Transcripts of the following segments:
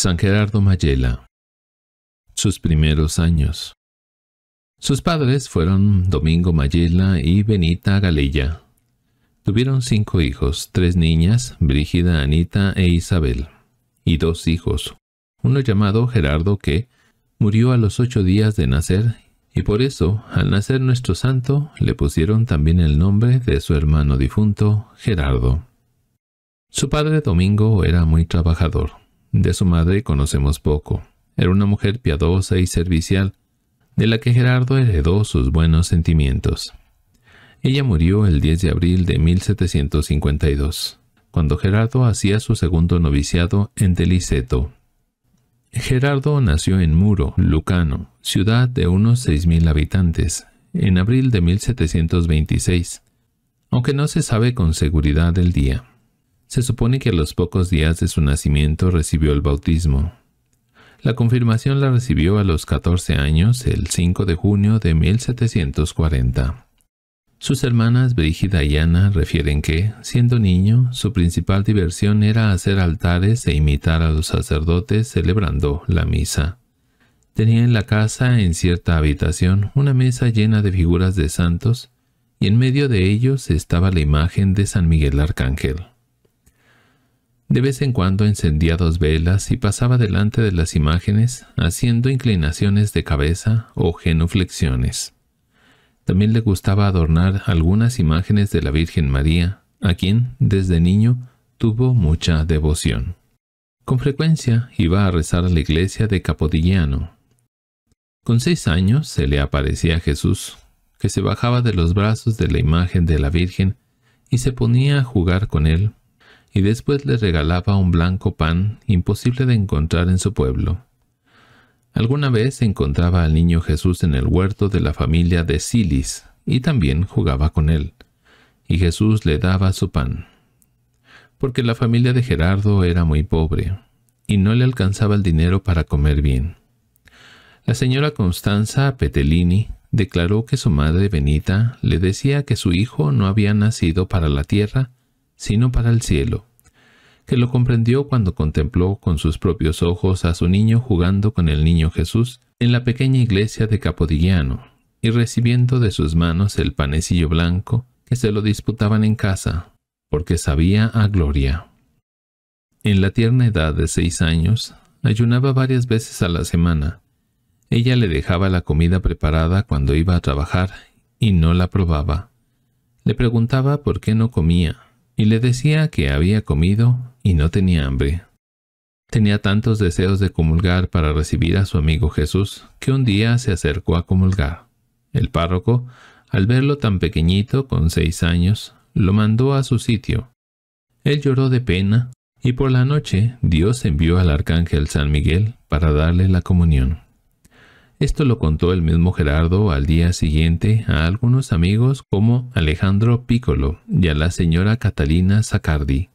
San Gerardo Mayela. Sus primeros años. Sus padres fueron Domingo Mayela y Benita Galella. Tuvieron cinco hijos, tres niñas, Brígida, Anita e Isabel, y dos hijos, uno llamado Gerardo que murió a los ocho días de nacer, y por eso, al nacer nuestro santo, le pusieron también el nombre de su hermano difunto, Gerardo. Su padre Domingo era muy trabajador de su madre conocemos poco. Era una mujer piadosa y servicial, de la que Gerardo heredó sus buenos sentimientos. Ella murió el 10 de abril de 1752, cuando Gerardo hacía su segundo noviciado en Deliceto. Gerardo nació en Muro, Lucano, ciudad de unos 6.000 habitantes, en abril de 1726, aunque no se sabe con seguridad el día. Se supone que a los pocos días de su nacimiento recibió el bautismo. La confirmación la recibió a los 14 años el 5 de junio de 1740. Sus hermanas Brígida y Ana refieren que, siendo niño, su principal diversión era hacer altares e imitar a los sacerdotes celebrando la misa. Tenía en la casa, en cierta habitación, una mesa llena de figuras de santos, y en medio de ellos estaba la imagen de San Miguel Arcángel. De vez en cuando encendía dos velas y pasaba delante de las imágenes haciendo inclinaciones de cabeza o genuflexiones. También le gustaba adornar algunas imágenes de la Virgen María, a quien, desde niño, tuvo mucha devoción. Con frecuencia iba a rezar a la iglesia de Capodillano. Con seis años se le aparecía Jesús, que se bajaba de los brazos de la imagen de la Virgen y se ponía a jugar con él y después le regalaba un blanco pan imposible de encontrar en su pueblo. Alguna vez encontraba al niño Jesús en el huerto de la familia de Silis y también jugaba con él, y Jesús le daba su pan. Porque la familia de Gerardo era muy pobre y no le alcanzaba el dinero para comer bien. La señora Constanza Petellini declaró que su madre Benita le decía que su hijo no había nacido para la tierra, sino para el cielo, que lo comprendió cuando contempló con sus propios ojos a su niño jugando con el niño Jesús en la pequeña iglesia de Capodigliano, y recibiendo de sus manos el panecillo blanco que se lo disputaban en casa, porque sabía a gloria. En la tierna edad de seis años, ayunaba varias veces a la semana. Ella le dejaba la comida preparada cuando iba a trabajar y no la probaba. Le preguntaba por qué no comía y le decía que había comido y no tenía hambre. Tenía tantos deseos de comulgar para recibir a su amigo Jesús que un día se acercó a comulgar. El párroco, al verlo tan pequeñito, con seis años, lo mandó a su sitio. Él lloró de pena y por la noche Dios envió al arcángel San Miguel para darle la comunión. Esto lo contó el mismo Gerardo al día siguiente a algunos amigos como Alejandro Pícolo y a la señora Catalina Sacardi,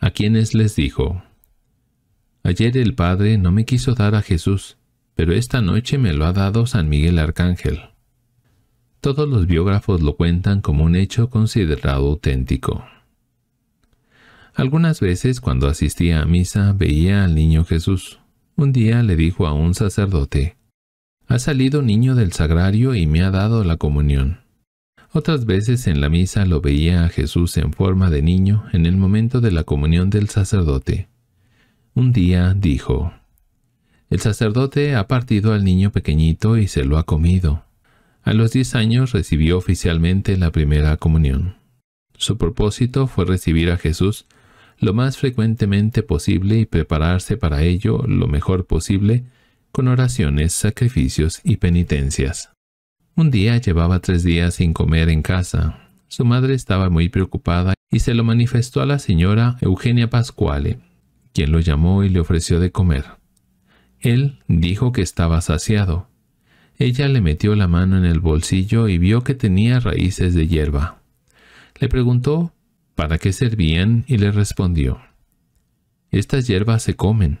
a quienes les dijo, Ayer el Padre no me quiso dar a Jesús, pero esta noche me lo ha dado San Miguel Arcángel. Todos los biógrafos lo cuentan como un hecho considerado auténtico. Algunas veces cuando asistía a misa veía al niño Jesús. Un día le dijo a un sacerdote, ha salido niño del sagrario y me ha dado la comunión. Otras veces en la misa lo veía a Jesús en forma de niño en el momento de la comunión del sacerdote. Un día dijo, El sacerdote ha partido al niño pequeñito y se lo ha comido. A los diez años recibió oficialmente la primera comunión. Su propósito fue recibir a Jesús lo más frecuentemente posible y prepararse para ello lo mejor posible con oraciones, sacrificios y penitencias. Un día llevaba tres días sin comer en casa. Su madre estaba muy preocupada y se lo manifestó a la señora Eugenia Pascuale, quien lo llamó y le ofreció de comer. Él dijo que estaba saciado. Ella le metió la mano en el bolsillo y vio que tenía raíces de hierba. Le preguntó para qué servían y le respondió, Estas hierbas se comen,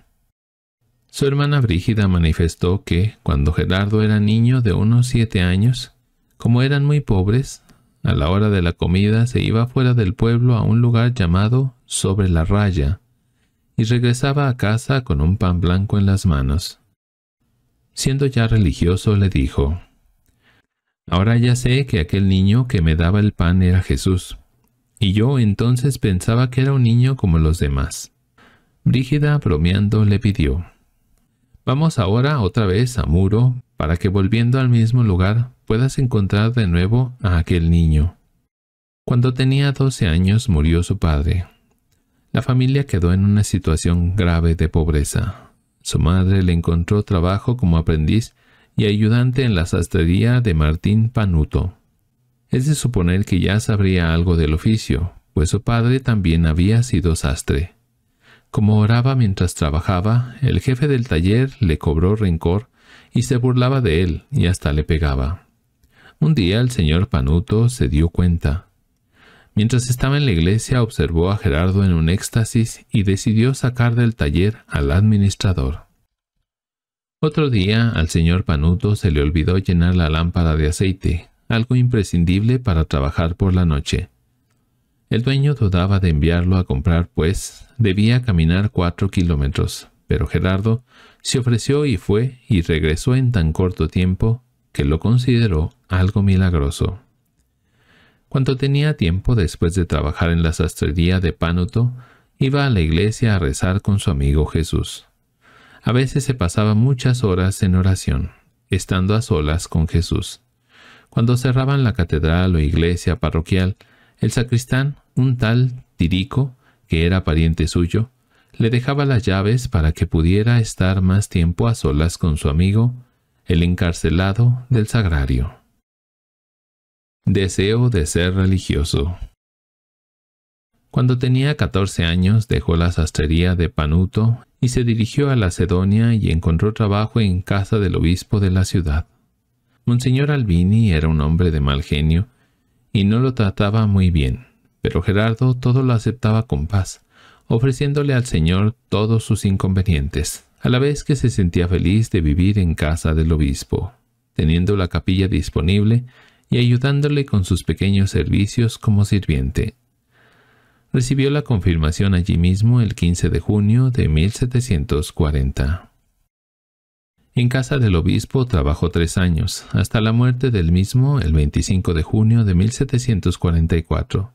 su hermana Brígida manifestó que, cuando Gerardo era niño de unos siete años, como eran muy pobres, a la hora de la comida se iba fuera del pueblo a un lugar llamado Sobre la Raya, y regresaba a casa con un pan blanco en las manos. Siendo ya religioso, le dijo, Ahora ya sé que aquel niño que me daba el pan era Jesús, y yo entonces pensaba que era un niño como los demás. Brígida, bromeando, le pidió, Vamos ahora otra vez a Muro, para que volviendo al mismo lugar puedas encontrar de nuevo a aquel niño. Cuando tenía 12 años murió su padre. La familia quedó en una situación grave de pobreza. Su madre le encontró trabajo como aprendiz y ayudante en la sastrería de Martín Panuto. Es de suponer que ya sabría algo del oficio, pues su padre también había sido sastre. Como oraba mientras trabajaba, el jefe del taller le cobró rencor y se burlaba de él y hasta le pegaba. Un día el señor Panuto se dio cuenta. Mientras estaba en la iglesia observó a Gerardo en un éxtasis y decidió sacar del taller al administrador. Otro día al señor Panuto se le olvidó llenar la lámpara de aceite, algo imprescindible para trabajar por la noche. El dueño dudaba de enviarlo a comprar, pues debía caminar cuatro kilómetros, pero Gerardo se ofreció y fue y regresó en tan corto tiempo que lo consideró algo milagroso. Cuando tenía tiempo después de trabajar en la sastrería de Pánuto, iba a la iglesia a rezar con su amigo Jesús. A veces se pasaba muchas horas en oración, estando a solas con Jesús. Cuando cerraban la catedral o iglesia parroquial, el sacristán un tal Tirico, que era pariente suyo, le dejaba las llaves para que pudiera estar más tiempo a solas con su amigo, el encarcelado del sagrario. Deseo de ser religioso. Cuando tenía catorce años dejó la sastrería de Panuto y se dirigió a la Lacedonia y encontró trabajo en casa del obispo de la ciudad. Monseñor Albini era un hombre de mal genio y no lo trataba muy bien. Pero Gerardo todo lo aceptaba con paz, ofreciéndole al Señor todos sus inconvenientes, a la vez que se sentía feliz de vivir en casa del obispo, teniendo la capilla disponible y ayudándole con sus pequeños servicios como sirviente. Recibió la confirmación allí mismo el 15 de junio de 1740. En casa del obispo trabajó tres años, hasta la muerte del mismo el 25 de junio de 1744.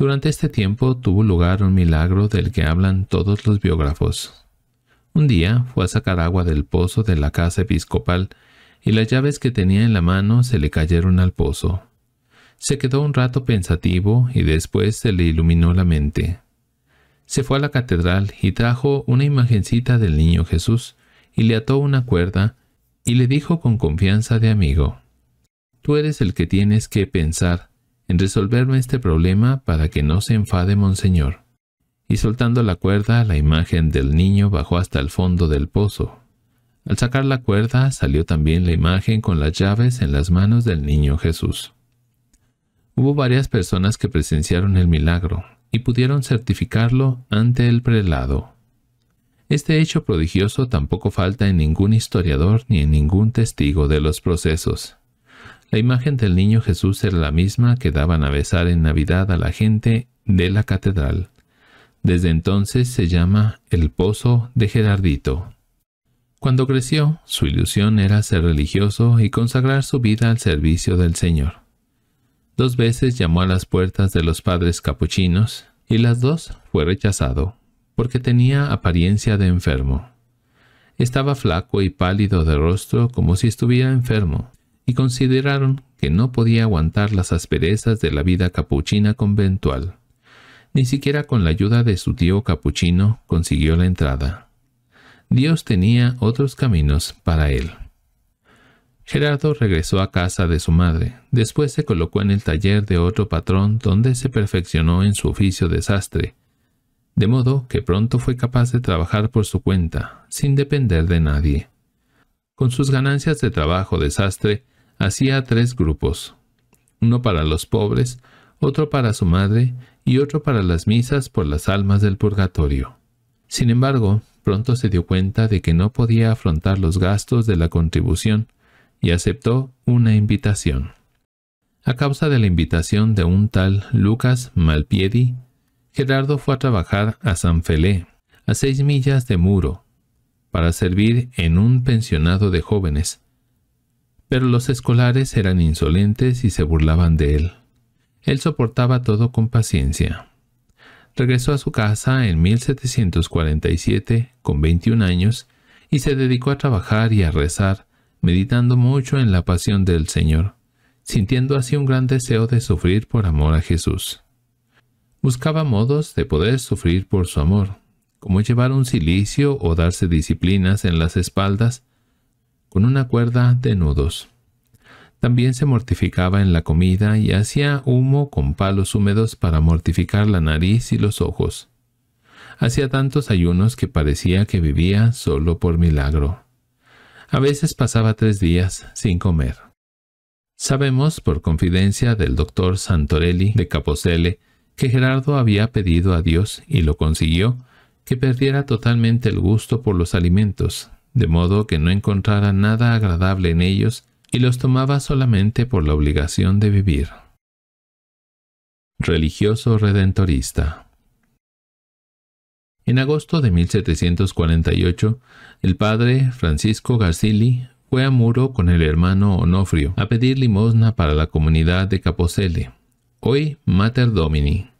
Durante este tiempo tuvo lugar un milagro del que hablan todos los biógrafos. Un día fue a sacar agua del pozo de la casa episcopal y las llaves que tenía en la mano se le cayeron al pozo. Se quedó un rato pensativo y después se le iluminó la mente. Se fue a la catedral y trajo una imagencita del niño Jesús y le ató una cuerda y le dijo con confianza de amigo, Tú eres el que tienes que pensar en resolverme este problema para que no se enfade Monseñor. Y soltando la cuerda, la imagen del niño bajó hasta el fondo del pozo. Al sacar la cuerda, salió también la imagen con las llaves en las manos del niño Jesús. Hubo varias personas que presenciaron el milagro y pudieron certificarlo ante el prelado. Este hecho prodigioso tampoco falta en ningún historiador ni en ningún testigo de los procesos. La imagen del niño Jesús era la misma que daban a besar en Navidad a la gente de la catedral. Desde entonces se llama el Pozo de Gerardito. Cuando creció, su ilusión era ser religioso y consagrar su vida al servicio del Señor. Dos veces llamó a las puertas de los padres capuchinos y las dos fue rechazado, porque tenía apariencia de enfermo. Estaba flaco y pálido de rostro como si estuviera enfermo y consideraron que no podía aguantar las asperezas de la vida capuchina conventual. Ni siquiera con la ayuda de su tío capuchino consiguió la entrada. Dios tenía otros caminos para él. Gerardo regresó a casa de su madre. Después se colocó en el taller de otro patrón donde se perfeccionó en su oficio de sastre, de modo que pronto fue capaz de trabajar por su cuenta, sin depender de nadie. Con sus ganancias de trabajo de sastre, Hacía tres grupos, uno para los pobres, otro para su madre y otro para las misas por las almas del purgatorio. Sin embargo, pronto se dio cuenta de que no podía afrontar los gastos de la contribución y aceptó una invitación. A causa de la invitación de un tal Lucas Malpiedi, Gerardo fue a trabajar a San Felé, a seis millas de Muro, para servir en un pensionado de jóvenes, pero los escolares eran insolentes y se burlaban de él. Él soportaba todo con paciencia. Regresó a su casa en 1747, con 21 años, y se dedicó a trabajar y a rezar, meditando mucho en la pasión del Señor, sintiendo así un gran deseo de sufrir por amor a Jesús. Buscaba modos de poder sufrir por su amor, como llevar un cilicio o darse disciplinas en las espaldas con una cuerda de nudos. También se mortificaba en la comida y hacía humo con palos húmedos para mortificar la nariz y los ojos. Hacía tantos ayunos que parecía que vivía solo por milagro. A veces pasaba tres días sin comer. Sabemos por confidencia del doctor Santorelli de Capocele que Gerardo había pedido a Dios, y lo consiguió, que perdiera totalmente el gusto por los alimentos, de modo que no encontrara nada agradable en ellos y los tomaba solamente por la obligación de vivir. Religioso Redentorista En agosto de 1748, el padre Francisco Garcili fue a Muro con el hermano Onofrio a pedir limosna para la comunidad de Capocele, hoy Mater Domini,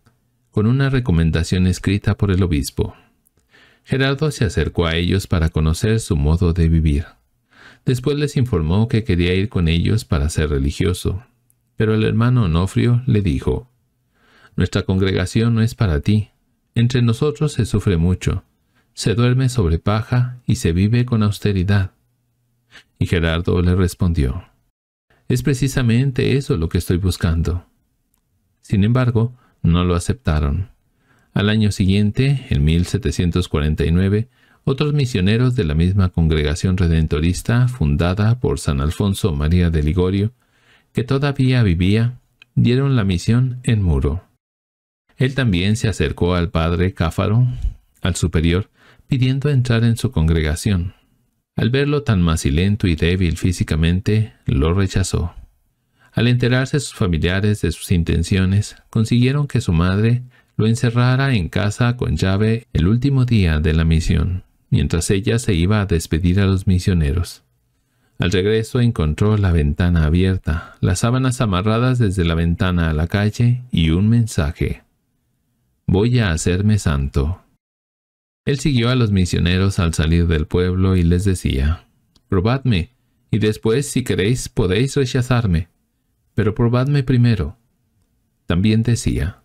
con una recomendación escrita por el obispo. Gerardo se acercó a ellos para conocer su modo de vivir. Después les informó que quería ir con ellos para ser religioso, pero el hermano Onofrio le dijo, Nuestra congregación no es para ti. Entre nosotros se sufre mucho. Se duerme sobre paja y se vive con austeridad. Y Gerardo le respondió, Es precisamente eso lo que estoy buscando. Sin embargo, no lo aceptaron. Al año siguiente, en 1749, otros misioneros de la misma congregación redentorista fundada por San Alfonso María de Ligorio, que todavía vivía, dieron la misión en Muro. Él también se acercó al padre Cáfaro, al superior, pidiendo entrar en su congregación. Al verlo tan macilento y débil físicamente, lo rechazó. Al enterarse sus familiares de sus intenciones, consiguieron que su madre lo encerrara en casa con llave el último día de la misión, mientras ella se iba a despedir a los misioneros. Al regreso encontró la ventana abierta, las sábanas amarradas desde la ventana a la calle y un mensaje. Voy a hacerme santo. Él siguió a los misioneros al salir del pueblo y les decía, Probadme, y después si queréis podéis rechazarme, pero probadme primero. También decía,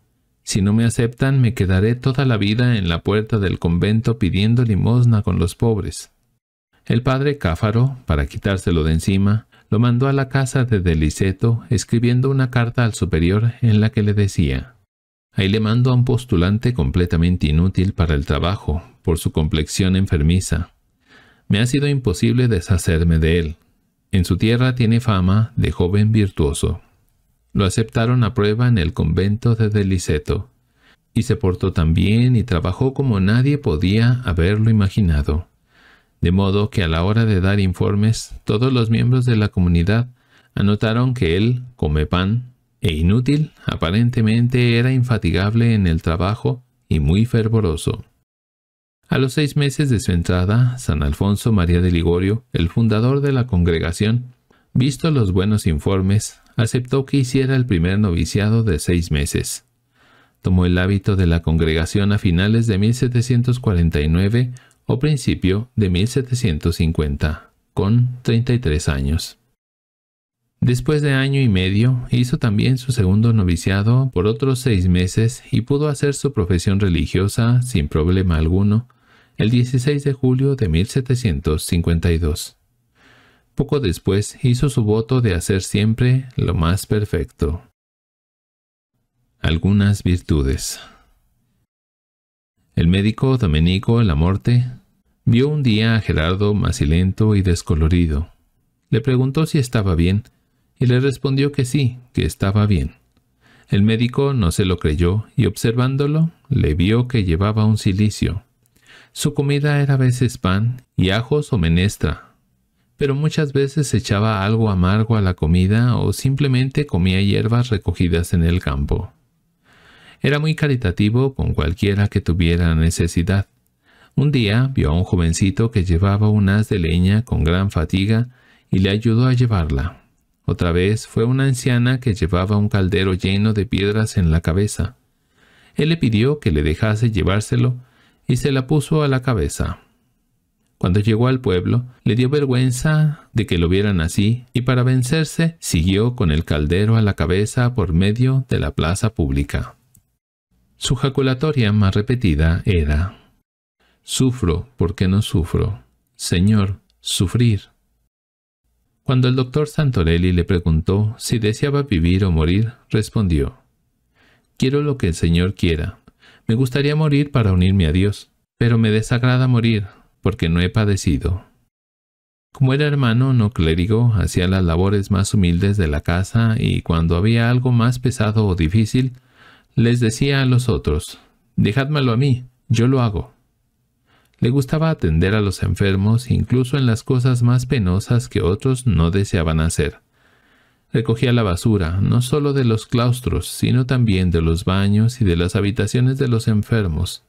si no me aceptan, me quedaré toda la vida en la puerta del convento pidiendo limosna con los pobres. El padre Cáfaro, para quitárselo de encima, lo mandó a la casa de Deliceto escribiendo una carta al superior en la que le decía Ahí le mando a un postulante completamente inútil para el trabajo, por su complexión enfermiza. Me ha sido imposible deshacerme de él. En su tierra tiene fama de joven virtuoso. Lo aceptaron a prueba en el convento de Deliceto, y se portó tan bien y trabajó como nadie podía haberlo imaginado. De modo que a la hora de dar informes, todos los miembros de la comunidad anotaron que él come pan e inútil, aparentemente era infatigable en el trabajo y muy fervoroso. A los seis meses de su entrada, San Alfonso María de Ligorio, el fundador de la congregación, visto los buenos informes, aceptó que hiciera el primer noviciado de seis meses. Tomó el hábito de la congregación a finales de 1749 o principio de 1750, con 33 años. Después de año y medio, hizo también su segundo noviciado por otros seis meses y pudo hacer su profesión religiosa sin problema alguno el 16 de julio de 1752. Poco después hizo su voto de hacer siempre lo más perfecto. Algunas virtudes. El médico Domenico la Morte vio un día a Gerardo macilento y descolorido. Le preguntó si estaba bien y le respondió que sí, que estaba bien. El médico no se lo creyó y observándolo le vio que llevaba un silicio. Su comida era a veces pan y ajos o menestra, pero muchas veces echaba algo amargo a la comida o simplemente comía hierbas recogidas en el campo. Era muy caritativo con cualquiera que tuviera necesidad. Un día vio a un jovencito que llevaba un haz de leña con gran fatiga y le ayudó a llevarla. Otra vez fue una anciana que llevaba un caldero lleno de piedras en la cabeza. Él le pidió que le dejase llevárselo y se la puso a la cabeza. Cuando llegó al pueblo, le dio vergüenza de que lo vieran así, y para vencerse siguió con el caldero a la cabeza por medio de la plaza pública. Su jaculatoria más repetida era Sufro porque no sufro. Señor, sufrir. Cuando el doctor Santorelli le preguntó si deseaba vivir o morir, respondió Quiero lo que el Señor quiera. Me gustaría morir para unirme a Dios, pero me desagrada morir, porque no he padecido. Como era hermano no clérigo, hacía las labores más humildes de la casa y cuando había algo más pesado o difícil, les decía a los otros, dejádmelo a mí, yo lo hago. Le gustaba atender a los enfermos incluso en las cosas más penosas que otros no deseaban hacer. Recogía la basura, no solo de los claustros, sino también de los baños y de las habitaciones de los enfermos.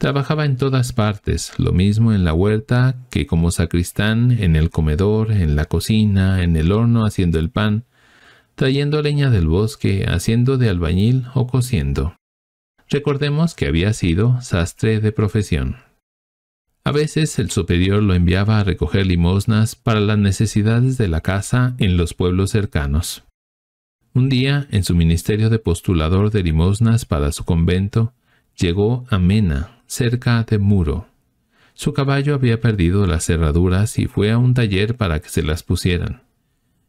Trabajaba en todas partes, lo mismo en la huerta que como sacristán, en el comedor, en la cocina, en el horno haciendo el pan, trayendo leña del bosque, haciendo de albañil o cociendo. Recordemos que había sido sastre de profesión. A veces el superior lo enviaba a recoger limosnas para las necesidades de la casa en los pueblos cercanos. Un día, en su ministerio de postulador de limosnas para su convento, Llegó a Mena, cerca de Muro. Su caballo había perdido las cerraduras y fue a un taller para que se las pusieran.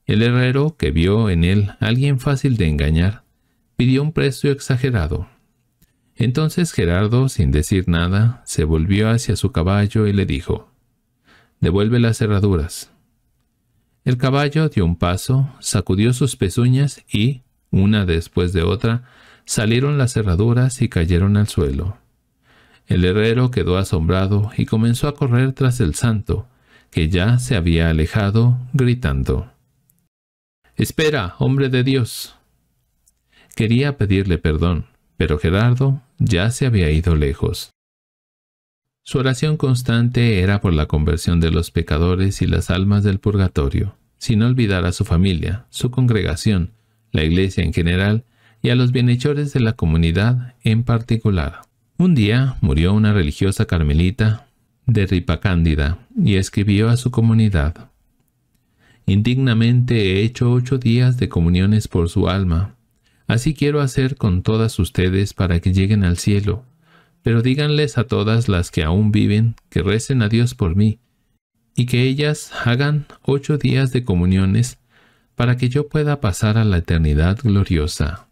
El herrero, que vio en él alguien fácil de engañar, pidió un precio exagerado. Entonces Gerardo, sin decir nada, se volvió hacia su caballo y le dijo, Devuelve las cerraduras. El caballo dio un paso, sacudió sus pezuñas y, una después de otra, Salieron las cerraduras y cayeron al suelo. El herrero quedó asombrado y comenzó a correr tras el santo, que ya se había alejado, gritando. Espera, hombre de Dios. Quería pedirle perdón, pero Gerardo ya se había ido lejos. Su oración constante era por la conversión de los pecadores y las almas del purgatorio, sin olvidar a su familia, su congregación, la iglesia en general y a los bienhechores de la comunidad en particular. Un día murió una religiosa carmelita de cándida y escribió a su comunidad. Indignamente he hecho ocho días de comuniones por su alma. Así quiero hacer con todas ustedes para que lleguen al cielo. Pero díganles a todas las que aún viven que recen a Dios por mí, y que ellas hagan ocho días de comuniones para que yo pueda pasar a la eternidad gloriosa.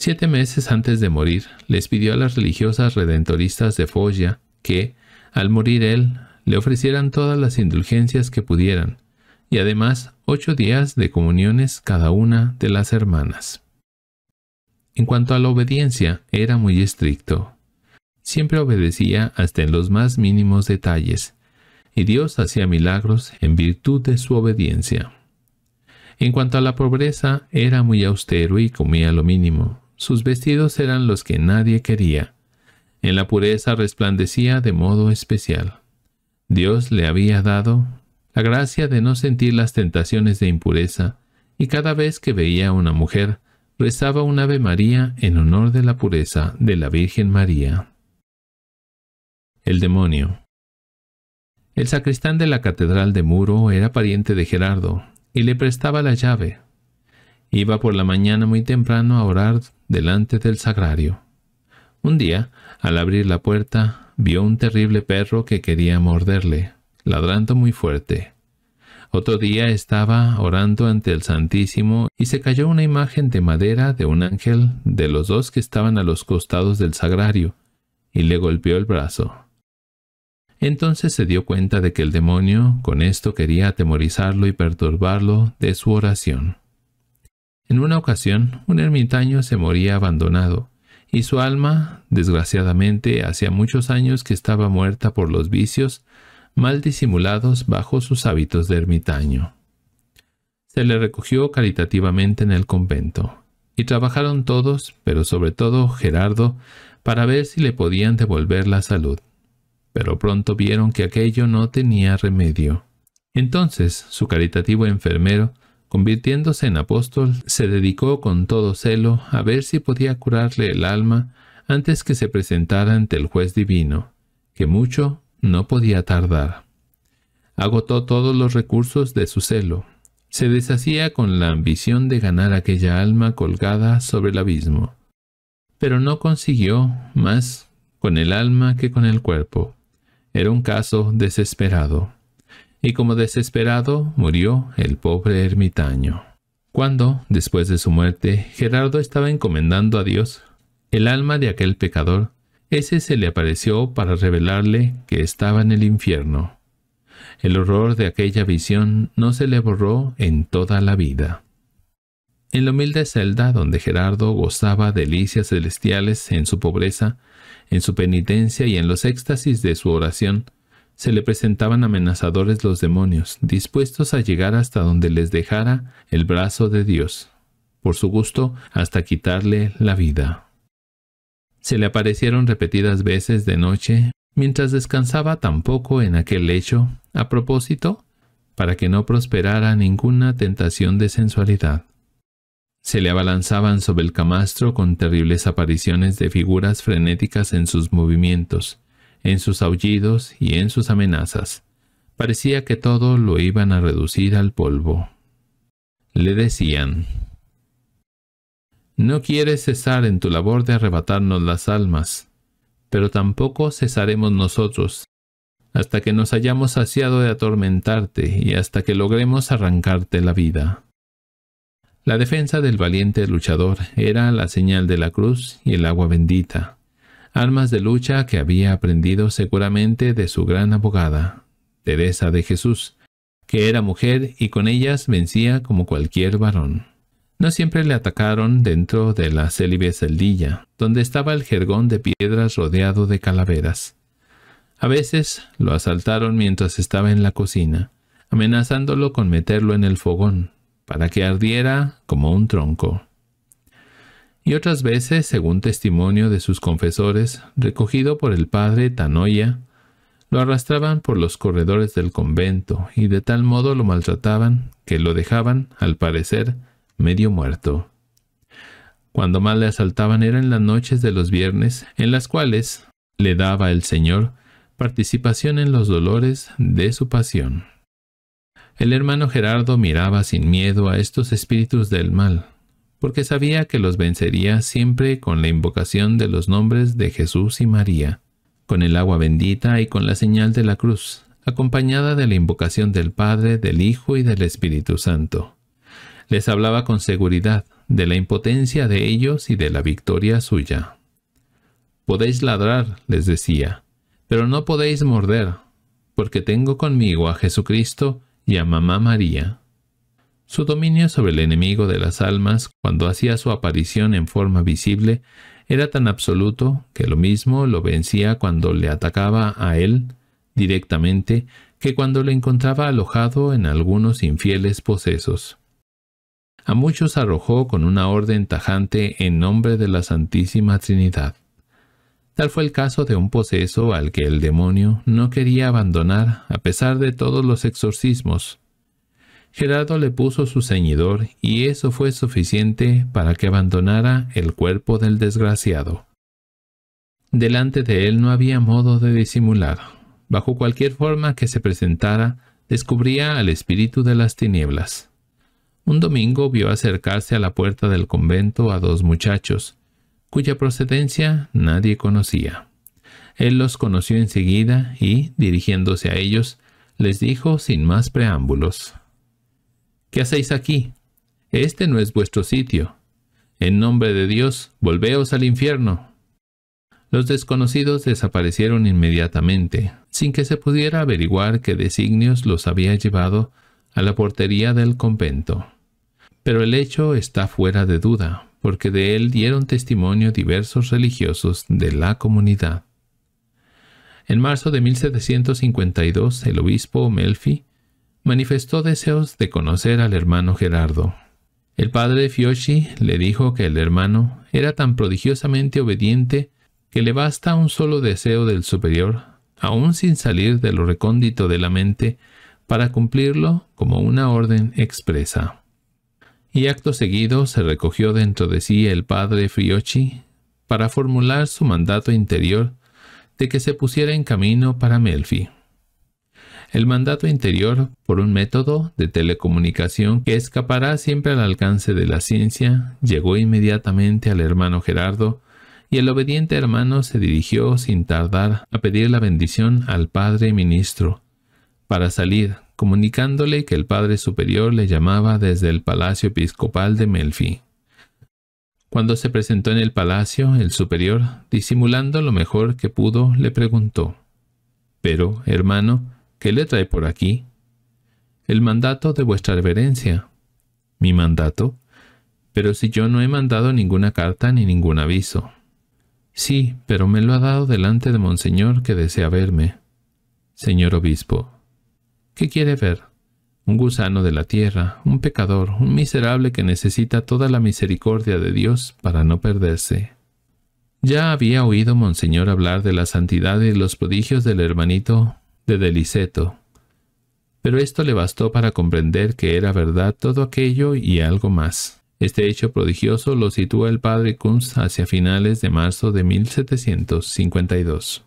Siete meses antes de morir, les pidió a las religiosas redentoristas de Foya que, al morir él, le ofrecieran todas las indulgencias que pudieran, y además ocho días de comuniones cada una de las hermanas. En cuanto a la obediencia, era muy estricto. Siempre obedecía hasta en los más mínimos detalles, y Dios hacía milagros en virtud de su obediencia. En cuanto a la pobreza, era muy austero y comía lo mínimo, sus vestidos eran los que nadie quería. En la pureza resplandecía de modo especial. Dios le había dado la gracia de no sentir las tentaciones de impureza, y cada vez que veía a una mujer, rezaba un Ave María en honor de la pureza de la Virgen María. El demonio. El sacristán de la catedral de Muro era pariente de Gerardo y le prestaba la llave. Iba por la mañana muy temprano a orar delante del sagrario. Un día, al abrir la puerta, vio un terrible perro que quería morderle, ladrando muy fuerte. Otro día estaba orando ante el Santísimo y se cayó una imagen de madera de un ángel de los dos que estaban a los costados del sagrario, y le golpeó el brazo. Entonces se dio cuenta de que el demonio con esto quería atemorizarlo y perturbarlo de su oración. En una ocasión, un ermitaño se moría abandonado, y su alma, desgraciadamente, hacía muchos años que estaba muerta por los vicios mal disimulados bajo sus hábitos de ermitaño. Se le recogió caritativamente en el convento, y trabajaron todos, pero sobre todo Gerardo, para ver si le podían devolver la salud. Pero pronto vieron que aquello no tenía remedio. Entonces su caritativo enfermero Convirtiéndose en apóstol, se dedicó con todo celo a ver si podía curarle el alma antes que se presentara ante el juez divino, que mucho no podía tardar. Agotó todos los recursos de su celo. Se deshacía con la ambición de ganar aquella alma colgada sobre el abismo. Pero no consiguió más con el alma que con el cuerpo. Era un caso desesperado y como desesperado murió el pobre ermitaño. Cuando, después de su muerte, Gerardo estaba encomendando a Dios el alma de aquel pecador, ese se le apareció para revelarle que estaba en el infierno. El horror de aquella visión no se le borró en toda la vida. En la humilde celda donde Gerardo gozaba delicias celestiales en su pobreza, en su penitencia y en los éxtasis de su oración, se le presentaban amenazadores los demonios, dispuestos a llegar hasta donde les dejara el brazo de Dios, por su gusto hasta quitarle la vida. Se le aparecieron repetidas veces de noche, mientras descansaba tampoco en aquel lecho, a propósito, para que no prosperara ninguna tentación de sensualidad. Se le abalanzaban sobre el camastro con terribles apariciones de figuras frenéticas en sus movimientos, en sus aullidos y en sus amenazas. Parecía que todo lo iban a reducir al polvo. Le decían, No quieres cesar en tu labor de arrebatarnos las almas, pero tampoco cesaremos nosotros, hasta que nos hayamos saciado de atormentarte y hasta que logremos arrancarte la vida. La defensa del valiente luchador era la señal de la cruz y el agua bendita armas de lucha que había aprendido seguramente de su gran abogada, Teresa de Jesús, que era mujer y con ellas vencía como cualquier varón. No siempre le atacaron dentro de la célibe celdilla, donde estaba el jergón de piedras rodeado de calaveras. A veces lo asaltaron mientras estaba en la cocina, amenazándolo con meterlo en el fogón, para que ardiera como un tronco y otras veces, según testimonio de sus confesores, recogido por el padre Tanoya, lo arrastraban por los corredores del convento y de tal modo lo maltrataban que lo dejaban, al parecer, medio muerto. Cuando más le asaltaban era en las noches de los viernes, en las cuales le daba el Señor participación en los dolores de su pasión. El hermano Gerardo miraba sin miedo a estos espíritus del mal, porque sabía que los vencería siempre con la invocación de los nombres de Jesús y María, con el agua bendita y con la señal de la cruz, acompañada de la invocación del Padre, del Hijo y del Espíritu Santo. Les hablaba con seguridad de la impotencia de ellos y de la victoria suya. Podéis ladrar, les decía, pero no podéis morder, porque tengo conmigo a Jesucristo y a Mamá María. Su dominio sobre el enemigo de las almas, cuando hacía su aparición en forma visible, era tan absoluto que lo mismo lo vencía cuando le atacaba a él directamente que cuando le encontraba alojado en algunos infieles posesos. A muchos arrojó con una orden tajante en nombre de la Santísima Trinidad. Tal fue el caso de un poseso al que el demonio no quería abandonar a pesar de todos los exorcismos, Gerardo le puso su ceñidor y eso fue suficiente para que abandonara el cuerpo del desgraciado. Delante de él no había modo de disimular. Bajo cualquier forma que se presentara, descubría al espíritu de las tinieblas. Un domingo vio acercarse a la puerta del convento a dos muchachos, cuya procedencia nadie conocía. Él los conoció enseguida y, dirigiéndose a ellos, les dijo sin más preámbulos. ¿Qué hacéis aquí? Este no es vuestro sitio. En nombre de Dios, volveos al infierno. Los desconocidos desaparecieron inmediatamente, sin que se pudiera averiguar qué designios los había llevado a la portería del convento. Pero el hecho está fuera de duda, porque de él dieron testimonio diversos religiosos de la comunidad. En marzo de 1752, el obispo Melfi manifestó deseos de conocer al hermano Gerardo. El padre Fiochi le dijo que el hermano era tan prodigiosamente obediente que le basta un solo deseo del superior, aun sin salir de lo recóndito de la mente, para cumplirlo como una orden expresa. Y acto seguido se recogió dentro de sí el padre Fiochi para formular su mandato interior de que se pusiera en camino para Melfi el mandato interior por un método de telecomunicación que escapará siempre al alcance de la ciencia, llegó inmediatamente al hermano Gerardo, y el obediente hermano se dirigió sin tardar a pedir la bendición al padre ministro, para salir, comunicándole que el padre superior le llamaba desde el palacio episcopal de Melfi. Cuando se presentó en el palacio, el superior, disimulando lo mejor que pudo, le preguntó, Pero, hermano, ¿Qué le trae por aquí? El mandato de vuestra reverencia. ¿Mi mandato? Pero si yo no he mandado ninguna carta ni ningún aviso. Sí, pero me lo ha dado delante de Monseñor que desea verme. Señor obispo, ¿qué quiere ver? Un gusano de la tierra, un pecador, un miserable que necesita toda la misericordia de Dios para no perderse. Ya había oído Monseñor hablar de la santidad y los prodigios del hermanito de Deliceto. Pero esto le bastó para comprender que era verdad todo aquello y algo más. Este hecho prodigioso lo sitúa el padre Kunz hacia finales de marzo de 1752.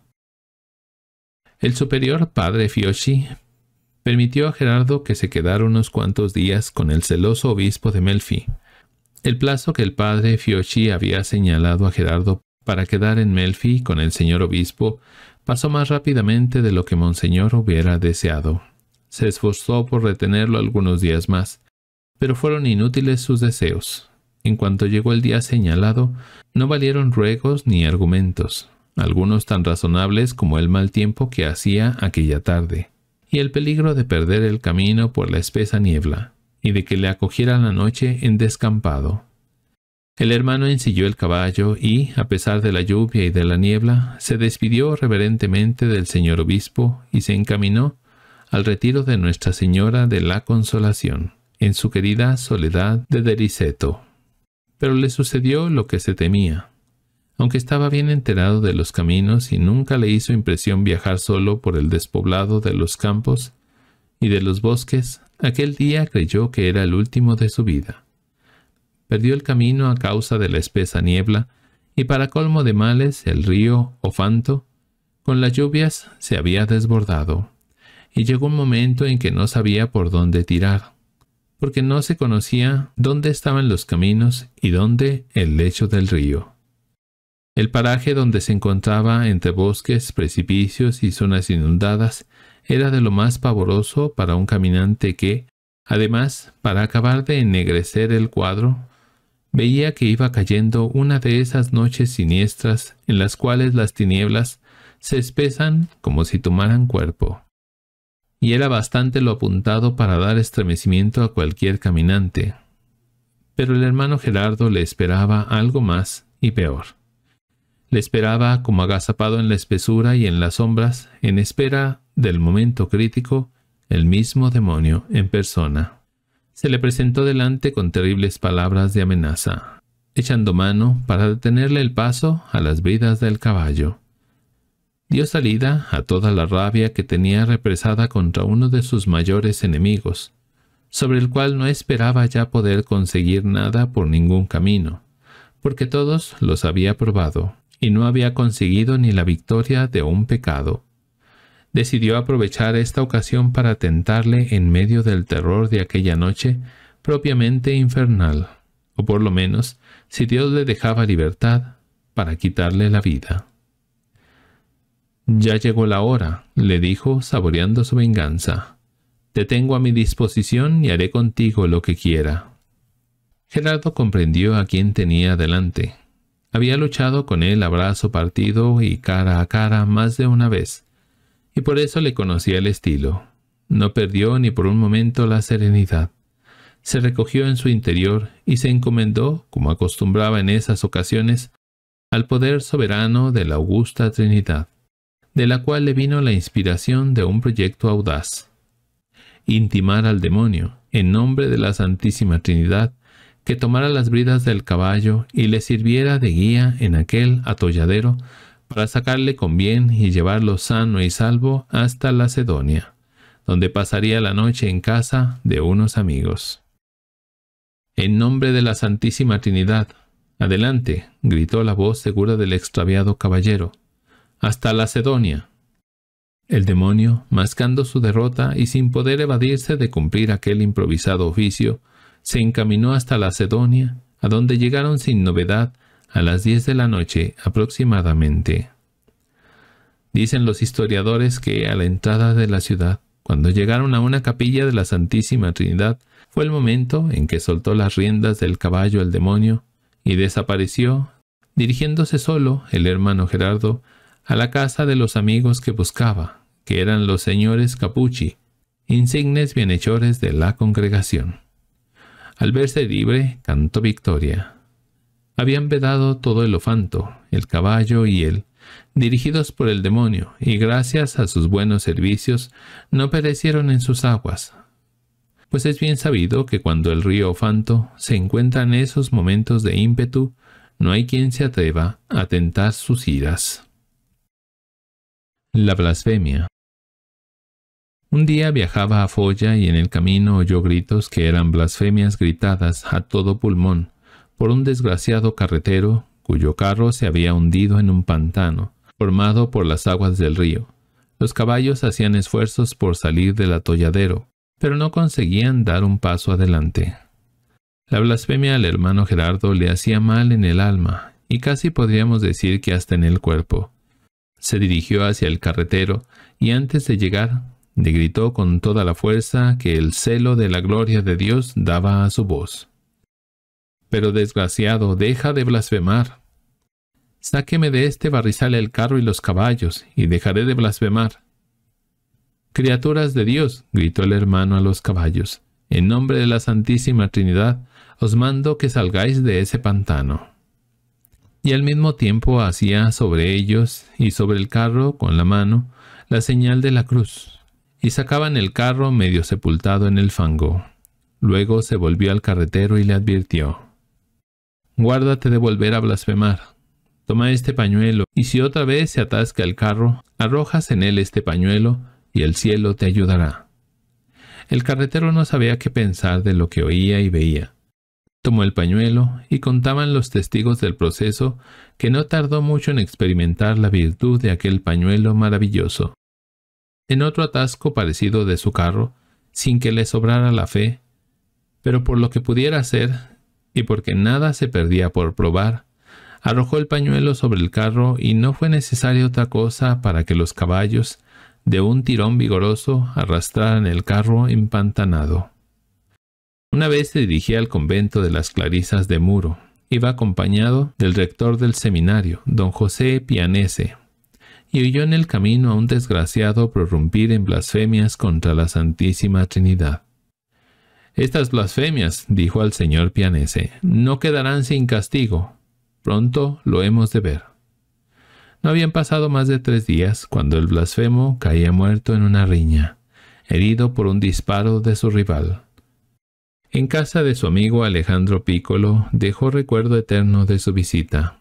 El superior padre Fioschi permitió a Gerardo que se quedara unos cuantos días con el celoso obispo de Melfi. El plazo que el padre Fiochi había señalado a Gerardo para quedar en Melfi con el señor obispo Pasó más rápidamente de lo que Monseñor hubiera deseado. Se esforzó por retenerlo algunos días más, pero fueron inútiles sus deseos. En cuanto llegó el día señalado, no valieron ruegos ni argumentos, algunos tan razonables como el mal tiempo que hacía aquella tarde, y el peligro de perder el camino por la espesa niebla, y de que le acogiera la noche en descampado. El hermano ensilló el caballo y, a pesar de la lluvia y de la niebla, se despidió reverentemente del señor obispo y se encaminó al retiro de Nuestra Señora de la Consolación, en su querida soledad de Deriseto Pero le sucedió lo que se temía. Aunque estaba bien enterado de los caminos y nunca le hizo impresión viajar solo por el despoblado de los campos y de los bosques, aquel día creyó que era el último de su vida perdió el camino a causa de la espesa niebla, y para colmo de males el río Ofanto, con las lluvias, se había desbordado, y llegó un momento en que no sabía por dónde tirar, porque no se conocía dónde estaban los caminos y dónde el lecho del río. El paraje donde se encontraba entre bosques, precipicios y zonas inundadas era de lo más pavoroso para un caminante que, además, para acabar de ennegrecer el cuadro, veía que iba cayendo una de esas noches siniestras en las cuales las tinieblas se espesan como si tomaran cuerpo. Y era bastante lo apuntado para dar estremecimiento a cualquier caminante. Pero el hermano Gerardo le esperaba algo más y peor. Le esperaba como agazapado en la espesura y en las sombras, en espera del momento crítico, el mismo demonio en persona se le presentó delante con terribles palabras de amenaza, echando mano para detenerle el paso a las bridas del caballo. Dio salida a toda la rabia que tenía represada contra uno de sus mayores enemigos, sobre el cual no esperaba ya poder conseguir nada por ningún camino, porque todos los había probado y no había conseguido ni la victoria de un pecado decidió aprovechar esta ocasión para tentarle en medio del terror de aquella noche propiamente infernal, o por lo menos, si Dios le dejaba libertad, para quitarle la vida. Ya llegó la hora, le dijo, saboreando su venganza. Te tengo a mi disposición y haré contigo lo que quiera. Gerardo comprendió a quién tenía delante. Había luchado con él a brazo partido y cara a cara más de una vez, y por eso le conocía el estilo. No perdió ni por un momento la serenidad. Se recogió en su interior y se encomendó, como acostumbraba en esas ocasiones, al poder soberano de la augusta Trinidad, de la cual le vino la inspiración de un proyecto audaz. Intimar al demonio, en nombre de la Santísima Trinidad, que tomara las bridas del caballo y le sirviera de guía en aquel atolladero para sacarle con bien y llevarlo sano y salvo hasta Lacedonia, donde pasaría la noche en casa de unos amigos. En nombre de la Santísima Trinidad, adelante, gritó la voz segura del extraviado caballero, hasta Lacedonia. El demonio, mascando su derrota y sin poder evadirse de cumplir aquel improvisado oficio, se encaminó hasta Lacedonia, a donde llegaron sin novedad a las 10 de la noche aproximadamente. Dicen los historiadores que a la entrada de la ciudad, cuando llegaron a una capilla de la Santísima Trinidad, fue el momento en que soltó las riendas del caballo el demonio y desapareció, dirigiéndose solo el hermano Gerardo a la casa de los amigos que buscaba, que eran los señores Capucci, insignes bienhechores de la congregación. Al verse libre, cantó victoria. Habían vedado todo el ofanto, el caballo y él, dirigidos por el demonio, y gracias a sus buenos servicios no perecieron en sus aguas. Pues es bien sabido que cuando el río Ofanto se encuentra en esos momentos de ímpetu, no hay quien se atreva a tentar sus iras. La blasfemia. Un día viajaba a folla y en el camino oyó gritos que eran blasfemias gritadas a todo pulmón por un desgraciado carretero cuyo carro se había hundido en un pantano formado por las aguas del río. Los caballos hacían esfuerzos por salir del atolladero, pero no conseguían dar un paso adelante. La blasfemia al hermano Gerardo le hacía mal en el alma, y casi podríamos decir que hasta en el cuerpo. Se dirigió hacia el carretero, y antes de llegar, le gritó con toda la fuerza que el celo de la gloria de Dios daba a su voz. Pero desgraciado, deja de blasfemar. Sáqueme de este barrizal el carro y los caballos, y dejaré de blasfemar. Criaturas de Dios, gritó el hermano a los caballos, en nombre de la Santísima Trinidad, os mando que salgáis de ese pantano. Y al mismo tiempo hacía sobre ellos y sobre el carro con la mano la señal de la cruz, y sacaban el carro medio sepultado en el fango. Luego se volvió al carretero y le advirtió, guárdate de volver a blasfemar. Toma este pañuelo, y si otra vez se atasca el carro, arrojas en él este pañuelo, y el cielo te ayudará. El carretero no sabía qué pensar de lo que oía y veía. Tomó el pañuelo y contaban los testigos del proceso que no tardó mucho en experimentar la virtud de aquel pañuelo maravilloso. En otro atasco parecido de su carro, sin que le sobrara la fe, pero por lo que pudiera ser, y porque nada se perdía por probar, arrojó el pañuelo sobre el carro y no fue necesaria otra cosa para que los caballos, de un tirón vigoroso, arrastraran el carro empantanado. Una vez se dirigía al convento de las Clarisas de Muro. Iba acompañado del rector del seminario, don José Pianese, y oyó en el camino a un desgraciado prorrumpir en blasfemias contra la Santísima Trinidad. Estas blasfemias, dijo al señor Pianese, no quedarán sin castigo. Pronto lo hemos de ver. No habían pasado más de tres días cuando el blasfemo caía muerto en una riña, herido por un disparo de su rival. En casa de su amigo Alejandro Pícolo dejó recuerdo eterno de su visita.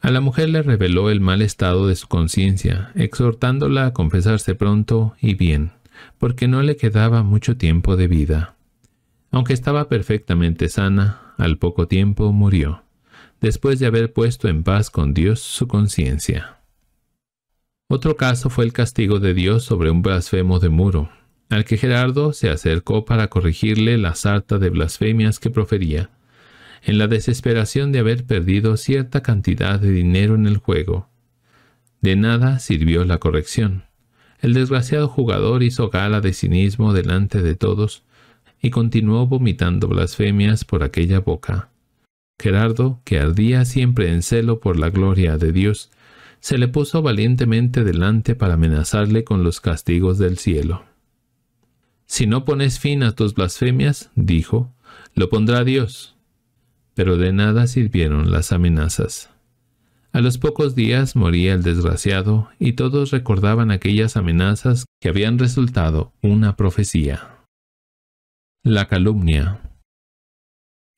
A la mujer le reveló el mal estado de su conciencia, exhortándola a confesarse pronto y bien, porque no le quedaba mucho tiempo de vida. Aunque estaba perfectamente sana, al poco tiempo murió, después de haber puesto en paz con Dios su conciencia. Otro caso fue el castigo de Dios sobre un blasfemo de muro, al que Gerardo se acercó para corregirle la sarta de blasfemias que profería, en la desesperación de haber perdido cierta cantidad de dinero en el juego. De nada sirvió la corrección. El desgraciado jugador hizo gala de cinismo delante de todos, y continuó vomitando blasfemias por aquella boca. Gerardo, que ardía siempre en celo por la gloria de Dios, se le puso valientemente delante para amenazarle con los castigos del cielo. Si no pones fin a tus blasfemias, dijo, lo pondrá Dios. Pero de nada sirvieron las amenazas. A los pocos días moría el desgraciado y todos recordaban aquellas amenazas que habían resultado una profecía. La calumnia.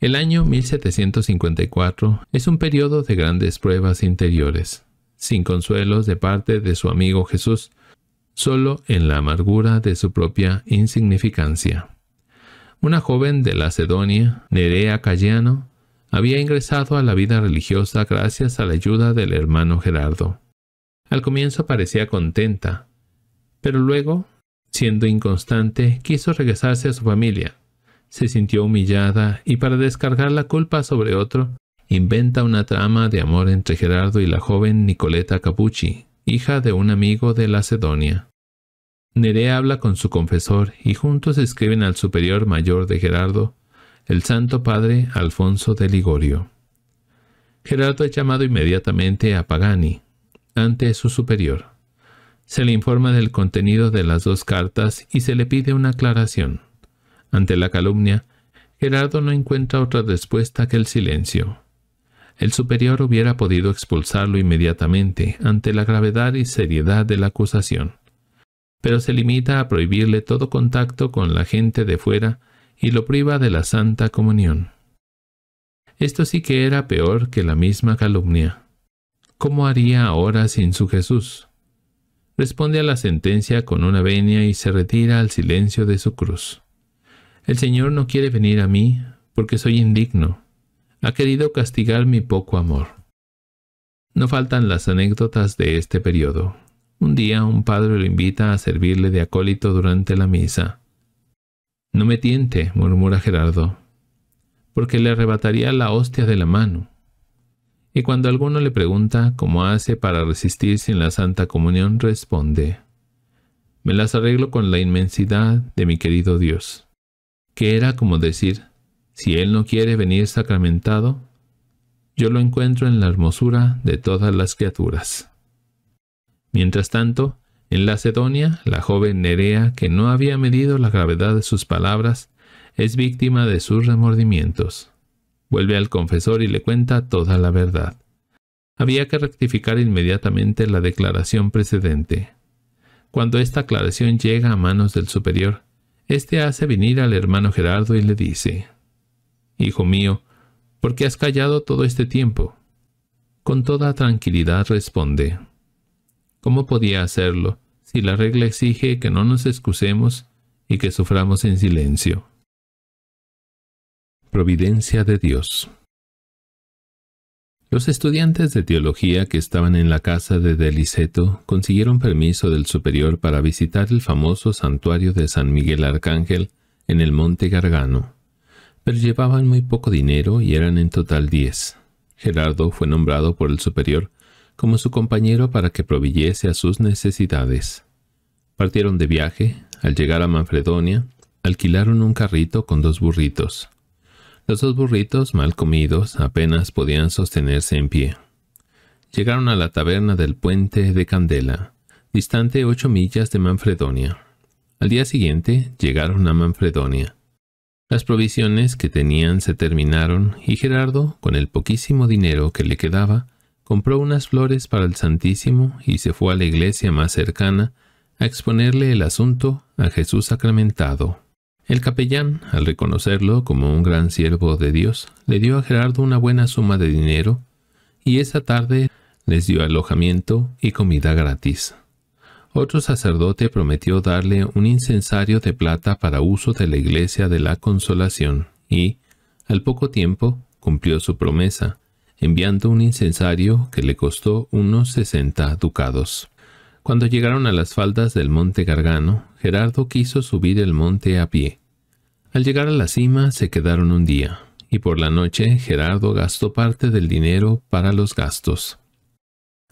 El año 1754 es un periodo de grandes pruebas interiores, sin consuelos de parte de su amigo Jesús, solo en la amargura de su propia insignificancia. Una joven de Lacedonia, Nerea Cayano, había ingresado a la vida religiosa gracias a la ayuda del hermano Gerardo. Al comienzo parecía contenta, pero luego Siendo inconstante, quiso regresarse a su familia. Se sintió humillada y para descargar la culpa sobre otro, inventa una trama de amor entre Gerardo y la joven Nicoleta Capucci, hija de un amigo de la Lacedonia. Nerea habla con su confesor y juntos escriben al superior mayor de Gerardo, el Santo Padre Alfonso de Ligorio. Gerardo es llamado inmediatamente a Pagani, ante su superior. Se le informa del contenido de las dos cartas y se le pide una aclaración. Ante la calumnia, Gerardo no encuentra otra respuesta que el silencio. El superior hubiera podido expulsarlo inmediatamente ante la gravedad y seriedad de la acusación, pero se limita a prohibirle todo contacto con la gente de fuera y lo priva de la santa comunión. Esto sí que era peor que la misma calumnia. ¿Cómo haría ahora sin su Jesús? responde a la sentencia con una venia y se retira al silencio de su cruz. El Señor no quiere venir a mí porque soy indigno. Ha querido castigar mi poco amor. No faltan las anécdotas de este periodo. Un día un padre lo invita a servirle de acólito durante la misa. No me tiente, murmura Gerardo, porque le arrebataría la hostia de la mano. Y cuando alguno le pregunta cómo hace para resistir sin la Santa Comunión, responde, me las arreglo con la inmensidad de mi querido Dios, que era como decir, si Él no quiere venir sacramentado, yo lo encuentro en la hermosura de todas las criaturas. Mientras tanto, en la Lacedonia, la joven Nerea, que no había medido la gravedad de sus palabras, es víctima de sus remordimientos. Vuelve al confesor y le cuenta toda la verdad. Había que rectificar inmediatamente la declaración precedente. Cuando esta aclaración llega a manos del superior, éste hace venir al hermano Gerardo y le dice, Hijo mío, ¿por qué has callado todo este tiempo? Con toda tranquilidad responde, ¿Cómo podía hacerlo si la regla exige que no nos excusemos y que suframos en silencio? providencia de Dios. Los estudiantes de teología que estaban en la casa de Deliceto consiguieron permiso del superior para visitar el famoso santuario de San Miguel Arcángel en el monte Gargano, pero llevaban muy poco dinero y eran en total diez. Gerardo fue nombrado por el superior como su compañero para que proveyese a sus necesidades. Partieron de viaje, al llegar a Manfredonia, alquilaron un carrito con dos burritos, los dos burritos, mal comidos, apenas podían sostenerse en pie. Llegaron a la taberna del puente de Candela, distante ocho millas de Manfredonia. Al día siguiente llegaron a Manfredonia. Las provisiones que tenían se terminaron y Gerardo, con el poquísimo dinero que le quedaba, compró unas flores para el Santísimo y se fue a la iglesia más cercana a exponerle el asunto a Jesús sacramentado. El capellán, al reconocerlo como un gran siervo de Dios, le dio a Gerardo una buena suma de dinero y esa tarde les dio alojamiento y comida gratis. Otro sacerdote prometió darle un incensario de plata para uso de la iglesia de la consolación y, al poco tiempo, cumplió su promesa, enviando un incensario que le costó unos sesenta ducados. Cuando llegaron a las faldas del monte Gargano, Gerardo quiso subir el monte a pie, al llegar a la cima se quedaron un día, y por la noche Gerardo gastó parte del dinero para los gastos.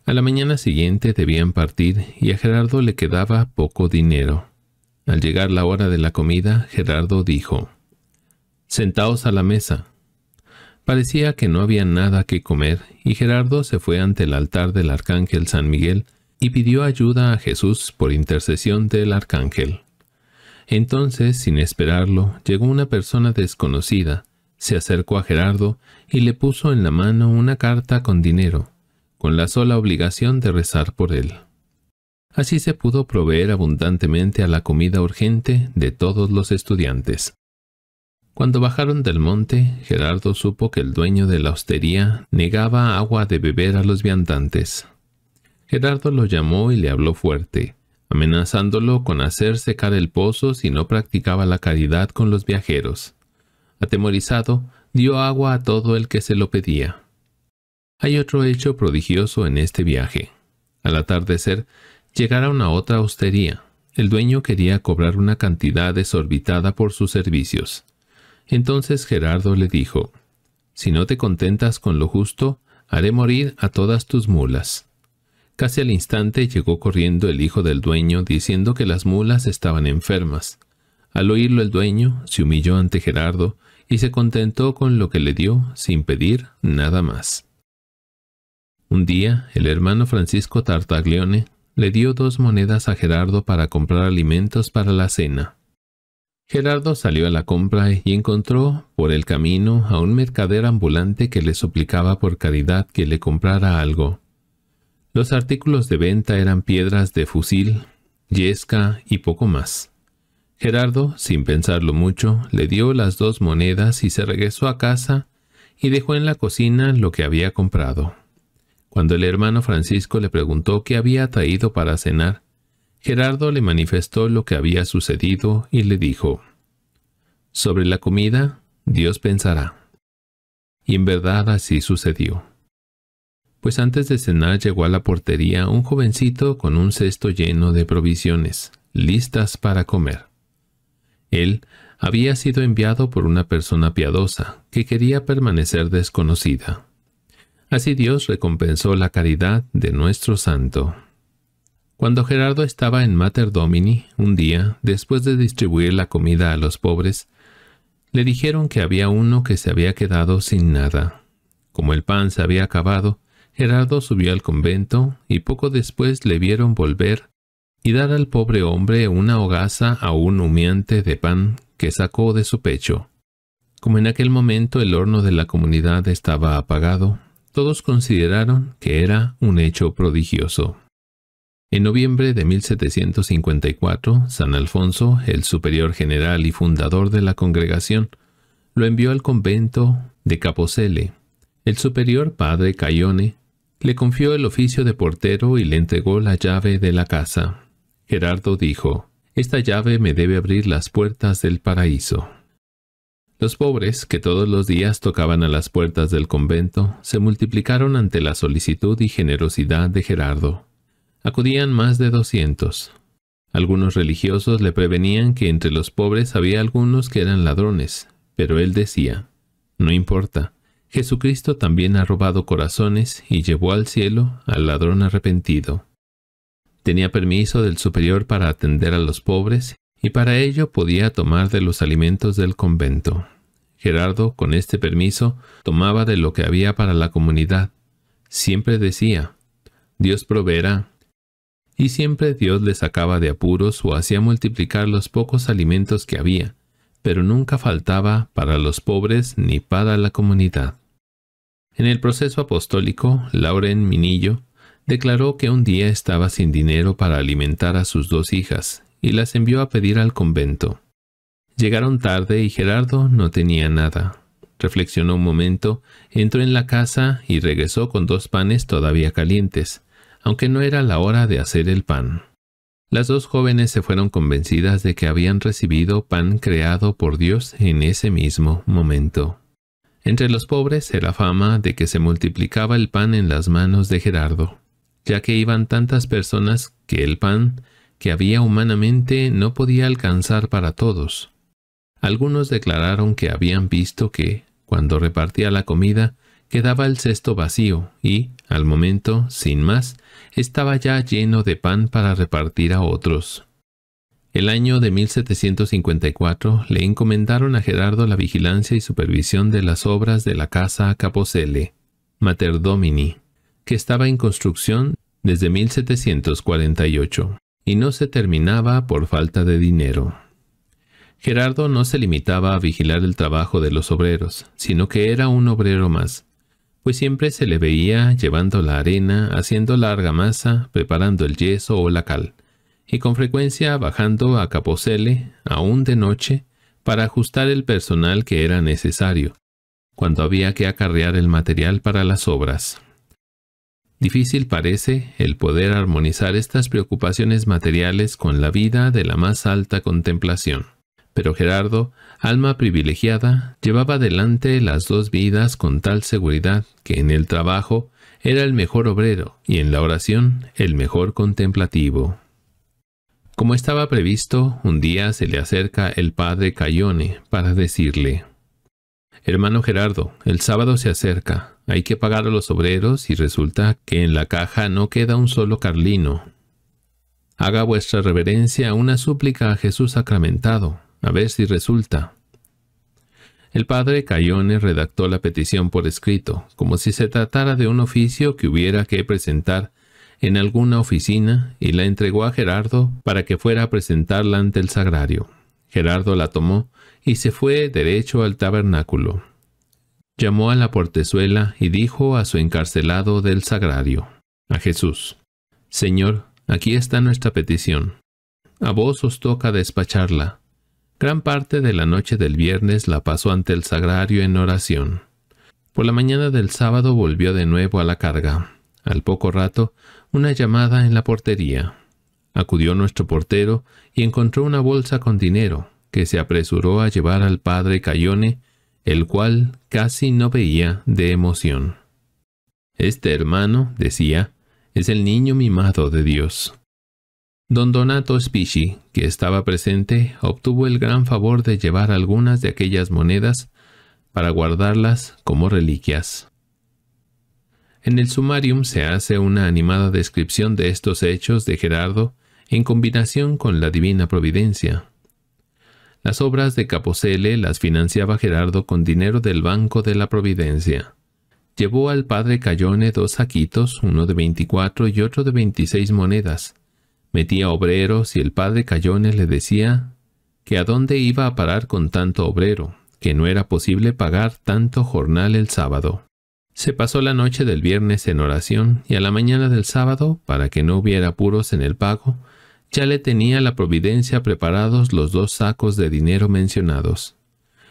A la mañana siguiente debían partir y a Gerardo le quedaba poco dinero. Al llegar la hora de la comida, Gerardo dijo, Sentaos a la mesa. Parecía que no había nada que comer y Gerardo se fue ante el altar del arcángel San Miguel y pidió ayuda a Jesús por intercesión del arcángel. Entonces, sin esperarlo, llegó una persona desconocida, se acercó a Gerardo y le puso en la mano una carta con dinero, con la sola obligación de rezar por él. Así se pudo proveer abundantemente a la comida urgente de todos los estudiantes. Cuando bajaron del monte, Gerardo supo que el dueño de la hostería negaba agua de beber a los viandantes. Gerardo lo llamó y le habló fuerte amenazándolo con hacer secar el pozo si no practicaba la caridad con los viajeros. Atemorizado, dio agua a todo el que se lo pedía. Hay otro hecho prodigioso en este viaje. Al atardecer, llegara a otra hostería. El dueño quería cobrar una cantidad desorbitada por sus servicios. Entonces Gerardo le dijo, Si no te contentas con lo justo, haré morir a todas tus mulas. Casi al instante llegó corriendo el hijo del dueño diciendo que las mulas estaban enfermas. Al oírlo el dueño se humilló ante Gerardo y se contentó con lo que le dio sin pedir nada más. Un día el hermano Francisco Tartaglione le dio dos monedas a Gerardo para comprar alimentos para la cena. Gerardo salió a la compra y encontró por el camino a un mercader ambulante que le suplicaba por caridad que le comprara algo. Los artículos de venta eran piedras de fusil, yesca y poco más. Gerardo, sin pensarlo mucho, le dio las dos monedas y se regresó a casa y dejó en la cocina lo que había comprado. Cuando el hermano Francisco le preguntó qué había traído para cenar, Gerardo le manifestó lo que había sucedido y le dijo, Sobre la comida, Dios pensará. Y en verdad así sucedió pues antes de cenar llegó a la portería un jovencito con un cesto lleno de provisiones, listas para comer. Él había sido enviado por una persona piadosa que quería permanecer desconocida. Así Dios recompensó la caridad de nuestro santo. Cuando Gerardo estaba en Mater Domini, un día, después de distribuir la comida a los pobres, le dijeron que había uno que se había quedado sin nada. Como el pan se había acabado, Gerardo subió al convento y poco después le vieron volver y dar al pobre hombre una hogaza aún humeante de pan que sacó de su pecho. Como en aquel momento el horno de la comunidad estaba apagado, todos consideraron que era un hecho prodigioso. En noviembre de 1754, San Alfonso, el superior general y fundador de la congregación, lo envió al convento de Capocele. El superior padre Cayone le confió el oficio de portero y le entregó la llave de la casa. Gerardo dijo, Esta llave me debe abrir las puertas del paraíso. Los pobres, que todos los días tocaban a las puertas del convento, se multiplicaron ante la solicitud y generosidad de Gerardo. Acudían más de doscientos. Algunos religiosos le prevenían que entre los pobres había algunos que eran ladrones, pero él decía, No importa, Jesucristo también ha robado corazones y llevó al cielo al ladrón arrepentido. Tenía permiso del superior para atender a los pobres y para ello podía tomar de los alimentos del convento. Gerardo, con este permiso, tomaba de lo que había para la comunidad. Siempre decía, Dios proveerá. Y siempre Dios le sacaba de apuros o hacía multiplicar los pocos alimentos que había, pero nunca faltaba para los pobres ni para la comunidad. En el proceso apostólico, Lauren Minillo declaró que un día estaba sin dinero para alimentar a sus dos hijas y las envió a pedir al convento. Llegaron tarde y Gerardo no tenía nada. Reflexionó un momento, entró en la casa y regresó con dos panes todavía calientes, aunque no era la hora de hacer el pan. Las dos jóvenes se fueron convencidas de que habían recibido pan creado por Dios en ese mismo momento. Entre los pobres era fama de que se multiplicaba el pan en las manos de Gerardo, ya que iban tantas personas que el pan que había humanamente no podía alcanzar para todos. Algunos declararon que habían visto que, cuando repartía la comida, quedaba el cesto vacío y, al momento, sin más, estaba ya lleno de pan para repartir a otros. El año de 1754 le encomendaron a Gerardo la vigilancia y supervisión de las obras de la casa Capocele, Mater Domini, que estaba en construcción desde 1748 y no se terminaba por falta de dinero. Gerardo no se limitaba a vigilar el trabajo de los obreros, sino que era un obrero más, pues siempre se le veía llevando la arena, haciendo la argamasa, preparando el yeso o la cal y con frecuencia bajando a Capocele, aún de noche, para ajustar el personal que era necesario, cuando había que acarrear el material para las obras. Difícil parece el poder armonizar estas preocupaciones materiales con la vida de la más alta contemplación. Pero Gerardo, alma privilegiada, llevaba adelante las dos vidas con tal seguridad que en el trabajo era el mejor obrero y en la oración el mejor contemplativo. Como estaba previsto, un día se le acerca el padre Cayone para decirle, Hermano Gerardo, el sábado se acerca, hay que pagar a los obreros y resulta que en la caja no queda un solo carlino. Haga vuestra reverencia una súplica a Jesús sacramentado, a ver si resulta. El padre Cayone redactó la petición por escrito, como si se tratara de un oficio que hubiera que presentar en alguna oficina y la entregó a Gerardo para que fuera a presentarla ante el sagrario. Gerardo la tomó y se fue derecho al tabernáculo. Llamó a la portezuela y dijo a su encarcelado del sagrario, a Jesús, Señor, aquí está nuestra petición. A vos os toca despacharla. Gran parte de la noche del viernes la pasó ante el sagrario en oración. Por la mañana del sábado volvió de nuevo a la carga. Al poco rato, una llamada en la portería. Acudió nuestro portero y encontró una bolsa con dinero, que se apresuró a llevar al padre Cayone, el cual casi no veía de emoción. Este hermano, decía, es el niño mimado de Dios. Don Donato spichi que estaba presente, obtuvo el gran favor de llevar algunas de aquellas monedas para guardarlas como reliquias. En el sumarium se hace una animada descripción de estos hechos de Gerardo en combinación con la divina providencia. Las obras de Capocele las financiaba Gerardo con dinero del Banco de la Providencia. Llevó al padre Cayone dos saquitos, uno de 24 y otro de 26 monedas. Metía obreros y el padre Cayone le decía que a dónde iba a parar con tanto obrero, que no era posible pagar tanto jornal el sábado. Se pasó la noche del viernes en oración y a la mañana del sábado, para que no hubiera apuros en el pago, ya le tenía la providencia preparados los dos sacos de dinero mencionados.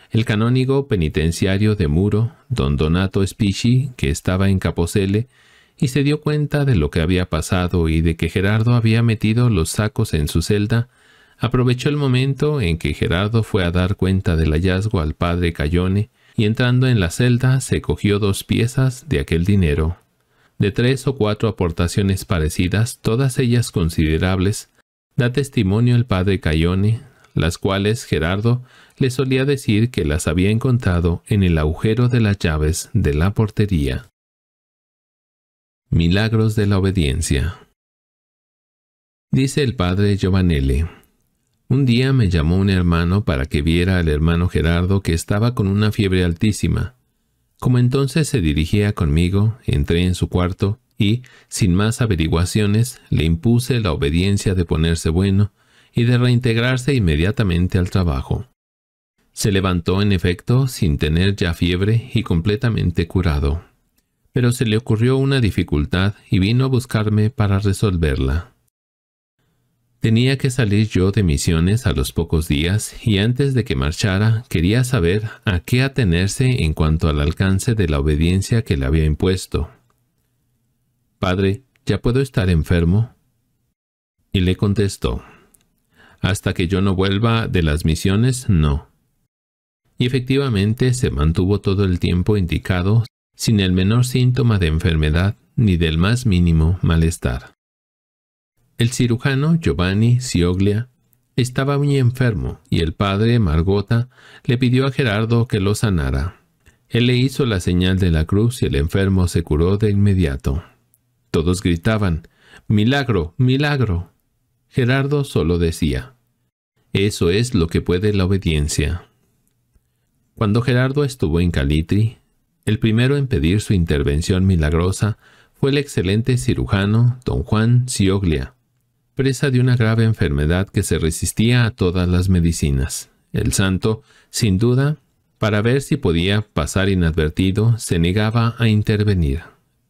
El canónigo penitenciario de Muro, don Donato Spichi, que estaba en Capocele, y se dio cuenta de lo que había pasado y de que Gerardo había metido los sacos en su celda, aprovechó el momento en que Gerardo fue a dar cuenta del hallazgo al padre Cayone y entrando en la celda se cogió dos piezas de aquel dinero. De tres o cuatro aportaciones parecidas, todas ellas considerables, da testimonio el padre Cayone, las cuales Gerardo le solía decir que las había encontrado en el agujero de las llaves de la portería. Milagros de la obediencia. Dice el padre Giovanelli. Un día me llamó un hermano para que viera al hermano Gerardo que estaba con una fiebre altísima. Como entonces se dirigía conmigo, entré en su cuarto y, sin más averiguaciones, le impuse la obediencia de ponerse bueno y de reintegrarse inmediatamente al trabajo. Se levantó, en efecto, sin tener ya fiebre y completamente curado. Pero se le ocurrió una dificultad y vino a buscarme para resolverla. Tenía que salir yo de misiones a los pocos días y antes de que marchara quería saber a qué atenerse en cuanto al alcance de la obediencia que le había impuesto. Padre, ¿ya puedo estar enfermo? Y le contestó, hasta que yo no vuelva de las misiones, no. Y efectivamente se mantuvo todo el tiempo indicado sin el menor síntoma de enfermedad ni del más mínimo malestar. El cirujano Giovanni Sioglia estaba muy enfermo y el padre Margota le pidió a Gerardo que lo sanara. Él le hizo la señal de la cruz y el enfermo se curó de inmediato. Todos gritaban, ¡Milagro! ¡Milagro! Gerardo solo decía, Eso es lo que puede la obediencia. Cuando Gerardo estuvo en Calitri, el primero en pedir su intervención milagrosa fue el excelente cirujano don Juan Sioglia, presa de una grave enfermedad que se resistía a todas las medicinas. El santo, sin duda, para ver si podía pasar inadvertido, se negaba a intervenir.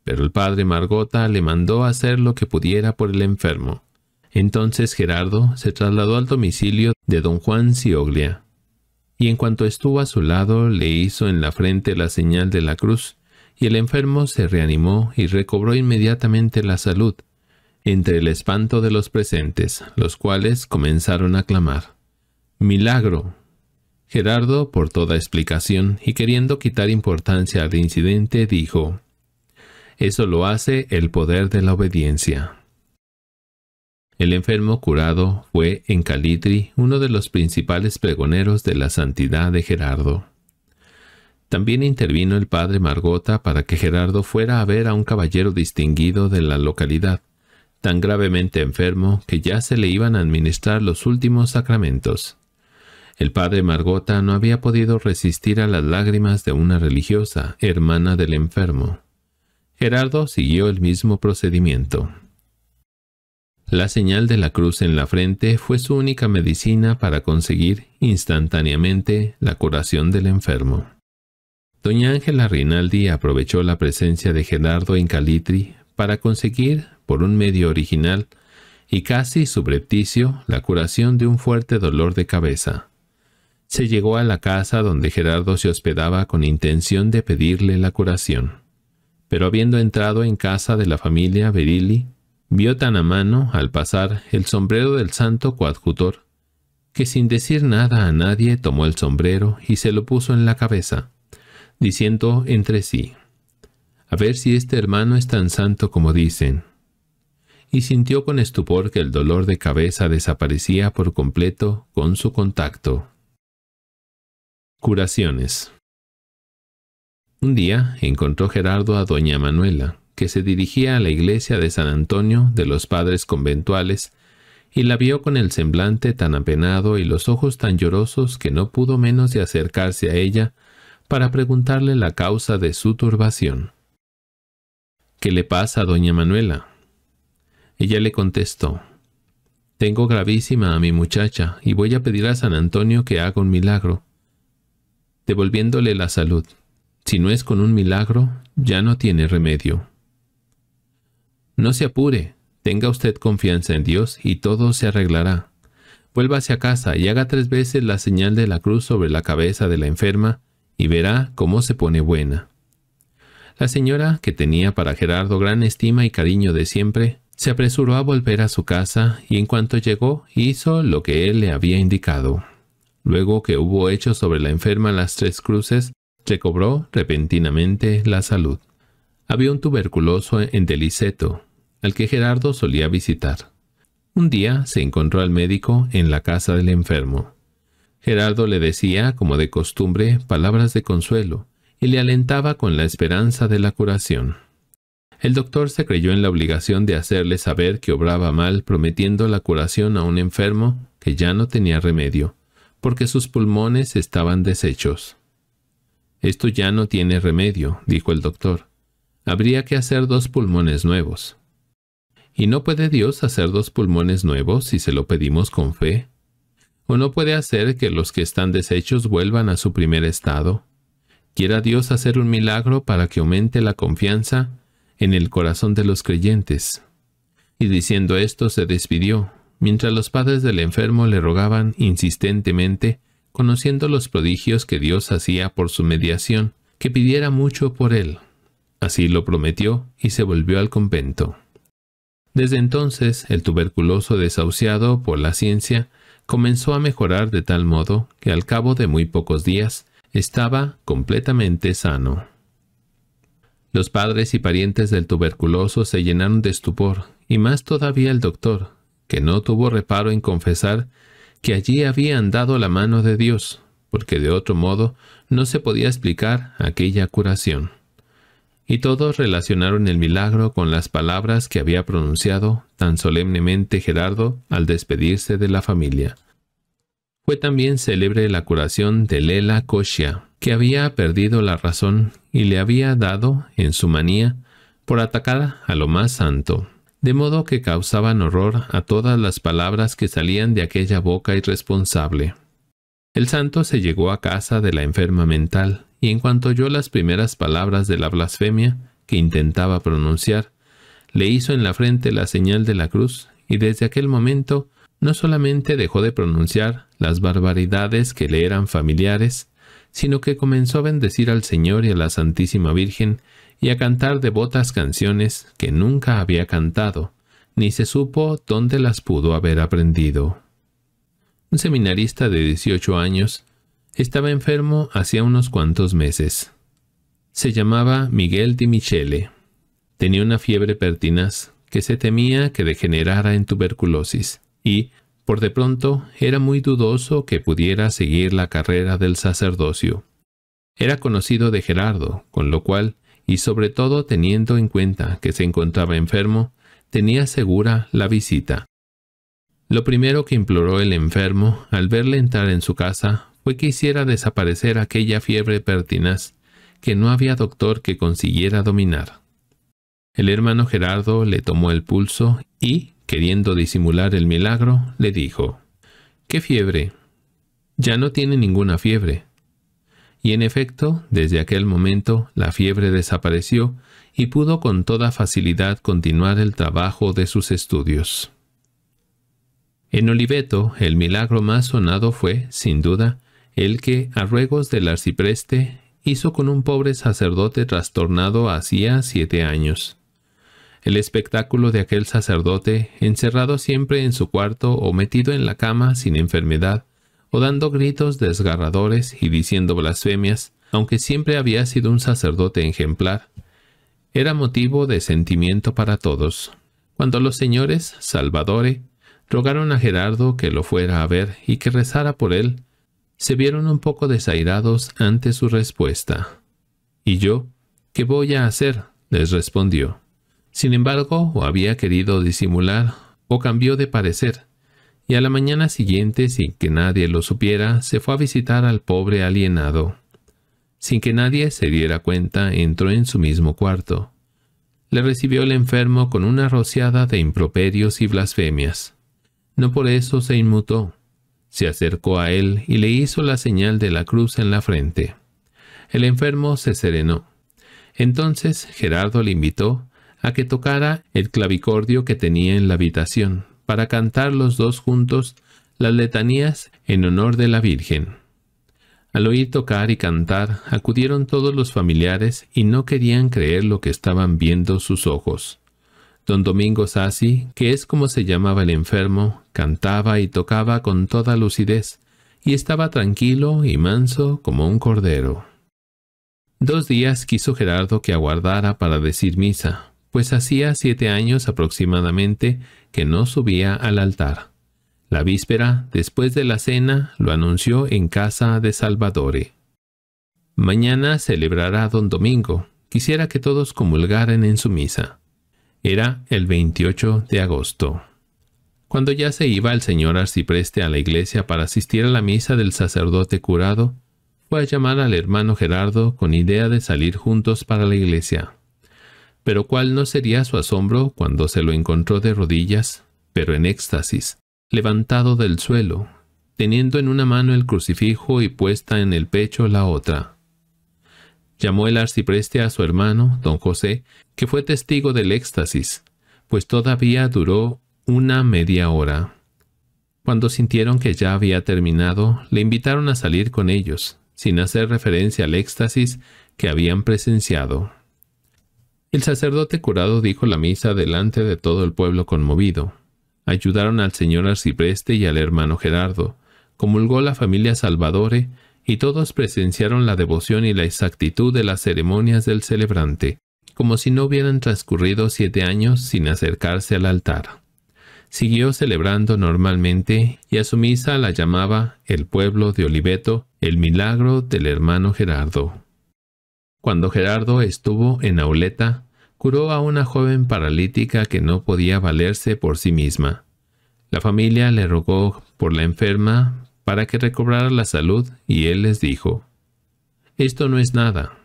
Pero el padre Margota le mandó hacer lo que pudiera por el enfermo. Entonces Gerardo se trasladó al domicilio de don Juan cioglia y en cuanto estuvo a su lado le hizo en la frente la señal de la cruz, y el enfermo se reanimó y recobró inmediatamente la salud, entre el espanto de los presentes, los cuales comenzaron a clamar, ¡Milagro! Gerardo, por toda explicación y queriendo quitar importancia al incidente, dijo, Eso lo hace el poder de la obediencia. El enfermo curado fue en Calitri uno de los principales pregoneros de la santidad de Gerardo. También intervino el padre Margota para que Gerardo fuera a ver a un caballero distinguido de la localidad, tan gravemente enfermo que ya se le iban a administrar los últimos sacramentos. El padre Margota no había podido resistir a las lágrimas de una religiosa, hermana del enfermo. Gerardo siguió el mismo procedimiento. La señal de la cruz en la frente fue su única medicina para conseguir instantáneamente la curación del enfermo. Doña Ángela Rinaldi aprovechó la presencia de Gerardo en Calitri para conseguir por un medio original y casi subrepticio la curación de un fuerte dolor de cabeza. Se llegó a la casa donde Gerardo se hospedaba con intención de pedirle la curación. Pero habiendo entrado en casa de la familia Berili, vio tan a mano, al pasar, el sombrero del santo coadjutor, que sin decir nada a nadie tomó el sombrero y se lo puso en la cabeza, diciendo entre sí, A ver si este hermano es tan santo como dicen, y sintió con estupor que el dolor de cabeza desaparecía por completo con su contacto. Curaciones. Un día encontró Gerardo a doña Manuela, que se dirigía a la iglesia de San Antonio de los Padres Conventuales, y la vio con el semblante tan apenado y los ojos tan llorosos que no pudo menos de acercarse a ella para preguntarle la causa de su turbación. ¿Qué le pasa, a doña Manuela? Ella le contestó, Tengo gravísima a mi muchacha y voy a pedir a San Antonio que haga un milagro, devolviéndole la salud. Si no es con un milagro, ya no tiene remedio. No se apure, tenga usted confianza en Dios y todo se arreglará. Vuélvase a casa y haga tres veces la señal de la cruz sobre la cabeza de la enferma y verá cómo se pone buena. La señora, que tenía para Gerardo gran estima y cariño de siempre, se apresuró a volver a su casa y en cuanto llegó hizo lo que él le había indicado. Luego que hubo hecho sobre la enferma las tres cruces, recobró repentinamente la salud. Había un tuberculoso en Deliceto, al que Gerardo solía visitar. Un día se encontró al médico en la casa del enfermo. Gerardo le decía, como de costumbre, palabras de consuelo y le alentaba con la esperanza de la curación. El doctor se creyó en la obligación de hacerle saber que obraba mal prometiendo la curación a un enfermo que ya no tenía remedio, porque sus pulmones estaban deshechos. Esto ya no tiene remedio, dijo el doctor. Habría que hacer dos pulmones nuevos. ¿Y no puede Dios hacer dos pulmones nuevos si se lo pedimos con fe? ¿O no puede hacer que los que están deshechos vuelvan a su primer estado? Quiera Dios hacer un milagro para que aumente la confianza en el corazón de los creyentes. Y diciendo esto se despidió, mientras los padres del enfermo le rogaban insistentemente, conociendo los prodigios que Dios hacía por su mediación, que pidiera mucho por él. Así lo prometió y se volvió al convento. Desde entonces, el tuberculoso desahuciado por la ciencia comenzó a mejorar de tal modo que al cabo de muy pocos días estaba completamente sano. Los padres y parientes del tuberculoso se llenaron de estupor, y más todavía el doctor, que no tuvo reparo en confesar que allí habían dado la mano de Dios, porque de otro modo no se podía explicar aquella curación. Y todos relacionaron el milagro con las palabras que había pronunciado tan solemnemente Gerardo al despedirse de la familia. Fue también célebre la curación de Lela Koshia, que había perdido la razón y le había dado, en su manía, por atacar a lo más santo, de modo que causaban horror a todas las palabras que salían de aquella boca irresponsable. El santo se llegó a casa de la enferma mental, y en cuanto oyó las primeras palabras de la blasfemia que intentaba pronunciar, le hizo en la frente la señal de la cruz, y desde aquel momento no solamente dejó de pronunciar las barbaridades que le eran familiares, sino que comenzó a bendecir al Señor y a la Santísima Virgen y a cantar devotas canciones que nunca había cantado, ni se supo dónde las pudo haber aprendido. Un seminarista de 18 años estaba enfermo hacía unos cuantos meses. Se llamaba Miguel di Michele. Tenía una fiebre pertinaz que se temía que degenerara en tuberculosis y, por de pronto, era muy dudoso que pudiera seguir la carrera del sacerdocio. Era conocido de Gerardo, con lo cual, y sobre todo teniendo en cuenta que se encontraba enfermo, tenía segura la visita. Lo primero que imploró el enfermo al verle entrar en su casa fue que hiciera desaparecer aquella fiebre pertinaz que no había doctor que consiguiera dominar. El hermano Gerardo le tomó el pulso y, Queriendo disimular el milagro, le dijo, ¿Qué fiebre? Ya no tiene ninguna fiebre. Y en efecto, desde aquel momento, la fiebre desapareció y pudo con toda facilidad continuar el trabajo de sus estudios. En Oliveto, el milagro más sonado fue, sin duda, el que, a ruegos del arcipreste, hizo con un pobre sacerdote trastornado hacía siete años. El espectáculo de aquel sacerdote, encerrado siempre en su cuarto o metido en la cama sin enfermedad, o dando gritos desgarradores y diciendo blasfemias, aunque siempre había sido un sacerdote ejemplar, era motivo de sentimiento para todos. Cuando los señores Salvadore rogaron a Gerardo que lo fuera a ver y que rezara por él, se vieron un poco desairados ante su respuesta. ¿Y yo? ¿Qué voy a hacer? les respondió. Sin embargo, o había querido disimular, o cambió de parecer, y a la mañana siguiente, sin que nadie lo supiera, se fue a visitar al pobre alienado. Sin que nadie se diera cuenta, entró en su mismo cuarto. Le recibió el enfermo con una rociada de improperios y blasfemias. No por eso se inmutó. Se acercó a él y le hizo la señal de la cruz en la frente. El enfermo se serenó. Entonces Gerardo le invitó a que tocara el clavicordio que tenía en la habitación, para cantar los dos juntos las letanías en honor de la Virgen. Al oír tocar y cantar, acudieron todos los familiares y no querían creer lo que estaban viendo sus ojos. Don Domingo Sassi, que es como se llamaba el enfermo, cantaba y tocaba con toda lucidez, y estaba tranquilo y manso como un cordero. Dos días quiso Gerardo que aguardara para decir misa, pues hacía siete años aproximadamente que no subía al altar. La víspera, después de la cena, lo anunció en casa de Salvadore. Mañana celebrará don Domingo. Quisiera que todos comulgaran en su misa. Era el 28 de agosto. Cuando ya se iba el señor arcipreste a la iglesia para asistir a la misa del sacerdote curado, fue a llamar al hermano Gerardo con idea de salir juntos para la iglesia. Pero cuál no sería su asombro cuando se lo encontró de rodillas, pero en éxtasis, levantado del suelo, teniendo en una mano el crucifijo y puesta en el pecho la otra. Llamó el arcipreste a su hermano, don José, que fue testigo del éxtasis, pues todavía duró una media hora. Cuando sintieron que ya había terminado, le invitaron a salir con ellos, sin hacer referencia al éxtasis que habían presenciado. El sacerdote curado dijo la misa delante de todo el pueblo conmovido. Ayudaron al señor arcipreste y al hermano Gerardo. Comulgó la familia Salvadore y todos presenciaron la devoción y la exactitud de las ceremonias del celebrante, como si no hubieran transcurrido siete años sin acercarse al altar. Siguió celebrando normalmente y a su misa la llamaba el pueblo de Oliveto, el milagro del hermano Gerardo. Cuando Gerardo estuvo en Auleta, curó a una joven paralítica que no podía valerse por sí misma. La familia le rogó por la enferma para que recobrara la salud y él les dijo, Esto no es nada.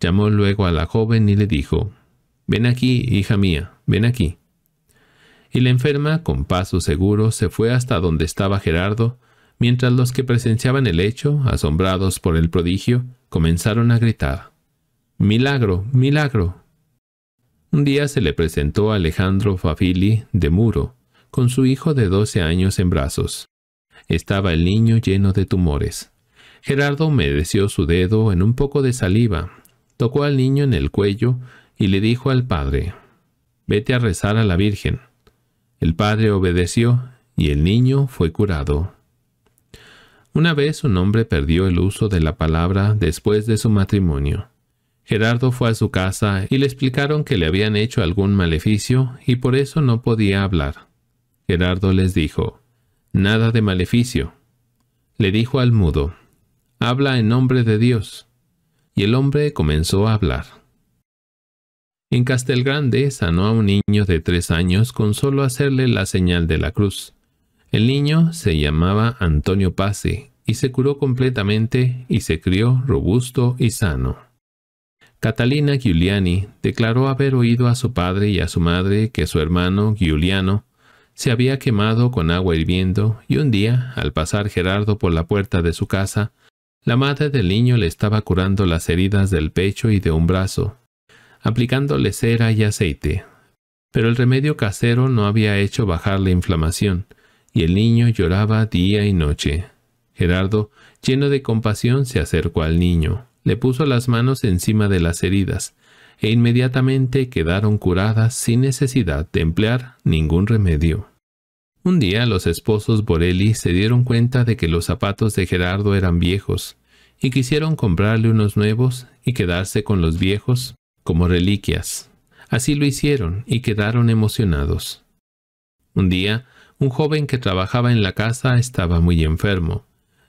Llamó luego a la joven y le dijo, Ven aquí, hija mía, ven aquí. Y la enferma, con paso seguro, se fue hasta donde estaba Gerardo, mientras los que presenciaban el hecho, asombrados por el prodigio, comenzaron a gritar. Milagro, milagro. Un día se le presentó a Alejandro Fafili de Muro, con su hijo de doce años en brazos. Estaba el niño lleno de tumores. Gerardo humedeció su dedo en un poco de saliva, tocó al niño en el cuello y le dijo al padre, Vete a rezar a la Virgen. El padre obedeció y el niño fue curado. Una vez un hombre perdió el uso de la palabra después de su matrimonio. Gerardo fue a su casa y le explicaron que le habían hecho algún maleficio y por eso no podía hablar. Gerardo les dijo, Nada de maleficio. Le dijo al mudo, Habla en nombre de Dios. Y el hombre comenzó a hablar. En Castelgrande sanó a un niño de tres años con solo hacerle la señal de la cruz. El niño se llamaba Antonio Pase y se curó completamente y se crió robusto y sano. Catalina Giuliani declaró haber oído a su padre y a su madre que su hermano Giuliano se había quemado con agua hirviendo y un día, al pasar Gerardo por la puerta de su casa, la madre del niño le estaba curando las heridas del pecho y de un brazo, aplicándole cera y aceite. Pero el remedio casero no había hecho bajar la inflamación, y el niño lloraba día y noche. Gerardo, lleno de compasión, se acercó al niño le puso las manos encima de las heridas, e inmediatamente quedaron curadas sin necesidad de emplear ningún remedio. Un día los esposos Borelli se dieron cuenta de que los zapatos de Gerardo eran viejos, y quisieron comprarle unos nuevos y quedarse con los viejos como reliquias. Así lo hicieron y quedaron emocionados. Un día, un joven que trabajaba en la casa estaba muy enfermo.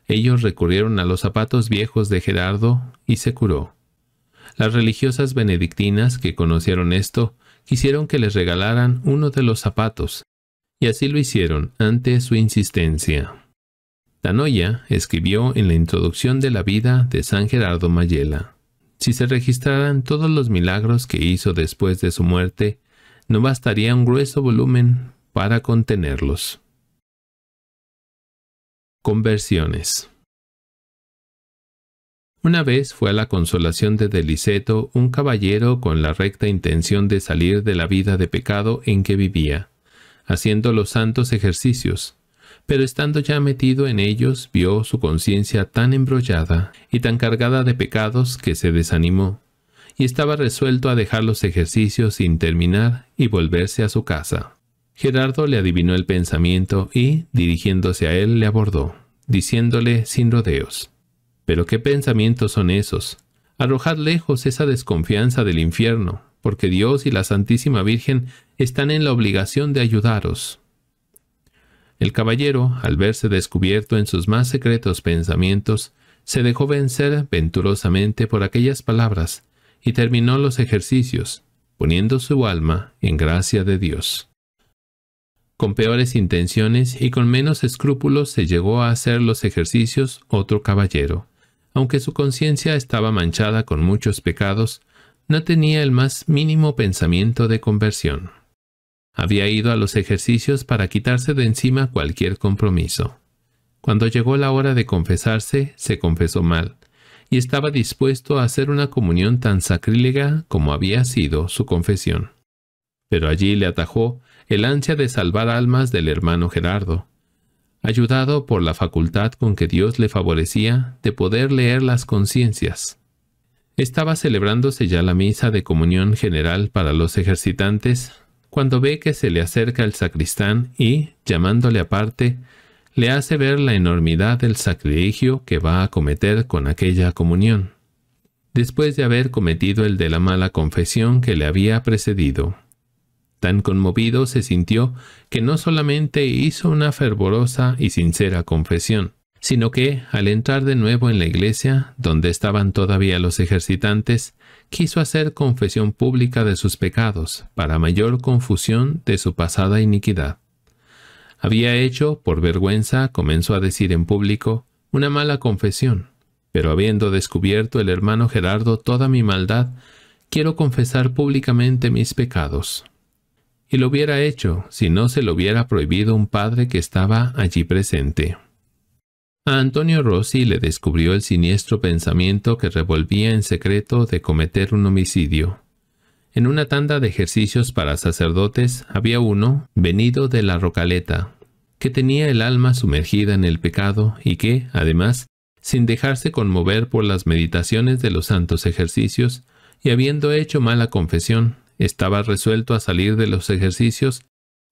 Ellos recurrieron a los zapatos viejos de Gerardo y se curó. Las religiosas benedictinas que conocieron esto quisieron que les regalaran uno de los zapatos, y así lo hicieron ante su insistencia. Tanoya escribió en la introducción de la vida de San Gerardo Mayela, si se registraran todos los milagros que hizo después de su muerte, no bastaría un grueso volumen para contenerlos. Conversiones. Una vez fue a la consolación de Deliceto un caballero con la recta intención de salir de la vida de pecado en que vivía, haciendo los santos ejercicios, pero estando ya metido en ellos vio su conciencia tan embrollada y tan cargada de pecados que se desanimó, y estaba resuelto a dejar los ejercicios sin terminar y volverse a su casa. Gerardo le adivinó el pensamiento y, dirigiéndose a él, le abordó, diciéndole sin rodeos. Pero qué pensamientos son esos. Arrojad lejos esa desconfianza del infierno, porque Dios y la Santísima Virgen están en la obligación de ayudaros. El caballero, al verse descubierto en sus más secretos pensamientos, se dejó vencer venturosamente por aquellas palabras y terminó los ejercicios, poniendo su alma en gracia de Dios. Con peores intenciones y con menos escrúpulos se llegó a hacer los ejercicios otro caballero. Aunque su conciencia estaba manchada con muchos pecados, no tenía el más mínimo pensamiento de conversión. Había ido a los ejercicios para quitarse de encima cualquier compromiso. Cuando llegó la hora de confesarse, se confesó mal, y estaba dispuesto a hacer una comunión tan sacrílega como había sido su confesión. Pero allí le atajó el ansia de salvar almas del hermano Gerardo, ayudado por la facultad con que Dios le favorecía de poder leer las conciencias. Estaba celebrándose ya la misa de comunión general para los ejercitantes cuando ve que se le acerca el sacristán y, llamándole aparte, le hace ver la enormidad del sacrilegio que va a cometer con aquella comunión, después de haber cometido el de la mala confesión que le había precedido. Tan conmovido se sintió que no solamente hizo una fervorosa y sincera confesión, sino que, al entrar de nuevo en la iglesia, donde estaban todavía los ejercitantes, quiso hacer confesión pública de sus pecados, para mayor confusión de su pasada iniquidad. Había hecho, por vergüenza, comenzó a decir en público, una mala confesión, pero habiendo descubierto el hermano Gerardo toda mi maldad, quiero confesar públicamente mis pecados y lo hubiera hecho si no se lo hubiera prohibido un padre que estaba allí presente. A Antonio Rossi le descubrió el siniestro pensamiento que revolvía en secreto de cometer un homicidio. En una tanda de ejercicios para sacerdotes había uno, venido de la Rocaleta, que tenía el alma sumergida en el pecado y que, además, sin dejarse conmover por las meditaciones de los santos ejercicios, y habiendo hecho mala confesión, estaba resuelto a salir de los ejercicios.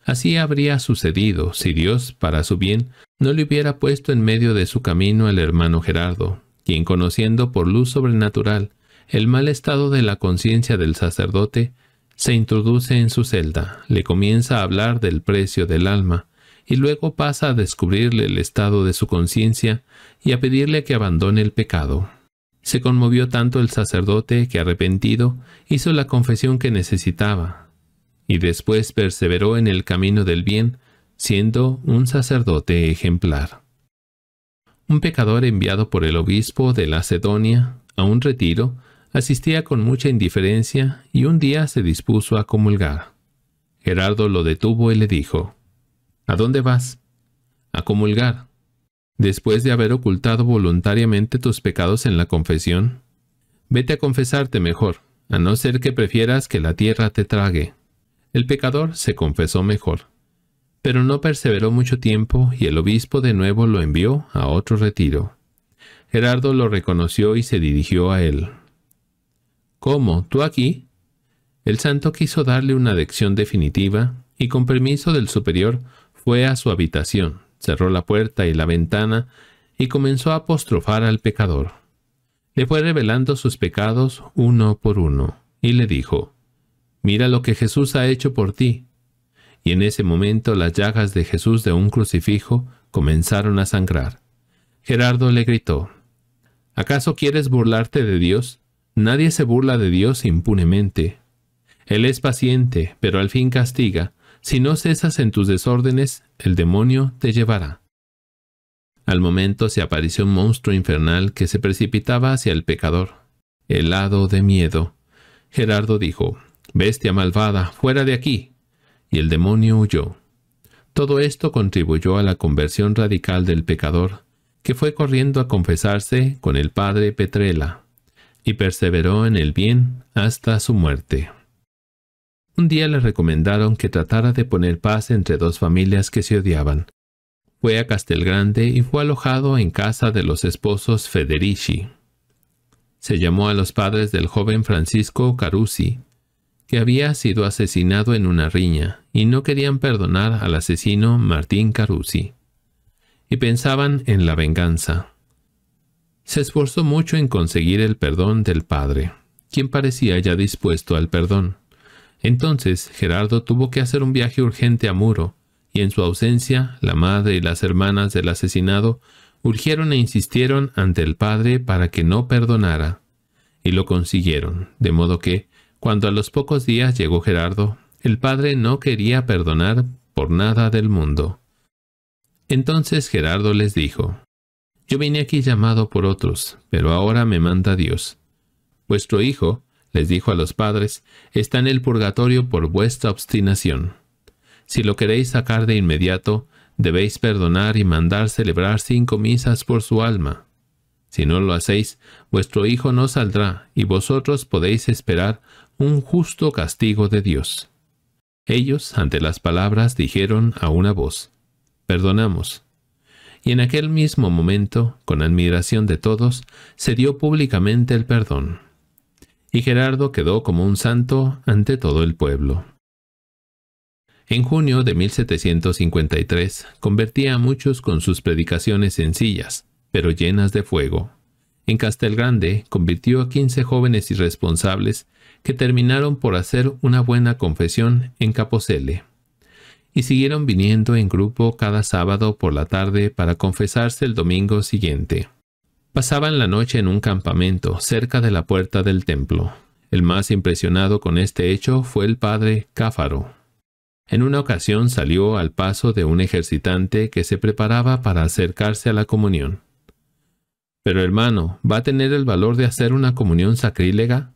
Así habría sucedido si Dios, para su bien, no le hubiera puesto en medio de su camino al hermano Gerardo, quien conociendo por luz sobrenatural el mal estado de la conciencia del sacerdote, se introduce en su celda, le comienza a hablar del precio del alma, y luego pasa a descubrirle el estado de su conciencia y a pedirle que abandone el pecado, se conmovió tanto el sacerdote que arrepentido hizo la confesión que necesitaba, y después perseveró en el camino del bien, siendo un sacerdote ejemplar. Un pecador enviado por el obispo de Lacedonia a un retiro asistía con mucha indiferencia y un día se dispuso a comulgar. Gerardo lo detuvo y le dijo, ¿A dónde vas? A comulgar después de haber ocultado voluntariamente tus pecados en la confesión? Vete a confesarte mejor, a no ser que prefieras que la tierra te trague. El pecador se confesó mejor. Pero no perseveró mucho tiempo y el obispo de nuevo lo envió a otro retiro. Gerardo lo reconoció y se dirigió a él. ¿Cómo? ¿Tú aquí? El santo quiso darle una lección definitiva y con permiso del superior fue a su habitación, cerró la puerta y la ventana y comenzó a apostrofar al pecador. Le fue revelando sus pecados uno por uno y le dijo, Mira lo que Jesús ha hecho por ti. Y en ese momento las llagas de Jesús de un crucifijo comenzaron a sangrar. Gerardo le gritó, ¿Acaso quieres burlarte de Dios? Nadie se burla de Dios impunemente. Él es paciente, pero al fin castiga, si no cesas en tus desórdenes, el demonio te llevará. Al momento se apareció un monstruo infernal que se precipitaba hacia el pecador. Helado de miedo, Gerardo dijo, Bestia malvada, fuera de aquí. Y el demonio huyó. Todo esto contribuyó a la conversión radical del pecador, que fue corriendo a confesarse con el padre Petrella, y perseveró en el bien hasta su muerte. Un día le recomendaron que tratara de poner paz entre dos familias que se odiaban. Fue a Castelgrande y fue alojado en casa de los esposos Federici. Se llamó a los padres del joven Francisco Carusi, que había sido asesinado en una riña, y no querían perdonar al asesino Martín Carusi. Y pensaban en la venganza. Se esforzó mucho en conseguir el perdón del padre, quien parecía ya dispuesto al perdón. Entonces Gerardo tuvo que hacer un viaje urgente a Muro, y en su ausencia, la madre y las hermanas del asesinado urgieron e insistieron ante el padre para que no perdonara, y lo consiguieron, de modo que, cuando a los pocos días llegó Gerardo, el padre no quería perdonar por nada del mundo. Entonces Gerardo les dijo, Yo vine aquí llamado por otros, pero ahora me manda Dios. Vuestro hijo, les dijo a los padres, está en el purgatorio por vuestra obstinación. Si lo queréis sacar de inmediato, debéis perdonar y mandar celebrar cinco misas por su alma. Si no lo hacéis, vuestro hijo no saldrá y vosotros podéis esperar un justo castigo de Dios. Ellos, ante las palabras, dijeron a una voz, Perdonamos. Y en aquel mismo momento, con admiración de todos, se dio públicamente el perdón y Gerardo quedó como un santo ante todo el pueblo. En junio de 1753 convertía a muchos con sus predicaciones sencillas, pero llenas de fuego. En Castelgrande convirtió a 15 jóvenes irresponsables que terminaron por hacer una buena confesión en Capocele. Y siguieron viniendo en grupo cada sábado por la tarde para confesarse el domingo siguiente. Pasaban la noche en un campamento cerca de la puerta del templo. El más impresionado con este hecho fue el padre Cáfaro. En una ocasión salió al paso de un ejercitante que se preparaba para acercarse a la comunión. Pero hermano, ¿va a tener el valor de hacer una comunión sacrílega?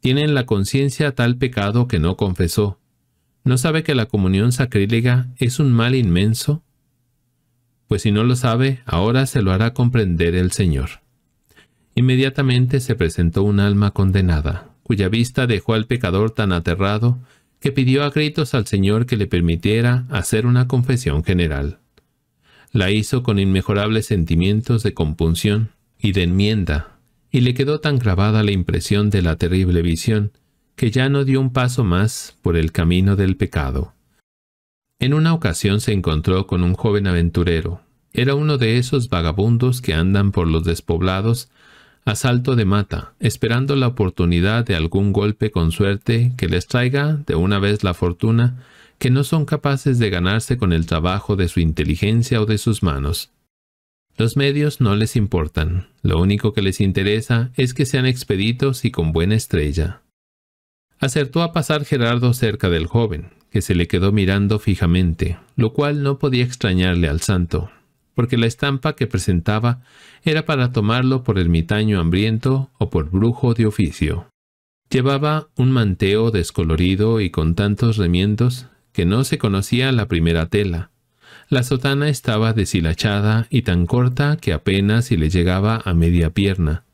Tiene en la conciencia tal pecado que no confesó. ¿No sabe que la comunión sacrílega es un mal inmenso? pues si no lo sabe, ahora se lo hará comprender el Señor. Inmediatamente se presentó un alma condenada, cuya vista dejó al pecador tan aterrado que pidió a gritos al Señor que le permitiera hacer una confesión general. La hizo con inmejorables sentimientos de compunción y de enmienda, y le quedó tan grabada la impresión de la terrible visión que ya no dio un paso más por el camino del pecado. En una ocasión se encontró con un joven aventurero. Era uno de esos vagabundos que andan por los despoblados a salto de mata, esperando la oportunidad de algún golpe con suerte que les traiga de una vez la fortuna que no son capaces de ganarse con el trabajo de su inteligencia o de sus manos. Los medios no les importan, lo único que les interesa es que sean expeditos y con buena estrella. Acertó a pasar Gerardo cerca del joven, que se le quedó mirando fijamente, lo cual no podía extrañarle al santo, porque la estampa que presentaba era para tomarlo por ermitaño hambriento o por brujo de oficio. Llevaba un manteo descolorido y con tantos remiendos que no se conocía la primera tela. La sotana estaba deshilachada y tan corta que apenas si le llegaba a media pierna,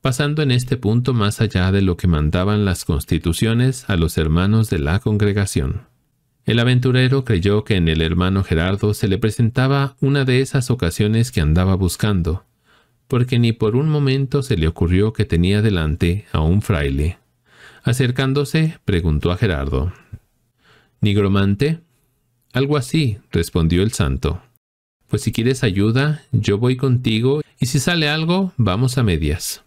pasando en este punto más allá de lo que mandaban las constituciones a los hermanos de la congregación. El aventurero creyó que en el hermano Gerardo se le presentaba una de esas ocasiones que andaba buscando, porque ni por un momento se le ocurrió que tenía delante a un fraile. Acercándose, preguntó a Gerardo. ¿Nigromante? Algo así, respondió el santo. Pues si quieres ayuda, yo voy contigo, y si sale algo, vamos a medias.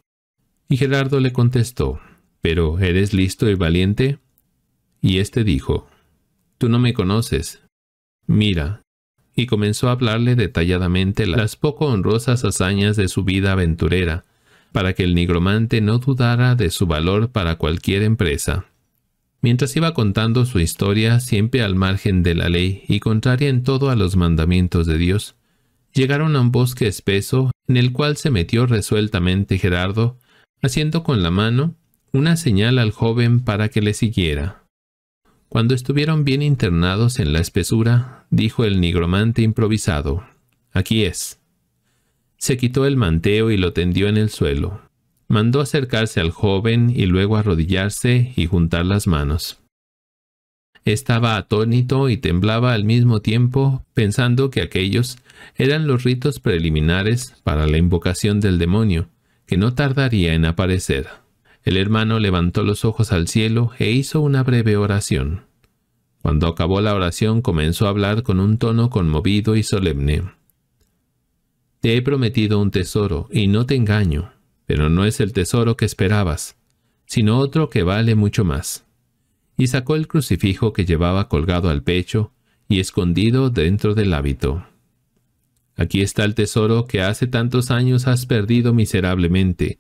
Y Gerardo le contestó, ¿Pero eres listo y valiente? Y éste dijo, Tú no me conoces. Mira. Y comenzó a hablarle detalladamente las poco honrosas hazañas de su vida aventurera, para que el nigromante no dudara de su valor para cualquier empresa. Mientras iba contando su historia, siempre al margen de la ley y contraria en todo a los mandamientos de Dios, llegaron a un bosque espeso en el cual se metió resueltamente Gerardo haciendo con la mano una señal al joven para que le siguiera. Cuando estuvieron bien internados en la espesura, dijo el nigromante improvisado, Aquí es. Se quitó el manteo y lo tendió en el suelo. Mandó acercarse al joven y luego arrodillarse y juntar las manos. Estaba atónito y temblaba al mismo tiempo, pensando que aquellos eran los ritos preliminares para la invocación del demonio, que no tardaría en aparecer. El hermano levantó los ojos al cielo e hizo una breve oración. Cuando acabó la oración comenzó a hablar con un tono conmovido y solemne. Te he prometido un tesoro, y no te engaño, pero no es el tesoro que esperabas, sino otro que vale mucho más. Y sacó el crucifijo que llevaba colgado al pecho y escondido dentro del hábito. Aquí está el tesoro que hace tantos años has perdido miserablemente,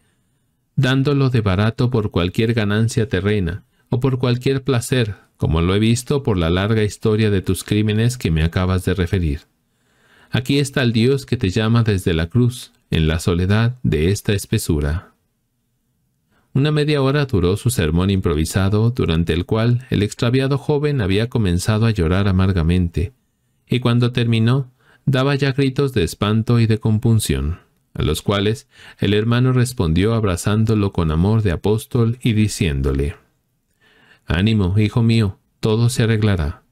dándolo de barato por cualquier ganancia terrena o por cualquier placer, como lo he visto por la larga historia de tus crímenes que me acabas de referir. Aquí está el Dios que te llama desde la cruz, en la soledad de esta espesura. Una media hora duró su sermón improvisado, durante el cual el extraviado joven había comenzado a llorar amargamente, y cuando terminó, daba ya gritos de espanto y de compunción, a los cuales el hermano respondió abrazándolo con amor de apóstol y diciéndole, Ánimo, hijo mío, todo se arreglará.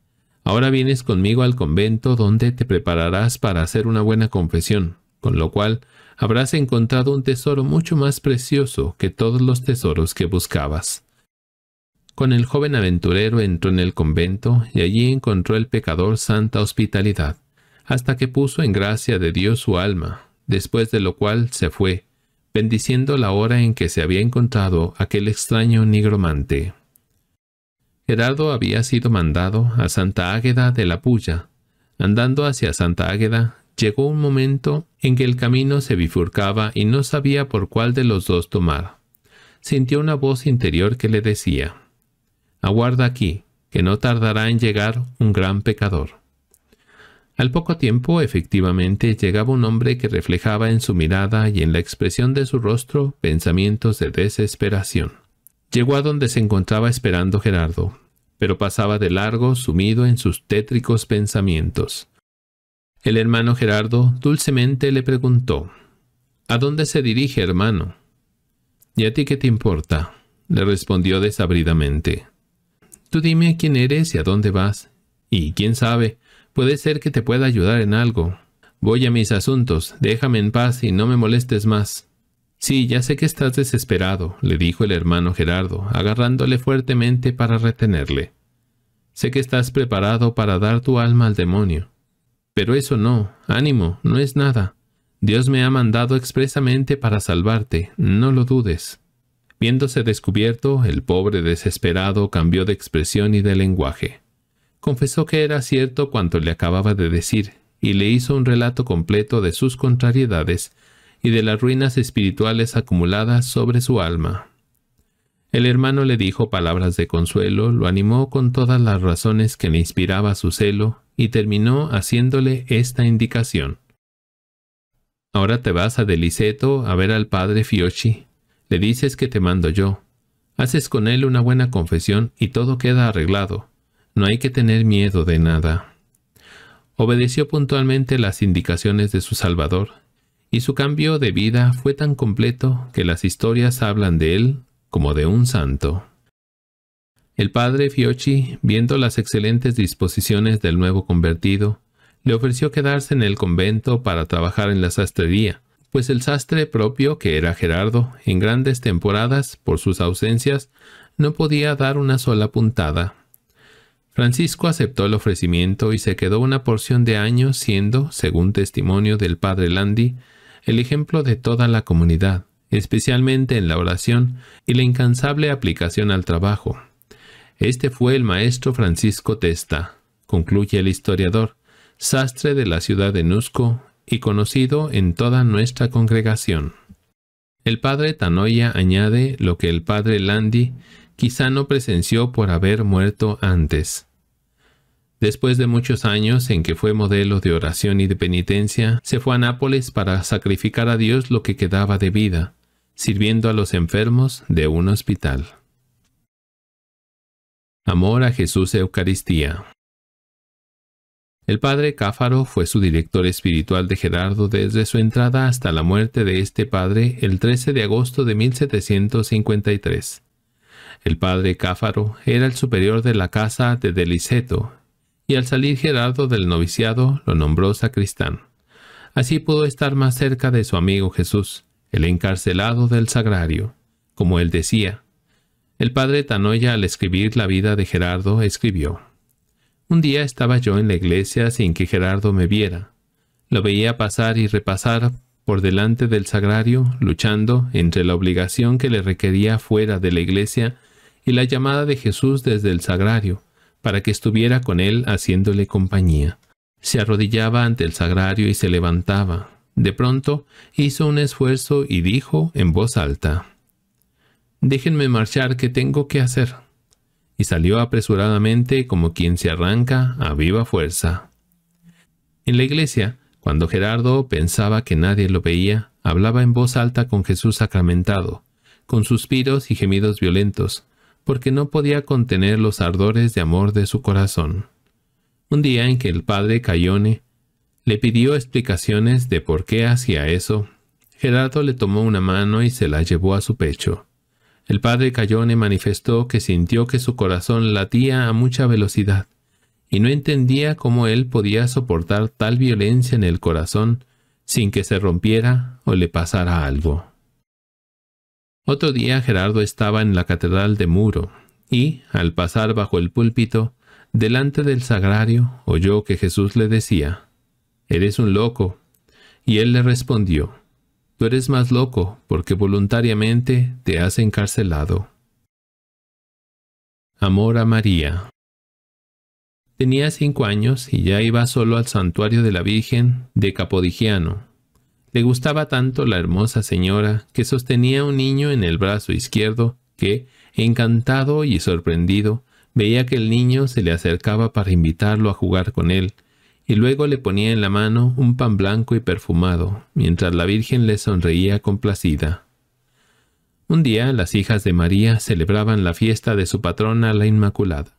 Ahora vienes conmigo al convento donde te prepararás para hacer una buena confesión, con lo cual habrás encontrado un tesoro mucho más precioso que todos los tesoros que buscabas. Con el joven aventurero entró en el convento y allí encontró el pecador santa hospitalidad hasta que puso en gracia de Dios su alma, después de lo cual se fue, bendiciendo la hora en que se había encontrado aquel extraño nigromante. Gerardo había sido mandado a Santa Águeda de la Puya. Andando hacia Santa Águeda, llegó un momento en que el camino se bifurcaba y no sabía por cuál de los dos tomar. Sintió una voz interior que le decía, Aguarda aquí, que no tardará en llegar un gran pecador. Al poco tiempo, efectivamente, llegaba un hombre que reflejaba en su mirada y en la expresión de su rostro pensamientos de desesperación. Llegó a donde se encontraba esperando Gerardo, pero pasaba de largo sumido en sus tétricos pensamientos. El hermano Gerardo dulcemente le preguntó, ¿A dónde se dirige, hermano? ¿Y a ti qué te importa? le respondió desabridamente. Tú dime quién eres y a dónde vas, y quién sabe, Puede ser que te pueda ayudar en algo. Voy a mis asuntos, déjame en paz y no me molestes más. Sí, ya sé que estás desesperado, le dijo el hermano Gerardo, agarrándole fuertemente para retenerle. Sé que estás preparado para dar tu alma al demonio. Pero eso no, ánimo, no es nada. Dios me ha mandado expresamente para salvarte, no lo dudes. Viéndose descubierto, el pobre desesperado cambió de expresión y de lenguaje confesó que era cierto cuanto le acababa de decir, y le hizo un relato completo de sus contrariedades y de las ruinas espirituales acumuladas sobre su alma. El hermano le dijo palabras de consuelo, lo animó con todas las razones que le inspiraba su celo y terminó haciéndole esta indicación. Ahora te vas a Deliceto a ver al padre Fiocchi. Le dices que te mando yo. Haces con él una buena confesión y todo queda arreglado. No hay que tener miedo de nada. Obedeció puntualmente las indicaciones de su Salvador, y su cambio de vida fue tan completo que las historias hablan de él como de un santo. El padre Fiochi, viendo las excelentes disposiciones del nuevo convertido, le ofreció quedarse en el convento para trabajar en la sastrería, pues el sastre propio, que era Gerardo, en grandes temporadas, por sus ausencias, no podía dar una sola puntada. Francisco aceptó el ofrecimiento y se quedó una porción de años siendo, según testimonio del padre Landi, el ejemplo de toda la comunidad, especialmente en la oración y la incansable aplicación al trabajo. Este fue el maestro Francisco Testa, concluye el historiador, sastre de la ciudad de Nusco y conocido en toda nuestra congregación. El padre Tanoya añade lo que el padre Landi quizá no presenció por haber muerto antes. Después de muchos años en que fue modelo de oración y de penitencia, se fue a Nápoles para sacrificar a Dios lo que quedaba de vida, sirviendo a los enfermos de un hospital. Amor a Jesús Eucaristía. El padre Cáfaro fue su director espiritual de Gerardo desde su entrada hasta la muerte de este padre el 13 de agosto de 1753. El padre Cáfaro era el superior de la casa de Deliceto, y al salir Gerardo del noviciado lo nombró sacristán. Así pudo estar más cerca de su amigo Jesús, el encarcelado del sagrario, como él decía. El padre Tanoya al escribir la vida de Gerardo escribió, Un día estaba yo en la iglesia sin que Gerardo me viera. Lo veía pasar y repasar por delante del sagrario, luchando entre la obligación que le requería fuera de la iglesia y la llamada de Jesús desde el sagrario, para que estuviera con él haciéndole compañía. Se arrodillaba ante el sagrario y se levantaba. De pronto hizo un esfuerzo y dijo en voz alta, Déjenme marchar, que tengo que hacer. Y salió apresuradamente como quien se arranca a viva fuerza. En la iglesia, cuando Gerardo pensaba que nadie lo veía, hablaba en voz alta con Jesús sacramentado, con suspiros y gemidos violentos, porque no podía contener los ardores de amor de su corazón. Un día en que el padre Cayone le pidió explicaciones de por qué hacía eso, Gerardo le tomó una mano y se la llevó a su pecho. El padre Cayone manifestó que sintió que su corazón latía a mucha velocidad, y no entendía cómo él podía soportar tal violencia en el corazón sin que se rompiera o le pasara algo. Otro día Gerardo estaba en la catedral de Muro y, al pasar bajo el púlpito, delante del sagrario, oyó que Jesús le decía, Eres un loco. Y él le respondió, Tú eres más loco porque voluntariamente te has encarcelado. Amor a María. Tenía cinco años y ya iba solo al santuario de la Virgen de Capodigiano, le gustaba tanto la hermosa señora que sostenía un niño en el brazo izquierdo que, encantado y sorprendido, veía que el niño se le acercaba para invitarlo a jugar con él, y luego le ponía en la mano un pan blanco y perfumado, mientras la Virgen le sonreía complacida. Un día las hijas de María celebraban la fiesta de su patrona la Inmaculada.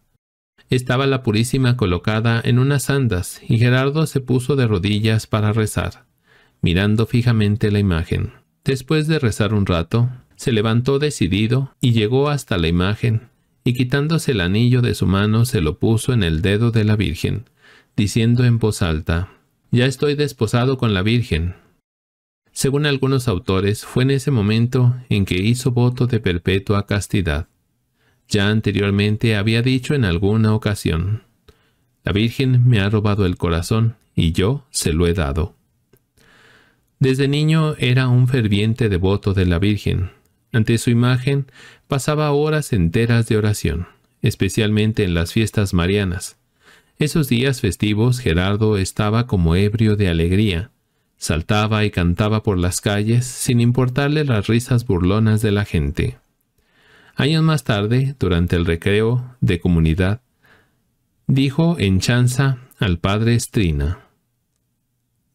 Estaba la Purísima colocada en unas andas y Gerardo se puso de rodillas para rezar mirando fijamente la imagen. Después de rezar un rato, se levantó decidido y llegó hasta la imagen, y quitándose el anillo de su mano se lo puso en el dedo de la Virgen, diciendo en voz alta, Ya estoy desposado con la Virgen. Según algunos autores, fue en ese momento en que hizo voto de perpetua castidad. Ya anteriormente había dicho en alguna ocasión, La Virgen me ha robado el corazón y yo se lo he dado. Desde niño era un ferviente devoto de la Virgen. Ante su imagen pasaba horas enteras de oración, especialmente en las fiestas marianas. Esos días festivos Gerardo estaba como ebrio de alegría. Saltaba y cantaba por las calles sin importarle las risas burlonas de la gente. Años más tarde, durante el recreo de comunidad, dijo en chanza al padre Strina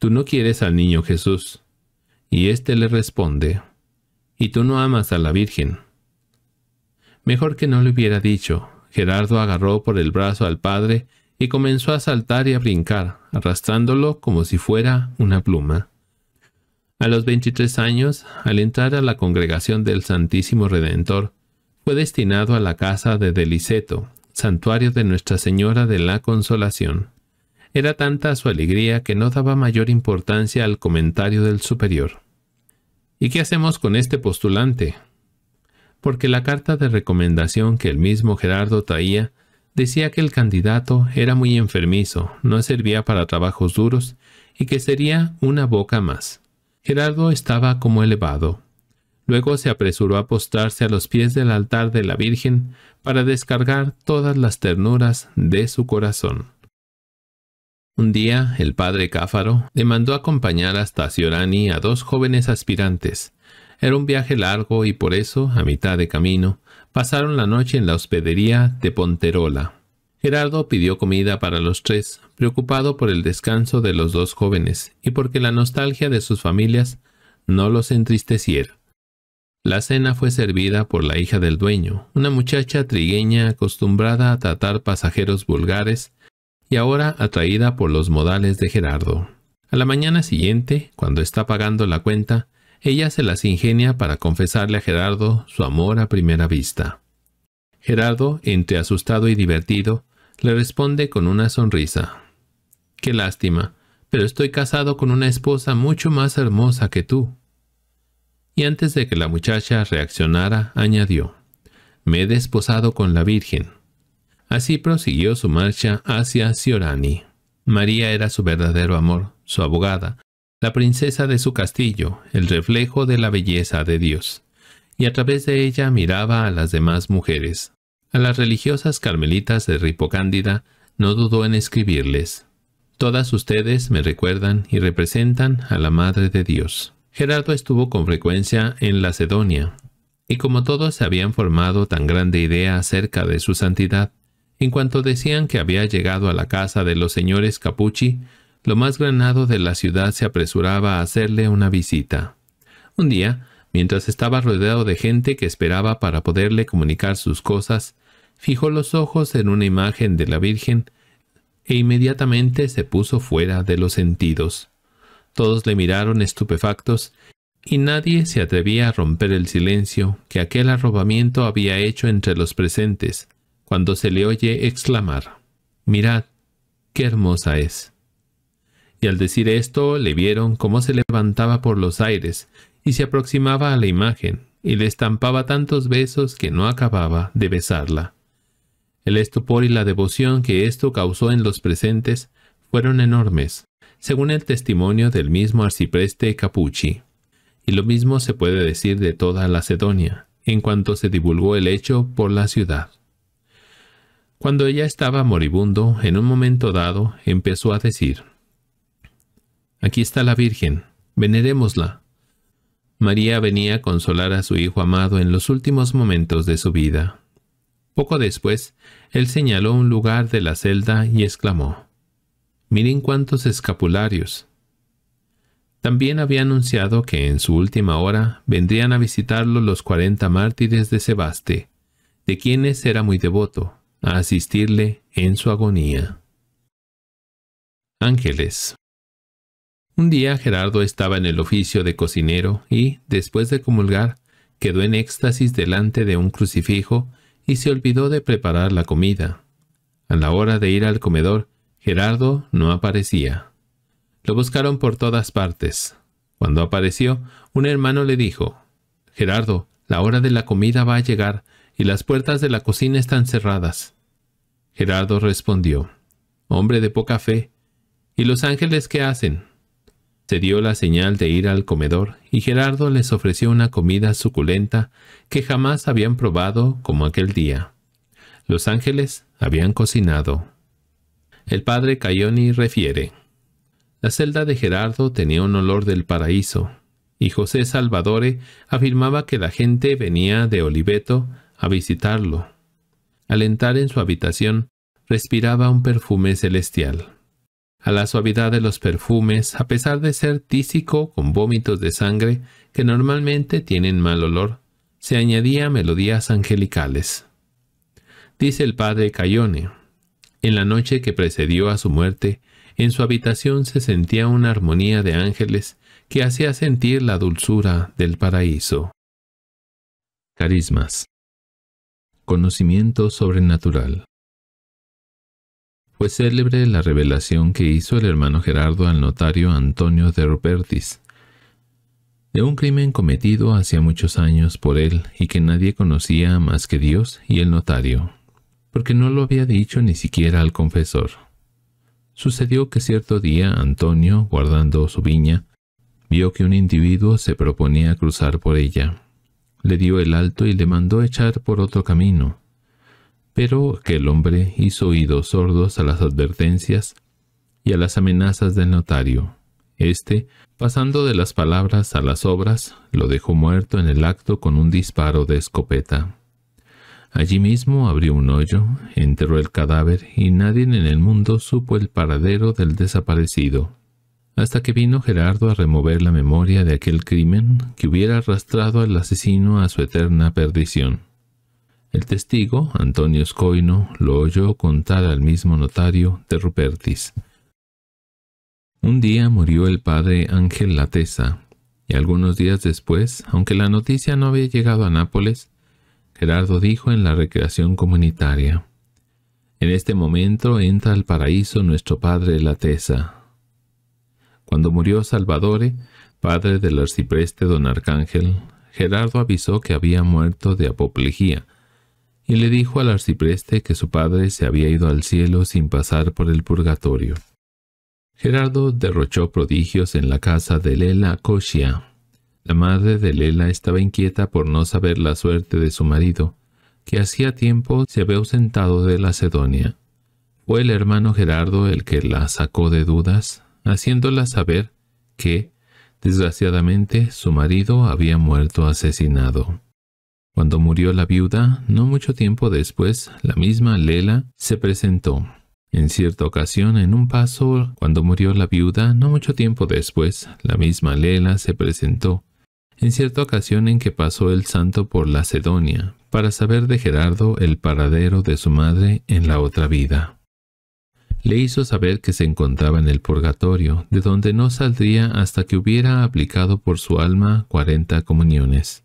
no quieres al niño Jesús. Y éste le responde, Y tú no amas a la Virgen. Mejor que no le hubiera dicho, Gerardo agarró por el brazo al padre y comenzó a saltar y a brincar, arrastrándolo como si fuera una pluma. A los 23 años, al entrar a la congregación del Santísimo Redentor, fue destinado a la casa de Deliceto, santuario de Nuestra Señora de la Consolación. Era tanta su alegría que no daba mayor importancia al comentario del superior. ¿Y qué hacemos con este postulante? Porque la carta de recomendación que el mismo Gerardo traía decía que el candidato era muy enfermizo, no servía para trabajos duros y que sería una boca más. Gerardo estaba como elevado. Luego se apresuró a postrarse a los pies del altar de la Virgen para descargar todas las ternuras de su corazón. Un día, el padre Cáfaro le mandó acompañar hasta Ciorani a dos jóvenes aspirantes. Era un viaje largo y por eso, a mitad de camino, pasaron la noche en la hospedería de Ponterola. Gerardo pidió comida para los tres, preocupado por el descanso de los dos jóvenes y porque la nostalgia de sus familias no los entristeciera. La cena fue servida por la hija del dueño, una muchacha trigueña acostumbrada a tratar pasajeros vulgares y ahora atraída por los modales de Gerardo. A la mañana siguiente, cuando está pagando la cuenta, ella se las ingenia para confesarle a Gerardo su amor a primera vista. Gerardo, entre asustado y divertido, le responde con una sonrisa. Qué lástima, pero estoy casado con una esposa mucho más hermosa que tú. Y antes de que la muchacha reaccionara, añadió, me he desposado con la Virgen. Así prosiguió su marcha hacia Ciorani. María era su verdadero amor, su abogada, la princesa de su castillo, el reflejo de la belleza de Dios. Y a través de ella miraba a las demás mujeres. A las religiosas carmelitas de Ripocándida no dudó en escribirles. Todas ustedes me recuerdan y representan a la Madre de Dios. Gerardo estuvo con frecuencia en Lacedonia, y como todos se habían formado tan grande idea acerca de su santidad, en cuanto decían que había llegado a la casa de los señores Capuchi, lo más granado de la ciudad se apresuraba a hacerle una visita. Un día, mientras estaba rodeado de gente que esperaba para poderle comunicar sus cosas, fijó los ojos en una imagen de la Virgen e inmediatamente se puso fuera de los sentidos. Todos le miraron estupefactos y nadie se atrevía a romper el silencio que aquel arrobamiento había hecho entre los presentes, cuando se le oye exclamar, Mirad, qué hermosa es. Y al decir esto le vieron cómo se levantaba por los aires y se aproximaba a la imagen y le estampaba tantos besos que no acababa de besarla. El estupor y la devoción que esto causó en los presentes fueron enormes, según el testimonio del mismo arcipreste Capucci. Y lo mismo se puede decir de toda la Lacedonia, en cuanto se divulgó el hecho por la ciudad. Cuando ella estaba moribundo, en un momento dado, empezó a decir, Aquí está la Virgen, venerémosla. María venía a consolar a su hijo amado en los últimos momentos de su vida. Poco después, él señaló un lugar de la celda y exclamó, Miren cuántos escapularios. También había anunciado que en su última hora vendrían a visitarlo los cuarenta mártires de Sebaste, de quienes era muy devoto, a asistirle en su agonía. Ángeles. Un día Gerardo estaba en el oficio de cocinero y, después de comulgar, quedó en éxtasis delante de un crucifijo y se olvidó de preparar la comida. A la hora de ir al comedor, Gerardo no aparecía. Lo buscaron por todas partes. Cuando apareció, un hermano le dijo, Gerardo, la hora de la comida va a llegar y las puertas de la cocina están cerradas. Gerardo respondió, Hombre de poca fe, ¿y los ángeles qué hacen? Se dio la señal de ir al comedor y Gerardo les ofreció una comida suculenta que jamás habían probado como aquel día. Los ángeles habían cocinado. El padre Cayoni refiere, La celda de Gerardo tenía un olor del paraíso, y José Salvadore afirmaba que la gente venía de Oliveto a visitarlo al entrar en su habitación, respiraba un perfume celestial. A la suavidad de los perfumes, a pesar de ser tísico con vómitos de sangre que normalmente tienen mal olor, se añadía melodías angelicales. Dice el padre Cayone, en la noche que precedió a su muerte, en su habitación se sentía una armonía de ángeles que hacía sentir la dulzura del paraíso. Carismas conocimiento sobrenatural. Fue célebre la revelación que hizo el hermano Gerardo al notario Antonio de Rupertis, de un crimen cometido hacía muchos años por él y que nadie conocía más que Dios y el notario, porque no lo había dicho ni siquiera al confesor. Sucedió que cierto día Antonio, guardando su viña, vio que un individuo se proponía cruzar por ella le dio el alto y le mandó echar por otro camino. Pero aquel hombre hizo oídos sordos a las advertencias y a las amenazas del notario. Este, pasando de las palabras a las obras, lo dejó muerto en el acto con un disparo de escopeta. Allí mismo abrió un hoyo, enterró el cadáver y nadie en el mundo supo el paradero del desaparecido hasta que vino Gerardo a remover la memoria de aquel crimen que hubiera arrastrado al asesino a su eterna perdición. El testigo, Antonio Scoino, lo oyó contar al mismo notario de Rupertis. Un día murió el padre Ángel Latesa, y algunos días después, aunque la noticia no había llegado a Nápoles, Gerardo dijo en la recreación comunitaria, En este momento entra al paraíso nuestro padre Latesa, cuando murió Salvadore, padre del arcipreste don Arcángel, Gerardo avisó que había muerto de apoplejía, y le dijo al arcipreste que su padre se había ido al cielo sin pasar por el purgatorio. Gerardo derrochó prodigios en la casa de Lela Cochia. La madre de Lela estaba inquieta por no saber la suerte de su marido, que hacía tiempo se había ausentado de la Lacedonia. Fue el hermano Gerardo el que la sacó de dudas, haciéndola saber que, desgraciadamente, su marido había muerto asesinado. Cuando murió la viuda, no mucho tiempo después, la misma Lela se presentó. En cierta ocasión, en un paso, cuando murió la viuda, no mucho tiempo después, la misma Lela se presentó. En cierta ocasión en que pasó el santo por la Lacedonia, para saber de Gerardo el paradero de su madre en la otra vida le hizo saber que se encontraba en el purgatorio, de donde no saldría hasta que hubiera aplicado por su alma cuarenta comuniones,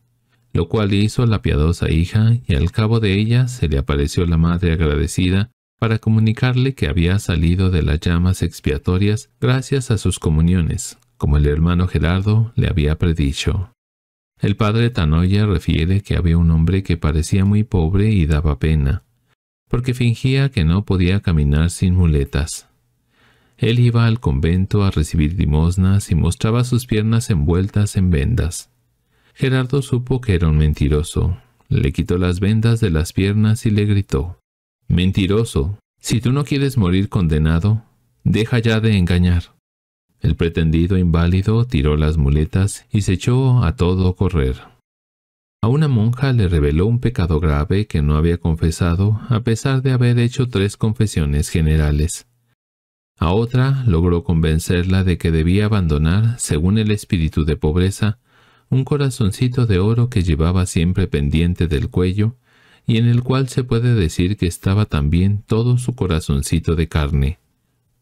lo cual hizo la piadosa hija, y al cabo de ella se le apareció la madre agradecida para comunicarle que había salido de las llamas expiatorias gracias a sus comuniones, como el hermano Gerardo le había predicho. El padre Tanoya refiere que había un hombre que parecía muy pobre y daba pena, porque fingía que no podía caminar sin muletas. Él iba al convento a recibir limosnas y mostraba sus piernas envueltas en vendas. Gerardo supo que era un mentiroso. Le quitó las vendas de las piernas y le gritó. Mentiroso, si tú no quieres morir condenado, deja ya de engañar. El pretendido inválido tiró las muletas y se echó a todo correr. A una monja le reveló un pecado grave que no había confesado a pesar de haber hecho tres confesiones generales. A otra logró convencerla de que debía abandonar, según el espíritu de pobreza, un corazoncito de oro que llevaba siempre pendiente del cuello y en el cual se puede decir que estaba también todo su corazoncito de carne,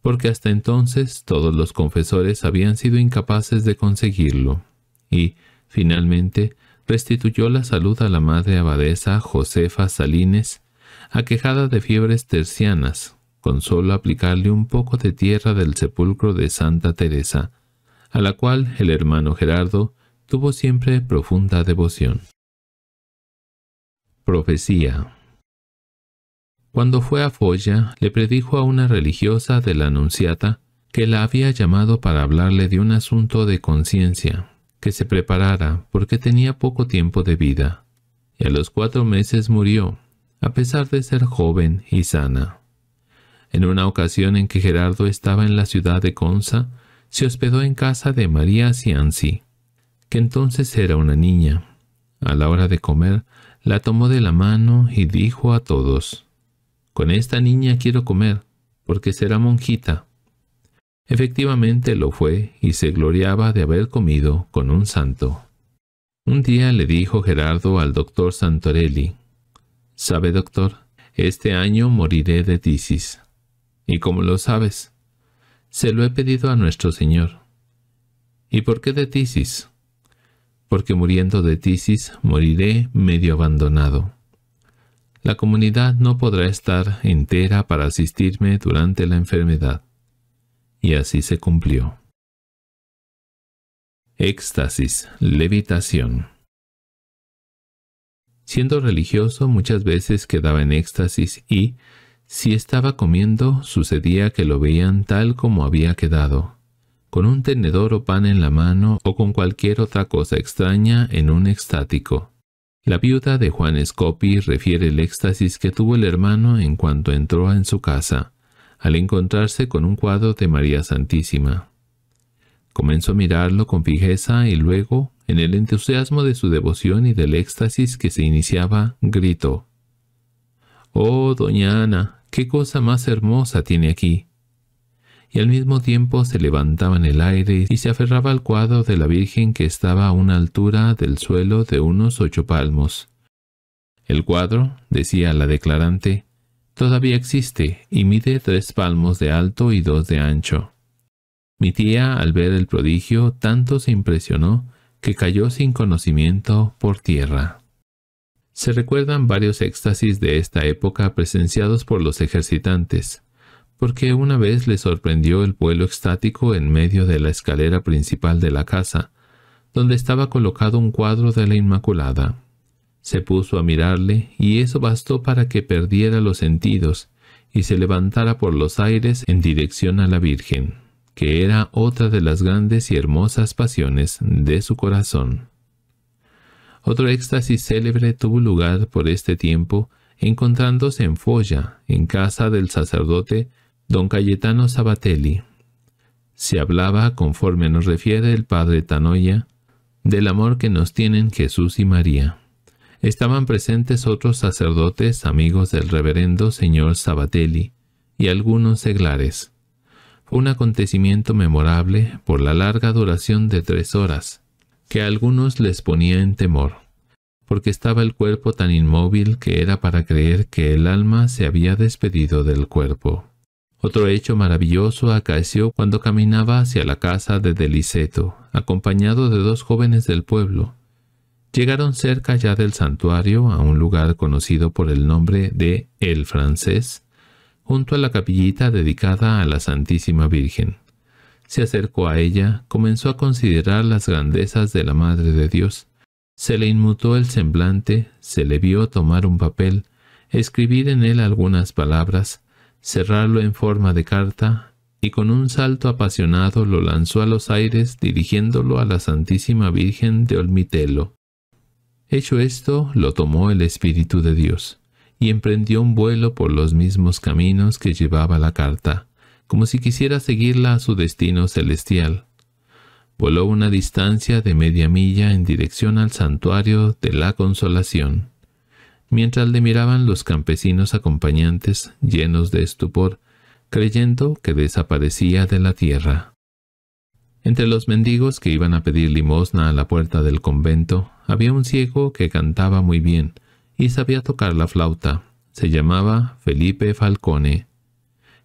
porque hasta entonces todos los confesores habían sido incapaces de conseguirlo, y, finalmente, restituyó la salud a la madre abadesa Josefa Salines, aquejada de fiebres tercianas, con solo aplicarle un poco de tierra del sepulcro de Santa Teresa, a la cual el hermano Gerardo tuvo siempre profunda devoción. Profecía Cuando fue a Foya, le predijo a una religiosa de la Anunciata que la había llamado para hablarle de un asunto de conciencia, que se preparara porque tenía poco tiempo de vida, y a los cuatro meses murió, a pesar de ser joven y sana. En una ocasión en que Gerardo estaba en la ciudad de Conza, se hospedó en casa de María Cianci, que entonces era una niña. A la hora de comer, la tomó de la mano y dijo a todos, Con esta niña quiero comer, porque será monjita Efectivamente lo fue y se gloriaba de haber comido con un santo. Un día le dijo Gerardo al doctor Santorelli, ¿Sabe, doctor? Este año moriré de tisis. ¿Y cómo lo sabes? Se lo he pedido a nuestro Señor. ¿Y por qué de tisis? Porque muriendo de tisis moriré medio abandonado. La comunidad no podrá estar entera para asistirme durante la enfermedad y así se cumplió. Éxtasis, levitación. Siendo religioso muchas veces quedaba en éxtasis y, si estaba comiendo, sucedía que lo veían tal como había quedado, con un tenedor o pan en la mano o con cualquier otra cosa extraña en un extático. La viuda de Juan Scopi refiere el éxtasis que tuvo el hermano en cuanto entró en su casa al encontrarse con un cuadro de María Santísima. Comenzó a mirarlo con fijeza y luego, en el entusiasmo de su devoción y del éxtasis que se iniciaba, gritó. Oh, doña Ana, qué cosa más hermosa tiene aquí. Y al mismo tiempo se levantaba en el aire y se aferraba al cuadro de la Virgen que estaba a una altura del suelo de unos ocho palmos. El cuadro, decía la declarante, todavía existe y mide tres palmos de alto y dos de ancho. Mi tía, al ver el prodigio, tanto se impresionó que cayó sin conocimiento por tierra. Se recuerdan varios éxtasis de esta época presenciados por los ejercitantes, porque una vez le sorprendió el vuelo estático en medio de la escalera principal de la casa, donde estaba colocado un cuadro de la Inmaculada. Se puso a mirarle y eso bastó para que perdiera los sentidos y se levantara por los aires en dirección a la Virgen, que era otra de las grandes y hermosas pasiones de su corazón. Otro éxtasis célebre tuvo lugar por este tiempo, encontrándose en Foya, en casa del sacerdote don Cayetano Sabatelli. Se hablaba, conforme nos refiere el padre Tanoya, del amor que nos tienen Jesús y María. Estaban presentes otros sacerdotes amigos del reverendo señor Sabatelli y algunos seglares. Fue un acontecimiento memorable por la larga duración de tres horas, que a algunos les ponía en temor, porque estaba el cuerpo tan inmóvil que era para creer que el alma se había despedido del cuerpo. Otro hecho maravilloso acaeció cuando caminaba hacia la casa de Deliceto, acompañado de dos jóvenes del pueblo, Llegaron cerca ya del santuario a un lugar conocido por el nombre de El Francés, junto a la capillita dedicada a la Santísima Virgen. Se acercó a ella, comenzó a considerar las grandezas de la Madre de Dios, se le inmutó el semblante, se le vio tomar un papel, escribir en él algunas palabras, cerrarlo en forma de carta, y con un salto apasionado lo lanzó a los aires dirigiéndolo a la Santísima Virgen de Olmitelo. Hecho esto, lo tomó el Espíritu de Dios, y emprendió un vuelo por los mismos caminos que llevaba la carta, como si quisiera seguirla a su destino celestial. Voló una distancia de media milla en dirección al santuario de la consolación. Mientras le miraban los campesinos acompañantes, llenos de estupor, creyendo que desaparecía de la tierra. Entre los mendigos que iban a pedir limosna a la puerta del convento, había un ciego que cantaba muy bien y sabía tocar la flauta. Se llamaba Felipe Falcone.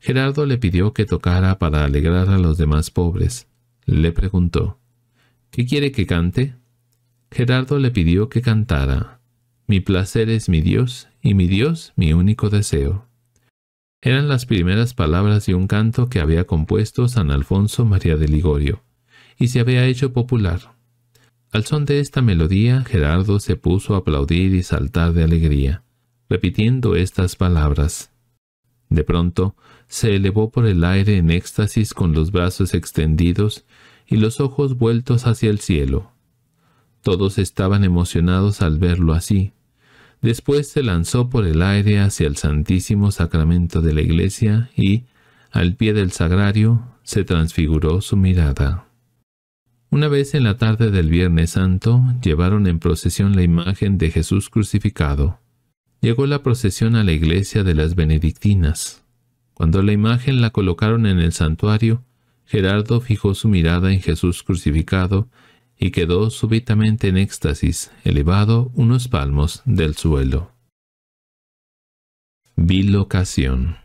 Gerardo le pidió que tocara para alegrar a los demás pobres. Le preguntó, ¿Qué quiere que cante? Gerardo le pidió que cantara. Mi placer es mi Dios y mi Dios mi único deseo. Eran las primeras palabras de un canto que había compuesto San Alfonso María de Ligorio y se había hecho popular. Al son de esta melodía, Gerardo se puso a aplaudir y saltar de alegría, repitiendo estas palabras. De pronto, se elevó por el aire en éxtasis con los brazos extendidos y los ojos vueltos hacia el cielo. Todos estaban emocionados al verlo así. Después se lanzó por el aire hacia el Santísimo Sacramento de la Iglesia y, al pie del sagrario, se transfiguró su mirada. Una vez en la tarde del Viernes Santo, llevaron en procesión la imagen de Jesús crucificado. Llegó la procesión a la iglesia de las benedictinas. Cuando la imagen la colocaron en el santuario, Gerardo fijó su mirada en Jesús crucificado y quedó súbitamente en éxtasis, elevado unos palmos del suelo. Bilocación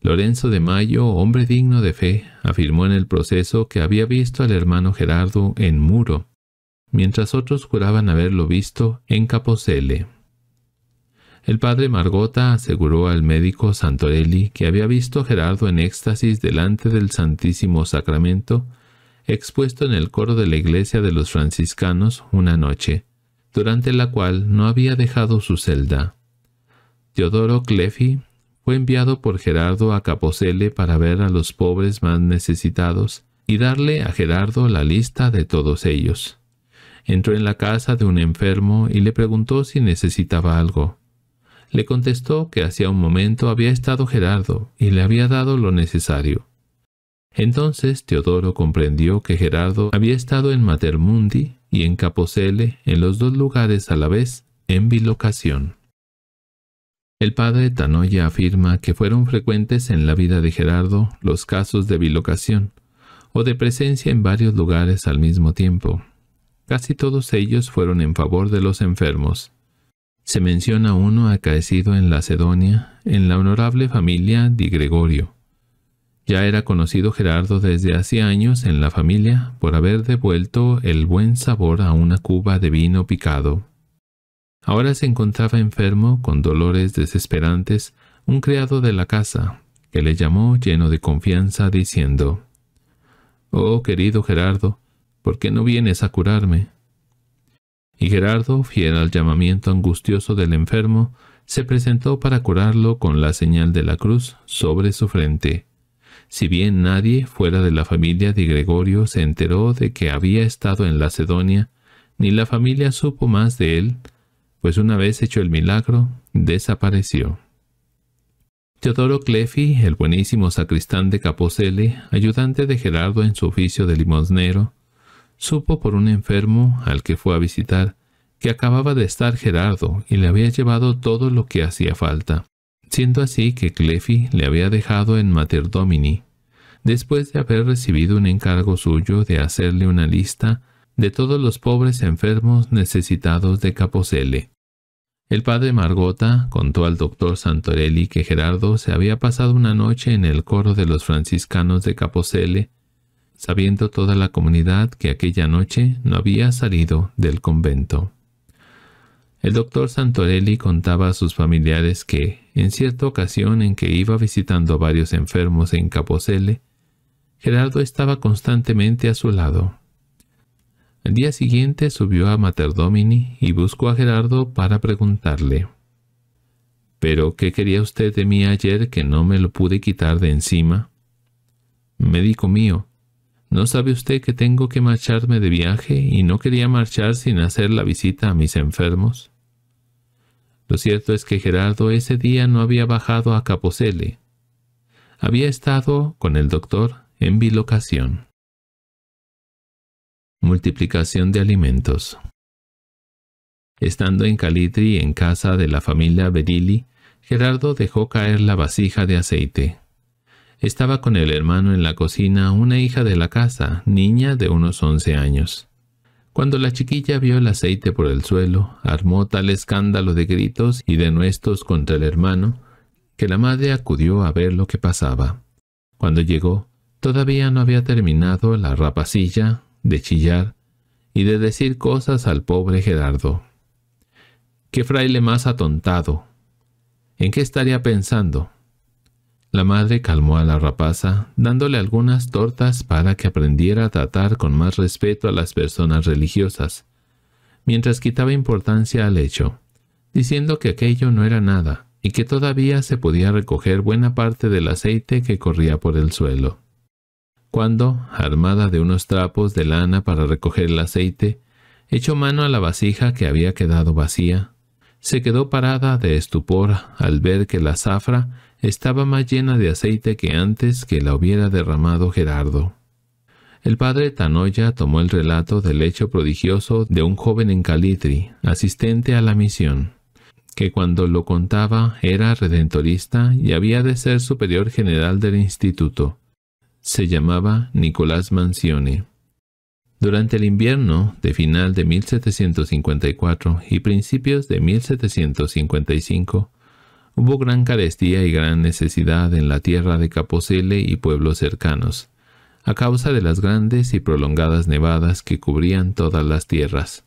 Lorenzo de Mayo, hombre digno de fe, afirmó en el proceso que había visto al hermano Gerardo en Muro, mientras otros juraban haberlo visto en Capocele. El padre Margota aseguró al médico Santorelli que había visto Gerardo en éxtasis delante del Santísimo Sacramento, expuesto en el coro de la iglesia de los franciscanos una noche, durante la cual no había dejado su celda. Teodoro Clefi fue enviado por Gerardo a Caposele para ver a los pobres más necesitados y darle a Gerardo la lista de todos ellos. Entró en la casa de un enfermo y le preguntó si necesitaba algo. Le contestó que hacía un momento había estado Gerardo y le había dado lo necesario. Entonces Teodoro comprendió que Gerardo había estado en Matermundi y en Caposele, en los dos lugares a la vez, en bilocación. El padre Tanoya afirma que fueron frecuentes en la vida de Gerardo los casos de bilocación o de presencia en varios lugares al mismo tiempo. Casi todos ellos fueron en favor de los enfermos. Se menciona uno acaecido en Lacedonia, en la honorable familia Di Gregorio. Ya era conocido Gerardo desde hacía años en la familia por haber devuelto el buen sabor a una cuba de vino picado. Ahora se encontraba enfermo, con dolores desesperantes, un criado de la casa, que le llamó lleno de confianza, diciendo, Oh querido Gerardo, ¿por qué no vienes a curarme? Y Gerardo, fiel al llamamiento angustioso del enfermo, se presentó para curarlo con la señal de la cruz sobre su frente. Si bien nadie fuera de la familia de Gregorio se enteró de que había estado en Lacedonia, ni la familia supo más de él, pues una vez hecho el milagro, desapareció. Teodoro Clefi, el buenísimo sacristán de caposele ayudante de Gerardo en su oficio de limosnero, supo por un enfermo al que fue a visitar que acababa de estar Gerardo y le había llevado todo lo que hacía falta, siendo así que Clefi le había dejado en Mater Domini, después de haber recibido un encargo suyo de hacerle una lista de todos los pobres enfermos necesitados de Caposele. El padre Margota contó al doctor Santorelli que Gerardo se había pasado una noche en el coro de los franciscanos de Caposele, sabiendo toda la comunidad que aquella noche no había salido del convento. El doctor Santorelli contaba a sus familiares que, en cierta ocasión en que iba visitando a varios enfermos en Caposele, Gerardo estaba constantemente a su lado, al día siguiente subió a Materdomini y buscó a Gerardo para preguntarle. ¿Pero qué quería usted de mí ayer que no me lo pude quitar de encima? Médico mío, ¿no sabe usted que tengo que marcharme de viaje y no quería marchar sin hacer la visita a mis enfermos? Lo cierto es que Gerardo ese día no había bajado a Caposele. Había estado con el doctor en bilocación multiplicación de alimentos. Estando en Calitri, en casa de la familia Berili, Gerardo dejó caer la vasija de aceite. Estaba con el hermano en la cocina una hija de la casa, niña de unos once años. Cuando la chiquilla vio el aceite por el suelo, armó tal escándalo de gritos y de contra el hermano, que la madre acudió a ver lo que pasaba. Cuando llegó, todavía no había terminado la rapacilla de chillar y de decir cosas al pobre Gerardo. ¿Qué fraile más atontado? ¿En qué estaría pensando? La madre calmó a la rapaza, dándole algunas tortas para que aprendiera a tratar con más respeto a las personas religiosas, mientras quitaba importancia al hecho, diciendo que aquello no era nada y que todavía se podía recoger buena parte del aceite que corría por el suelo cuando, armada de unos trapos de lana para recoger el aceite, echó mano a la vasija que había quedado vacía. Se quedó parada de estupor al ver que la zafra estaba más llena de aceite que antes que la hubiera derramado Gerardo. El padre Tanoya tomó el relato del hecho prodigioso de un joven en Calitri, asistente a la misión, que cuando lo contaba era redentorista y había de ser superior general del instituto se llamaba Nicolás Mancione. Durante el invierno de final de 1754 y principios de 1755, hubo gran carestía y gran necesidad en la tierra de Caposele y pueblos cercanos, a causa de las grandes y prolongadas nevadas que cubrían todas las tierras,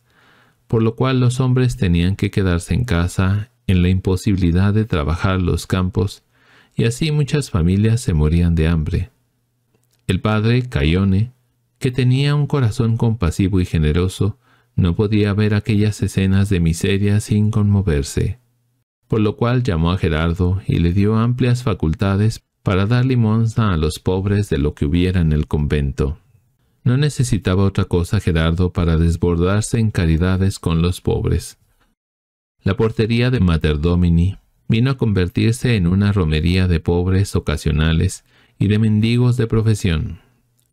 por lo cual los hombres tenían que quedarse en casa en la imposibilidad de trabajar los campos, y así muchas familias se morían de hambre el padre, Cayone, que tenía un corazón compasivo y generoso, no podía ver aquellas escenas de miseria sin conmoverse, por lo cual llamó a Gerardo y le dio amplias facultades para dar limosna a los pobres de lo que hubiera en el convento. No necesitaba otra cosa Gerardo para desbordarse en caridades con los pobres. La portería de Mater Domini vino a convertirse en una romería de pobres ocasionales y de mendigos de profesión.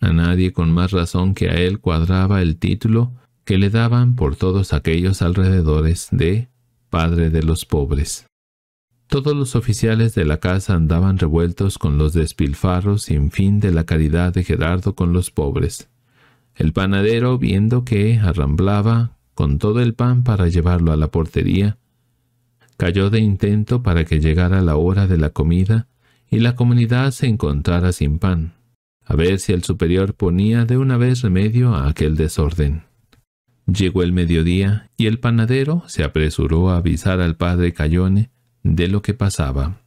A nadie con más razón que a él cuadraba el título que le daban por todos aquellos alrededores de Padre de los Pobres. Todos los oficiales de la casa andaban revueltos con los despilfarros sin fin de la caridad de Gerardo con los pobres. El panadero, viendo que arramblaba con todo el pan para llevarlo a la portería, cayó de intento para que llegara la hora de la comida y la comunidad se encontrara sin pan, a ver si el superior ponía de una vez remedio a aquel desorden. Llegó el mediodía y el panadero se apresuró a avisar al padre Cayone de lo que pasaba.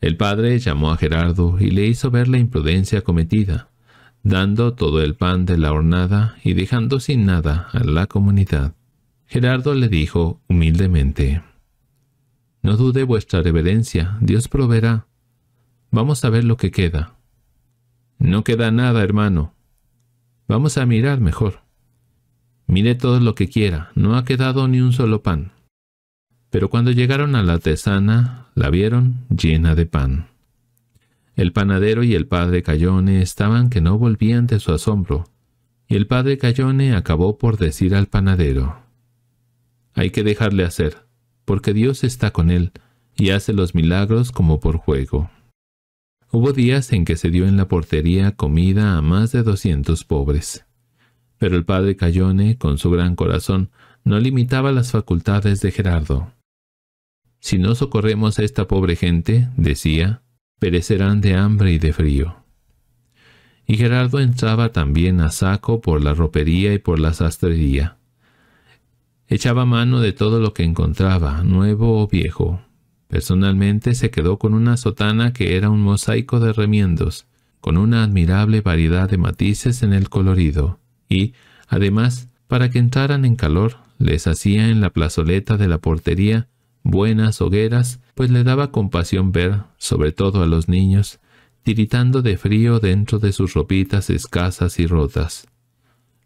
El padre llamó a Gerardo y le hizo ver la imprudencia cometida, dando todo el pan de la hornada y dejando sin nada a la comunidad. Gerardo le dijo humildemente, No dude vuestra reverencia, Dios proveerá, Vamos a ver lo que queda. No queda nada, hermano. Vamos a mirar mejor. Mire todo lo que quiera, no ha quedado ni un solo pan. Pero cuando llegaron a la tesana, la vieron llena de pan. El panadero y el padre Cayone estaban que no volvían de su asombro, y el padre Cayone acabó por decir al panadero, Hay que dejarle hacer, porque Dios está con él, y hace los milagros como por juego. Hubo días en que se dio en la portería comida a más de 200 pobres. Pero el padre Cayone, con su gran corazón, no limitaba las facultades de Gerardo. Si no socorremos a esta pobre gente, decía, perecerán de hambre y de frío. Y Gerardo entraba también a saco por la ropería y por la sastrería. Echaba mano de todo lo que encontraba, nuevo o viejo, Personalmente se quedó con una sotana que era un mosaico de remiendos, con una admirable variedad de matices en el colorido, y, además, para que entraran en calor, les hacía en la plazoleta de la portería buenas hogueras, pues le daba compasión ver, sobre todo a los niños, tiritando de frío dentro de sus ropitas escasas y rotas.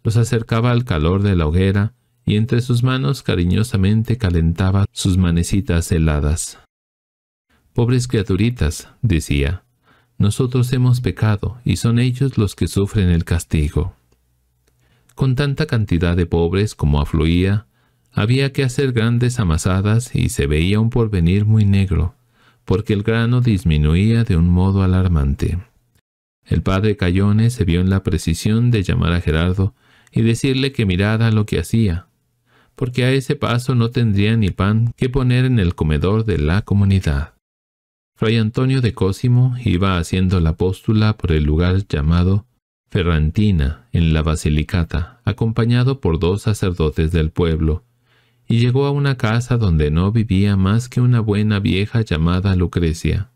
Los acercaba al calor de la hoguera y entre sus manos cariñosamente calentaba sus manecitas heladas. Pobres criaturitas, decía, nosotros hemos pecado y son ellos los que sufren el castigo. Con tanta cantidad de pobres como afluía, había que hacer grandes amasadas y se veía un porvenir muy negro, porque el grano disminuía de un modo alarmante. El padre Cayone se vio en la precisión de llamar a Gerardo y decirle que mirara lo que hacía, porque a ese paso no tendría ni pan que poner en el comedor de la comunidad. Fray Antonio de Cosimo iba haciendo la póstula por el lugar llamado Ferrantina, en la Basilicata, acompañado por dos sacerdotes del pueblo, y llegó a una casa donde no vivía más que una buena vieja llamada Lucrecia.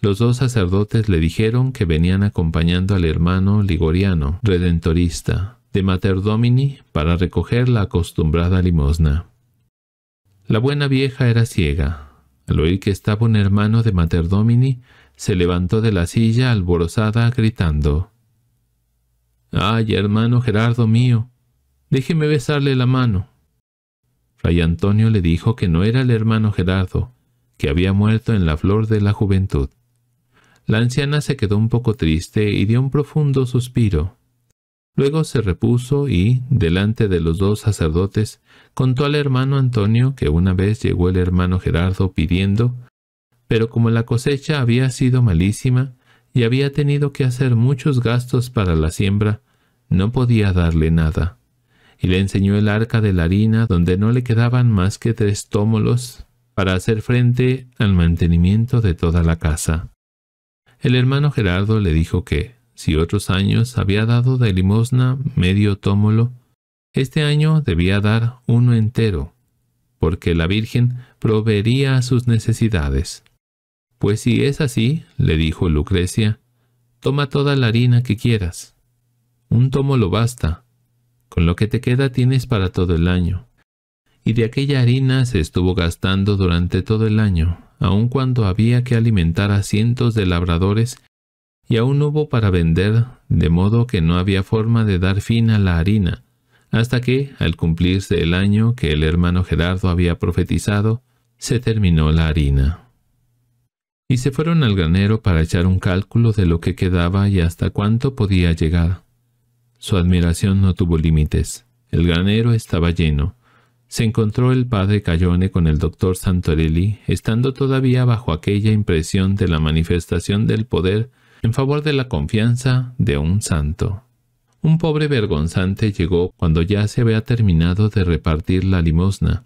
Los dos sacerdotes le dijeron que venían acompañando al hermano ligoriano, redentorista, de Materdomini para recoger la acostumbrada limosna. La buena vieja era ciega, al oír que estaba un hermano de Mater Domini, se levantó de la silla alborozada gritando. ¡Ay, hermano Gerardo mío! Déjeme besarle la mano. Fray Antonio le dijo que no era el hermano Gerardo, que había muerto en la flor de la juventud. La anciana se quedó un poco triste y dio un profundo suspiro. Luego se repuso y, delante de los dos sacerdotes, contó al hermano Antonio que una vez llegó el hermano Gerardo pidiendo, pero como la cosecha había sido malísima y había tenido que hacer muchos gastos para la siembra, no podía darle nada. Y le enseñó el arca de la harina donde no le quedaban más que tres tómolos para hacer frente al mantenimiento de toda la casa. El hermano Gerardo le dijo que, si otros años había dado de limosna medio tómolo, este año debía dar uno entero, porque la Virgen proveería a sus necesidades. Pues si es así, le dijo Lucrecia, toma toda la harina que quieras. Un tómolo basta. Con lo que te queda tienes para todo el año. Y de aquella harina se estuvo gastando durante todo el año, aun cuando había que alimentar a cientos de labradores y aún hubo para vender, de modo que no había forma de dar fin a la harina, hasta que, al cumplirse el año que el hermano Gerardo había profetizado, se terminó la harina. Y se fueron al granero para echar un cálculo de lo que quedaba y hasta cuánto podía llegar. Su admiración no tuvo límites. El granero estaba lleno. Se encontró el padre Cayone con el doctor Santorelli, estando todavía bajo aquella impresión de la manifestación del poder en favor de la confianza de un santo. Un pobre vergonzante llegó cuando ya se había terminado de repartir la limosna,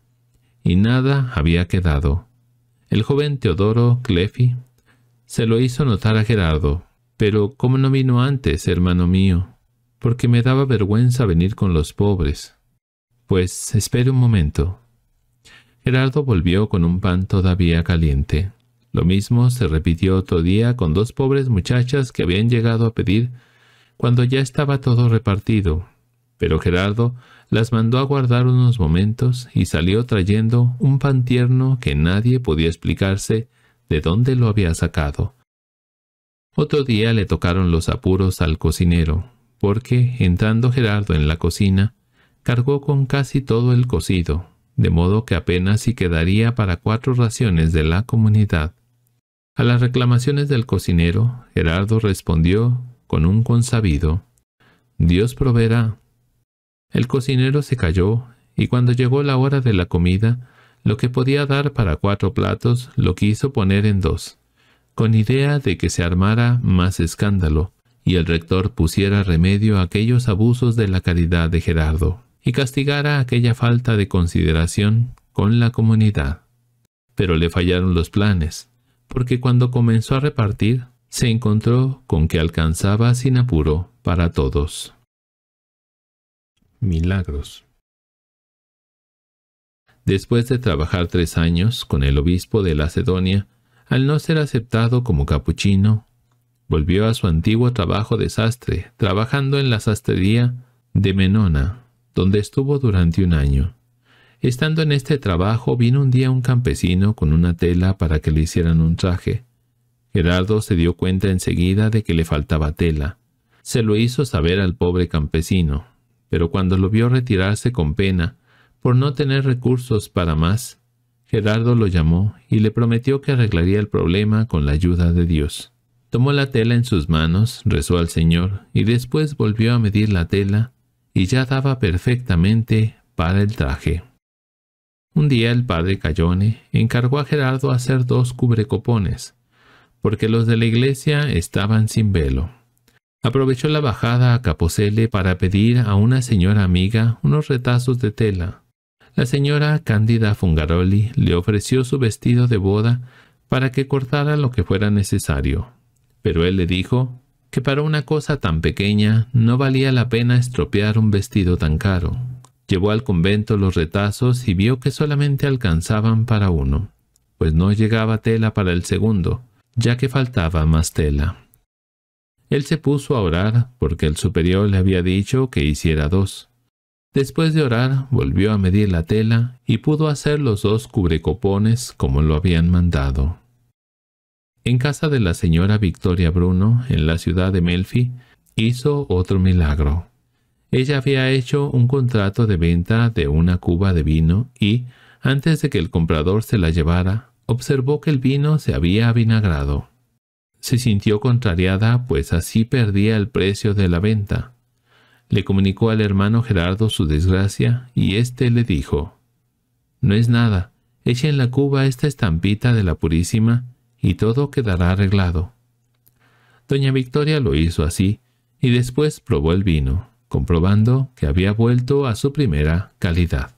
y nada había quedado. El joven Teodoro Clefi se lo hizo notar a Gerardo, pero ¿cómo no vino antes, hermano mío? Porque me daba vergüenza venir con los pobres. Pues espere un momento. Gerardo volvió con un pan todavía caliente. Lo mismo se repitió otro día con dos pobres muchachas que habían llegado a pedir cuando ya estaba todo repartido, pero Gerardo las mandó a guardar unos momentos y salió trayendo un pan tierno que nadie podía explicarse de dónde lo había sacado. Otro día le tocaron los apuros al cocinero, porque, entrando Gerardo en la cocina, cargó con casi todo el cocido, de modo que apenas si quedaría para cuatro raciones de la comunidad. A las reclamaciones del cocinero, Gerardo respondió con un consabido, Dios proveerá. El cocinero se calló y cuando llegó la hora de la comida, lo que podía dar para cuatro platos lo quiso poner en dos, con idea de que se armara más escándalo y el rector pusiera remedio a aquellos abusos de la caridad de Gerardo y castigara aquella falta de consideración con la comunidad. Pero le fallaron los planes porque cuando comenzó a repartir, se encontró con que alcanzaba sin apuro para todos. Milagros. Después de trabajar tres años con el obispo de Lacedonia, al no ser aceptado como capuchino, volvió a su antiguo trabajo de sastre, trabajando en la sastrería de Menona, donde estuvo durante un año. Estando en este trabajo, vino un día un campesino con una tela para que le hicieran un traje. Gerardo se dio cuenta enseguida de que le faltaba tela. Se lo hizo saber al pobre campesino, pero cuando lo vio retirarse con pena, por no tener recursos para más, Gerardo lo llamó y le prometió que arreglaría el problema con la ayuda de Dios. Tomó la tela en sus manos, rezó al Señor y después volvió a medir la tela y ya daba perfectamente para el traje. Un día el padre Cayone encargó a Gerardo hacer dos cubrecopones, porque los de la iglesia estaban sin velo. Aprovechó la bajada a Caposele para pedir a una señora amiga unos retazos de tela. La señora Cándida Fungaroli le ofreció su vestido de boda para que cortara lo que fuera necesario. Pero él le dijo que para una cosa tan pequeña no valía la pena estropear un vestido tan caro. Llevó al convento los retazos y vio que solamente alcanzaban para uno, pues no llegaba tela para el segundo, ya que faltaba más tela. Él se puso a orar porque el superior le había dicho que hiciera dos. Después de orar, volvió a medir la tela y pudo hacer los dos cubrecopones como lo habían mandado. En casa de la señora Victoria Bruno, en la ciudad de Melfi, hizo otro milagro. Ella había hecho un contrato de venta de una cuba de vino y, antes de que el comprador se la llevara, observó que el vino se había vinagrado. Se sintió contrariada, pues así perdía el precio de la venta. Le comunicó al hermano Gerardo su desgracia y éste le dijo, No es nada, echa en la cuba esta estampita de la Purísima y todo quedará arreglado. Doña Victoria lo hizo así y después probó el vino comprobando que había vuelto a su primera calidad.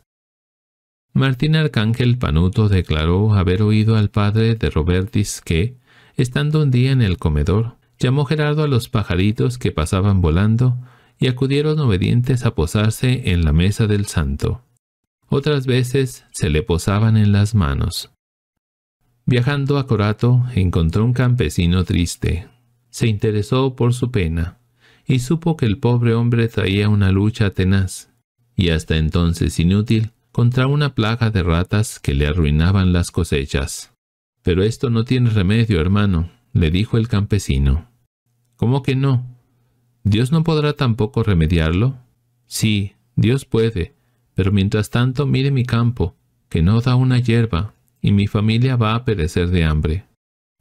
Martín Arcángel Panuto declaró haber oído al padre de Robertis que, estando un día en el comedor, llamó Gerardo a los pajaritos que pasaban volando y acudieron obedientes a posarse en la mesa del santo. Otras veces se le posaban en las manos. Viajando a Corato, encontró un campesino triste. Se interesó por su pena y supo que el pobre hombre traía una lucha tenaz, y hasta entonces inútil, contra una plaga de ratas que le arruinaban las cosechas. Pero esto no tiene remedio, hermano, le dijo el campesino. ¿Cómo que no? ¿Dios no podrá tampoco remediarlo? Sí, Dios puede, pero mientras tanto mire mi campo, que no da una hierba, y mi familia va a perecer de hambre.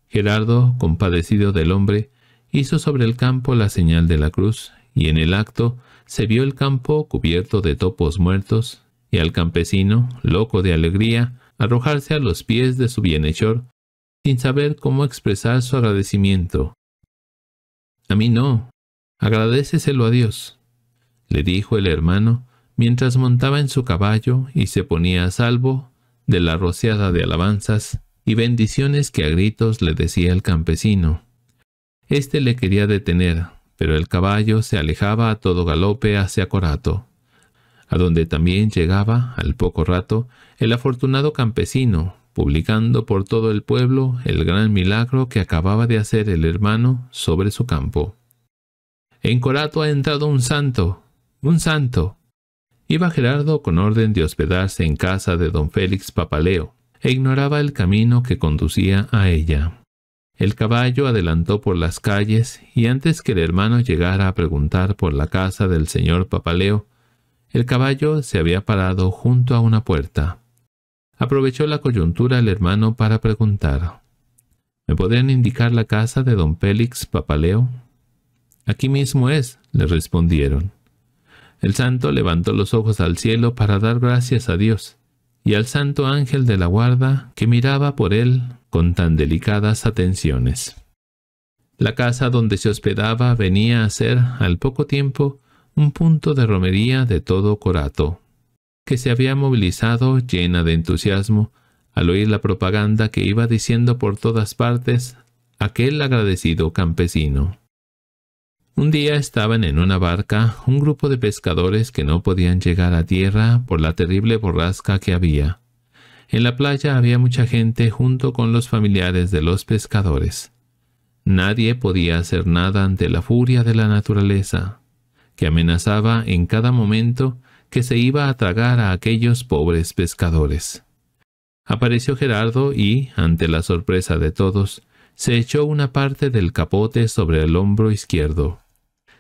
Gerardo, compadecido del hombre, hizo sobre el campo la señal de la cruz, y en el acto se vio el campo cubierto de topos muertos, y al campesino, loco de alegría, arrojarse a los pies de su bienhechor, sin saber cómo expresar su agradecimiento. A mí no, agradeceselo a Dios, le dijo el hermano, mientras montaba en su caballo y se ponía a salvo de la rociada de alabanzas y bendiciones que a gritos le decía el campesino. Este le quería detener, pero el caballo se alejaba a todo galope hacia Corato, a donde también llegaba, al poco rato, el afortunado campesino, publicando por todo el pueblo el gran milagro que acababa de hacer el hermano sobre su campo. En Corato ha entrado un santo, un santo. Iba Gerardo con orden de hospedarse en casa de don Félix Papaleo, e ignoraba el camino que conducía a ella. El caballo adelantó por las calles y antes que el hermano llegara a preguntar por la casa del señor Papaleo, el caballo se había parado junto a una puerta. Aprovechó la coyuntura el hermano para preguntar. ¿Me podrían indicar la casa de don Félix Papaleo? Aquí mismo es, le respondieron. El santo levantó los ojos al cielo para dar gracias a Dios, y al santo ángel de la guarda que miraba por él con tan delicadas atenciones. La casa donde se hospedaba venía a ser, al poco tiempo, un punto de romería de todo Corato, que se había movilizado llena de entusiasmo al oír la propaganda que iba diciendo por todas partes aquel agradecido campesino. Un día estaban en una barca un grupo de pescadores que no podían llegar a tierra por la terrible borrasca que había. En la playa había mucha gente junto con los familiares de los pescadores. Nadie podía hacer nada ante la furia de la naturaleza, que amenazaba en cada momento que se iba a tragar a aquellos pobres pescadores. Apareció Gerardo y, ante la sorpresa de todos, se echó una parte del capote sobre el hombro izquierdo.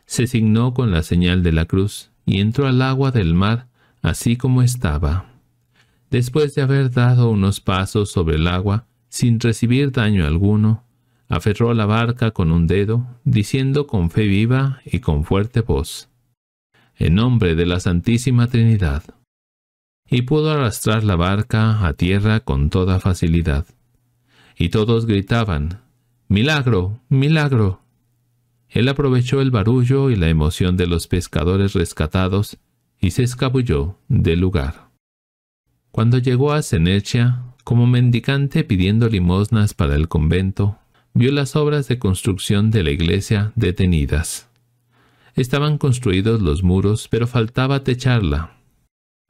Se signó con la señal de la cruz y entró al agua del mar así como estaba. Después de haber dado unos pasos sobre el agua, sin recibir daño alguno, aferró la barca con un dedo, diciendo con fe viva y con fuerte voz, En nombre de la Santísima Trinidad. Y pudo arrastrar la barca a tierra con toda facilidad. Y todos gritaban, Milagro, milagro. Él aprovechó el barullo y la emoción de los pescadores rescatados y se escabulló del lugar. Cuando llegó a Senechia, como mendicante pidiendo limosnas para el convento, vio las obras de construcción de la iglesia detenidas. Estaban construidos los muros, pero faltaba techarla.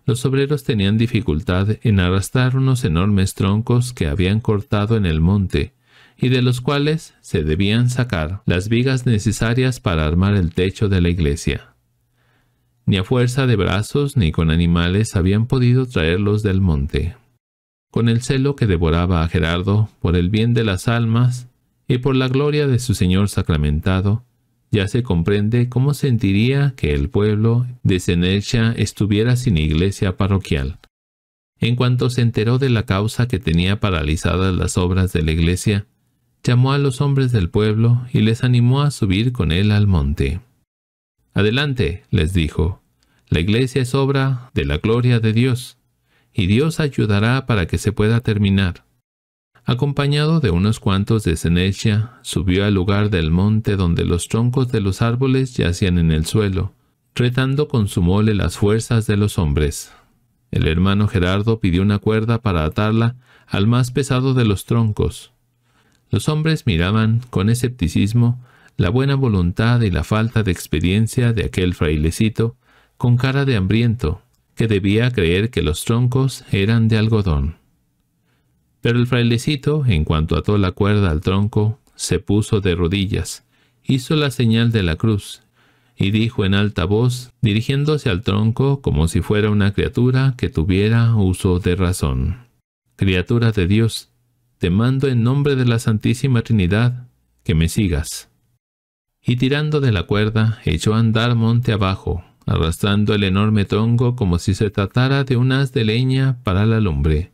Los obreros tenían dificultad en arrastrar unos enormes troncos que habían cortado en el monte, y de los cuales se debían sacar las vigas necesarias para armar el techo de la iglesia. Ni a fuerza de brazos ni con animales habían podido traerlos del monte. Con el celo que devoraba a Gerardo por el bien de las almas y por la gloria de su Señor sacramentado, ya se comprende cómo sentiría que el pueblo de Senecha estuviera sin iglesia parroquial. En cuanto se enteró de la causa que tenía paralizadas las obras de la iglesia, llamó a los hombres del pueblo y les animó a subir con él al monte. Adelante, les dijo. La iglesia es obra de la gloria de Dios, y Dios ayudará para que se pueda terminar. Acompañado de unos cuantos de Senecia, subió al lugar del monte donde los troncos de los árboles yacían en el suelo, retando con su mole las fuerzas de los hombres. El hermano Gerardo pidió una cuerda para atarla al más pesado de los troncos. Los hombres miraban con escepticismo la buena voluntad y la falta de experiencia de aquel frailecito, con cara de hambriento, que debía creer que los troncos eran de algodón. Pero el frailecito, en cuanto ató la cuerda al tronco, se puso de rodillas, hizo la señal de la cruz, y dijo en alta voz, dirigiéndose al tronco como si fuera una criatura que tuviera uso de razón. Criatura de Dios, te mando en nombre de la Santísima Trinidad que me sigas y tirando de la cuerda echó a andar monte abajo, arrastrando el enorme tronco como si se tratara de un haz de leña para la lumbre.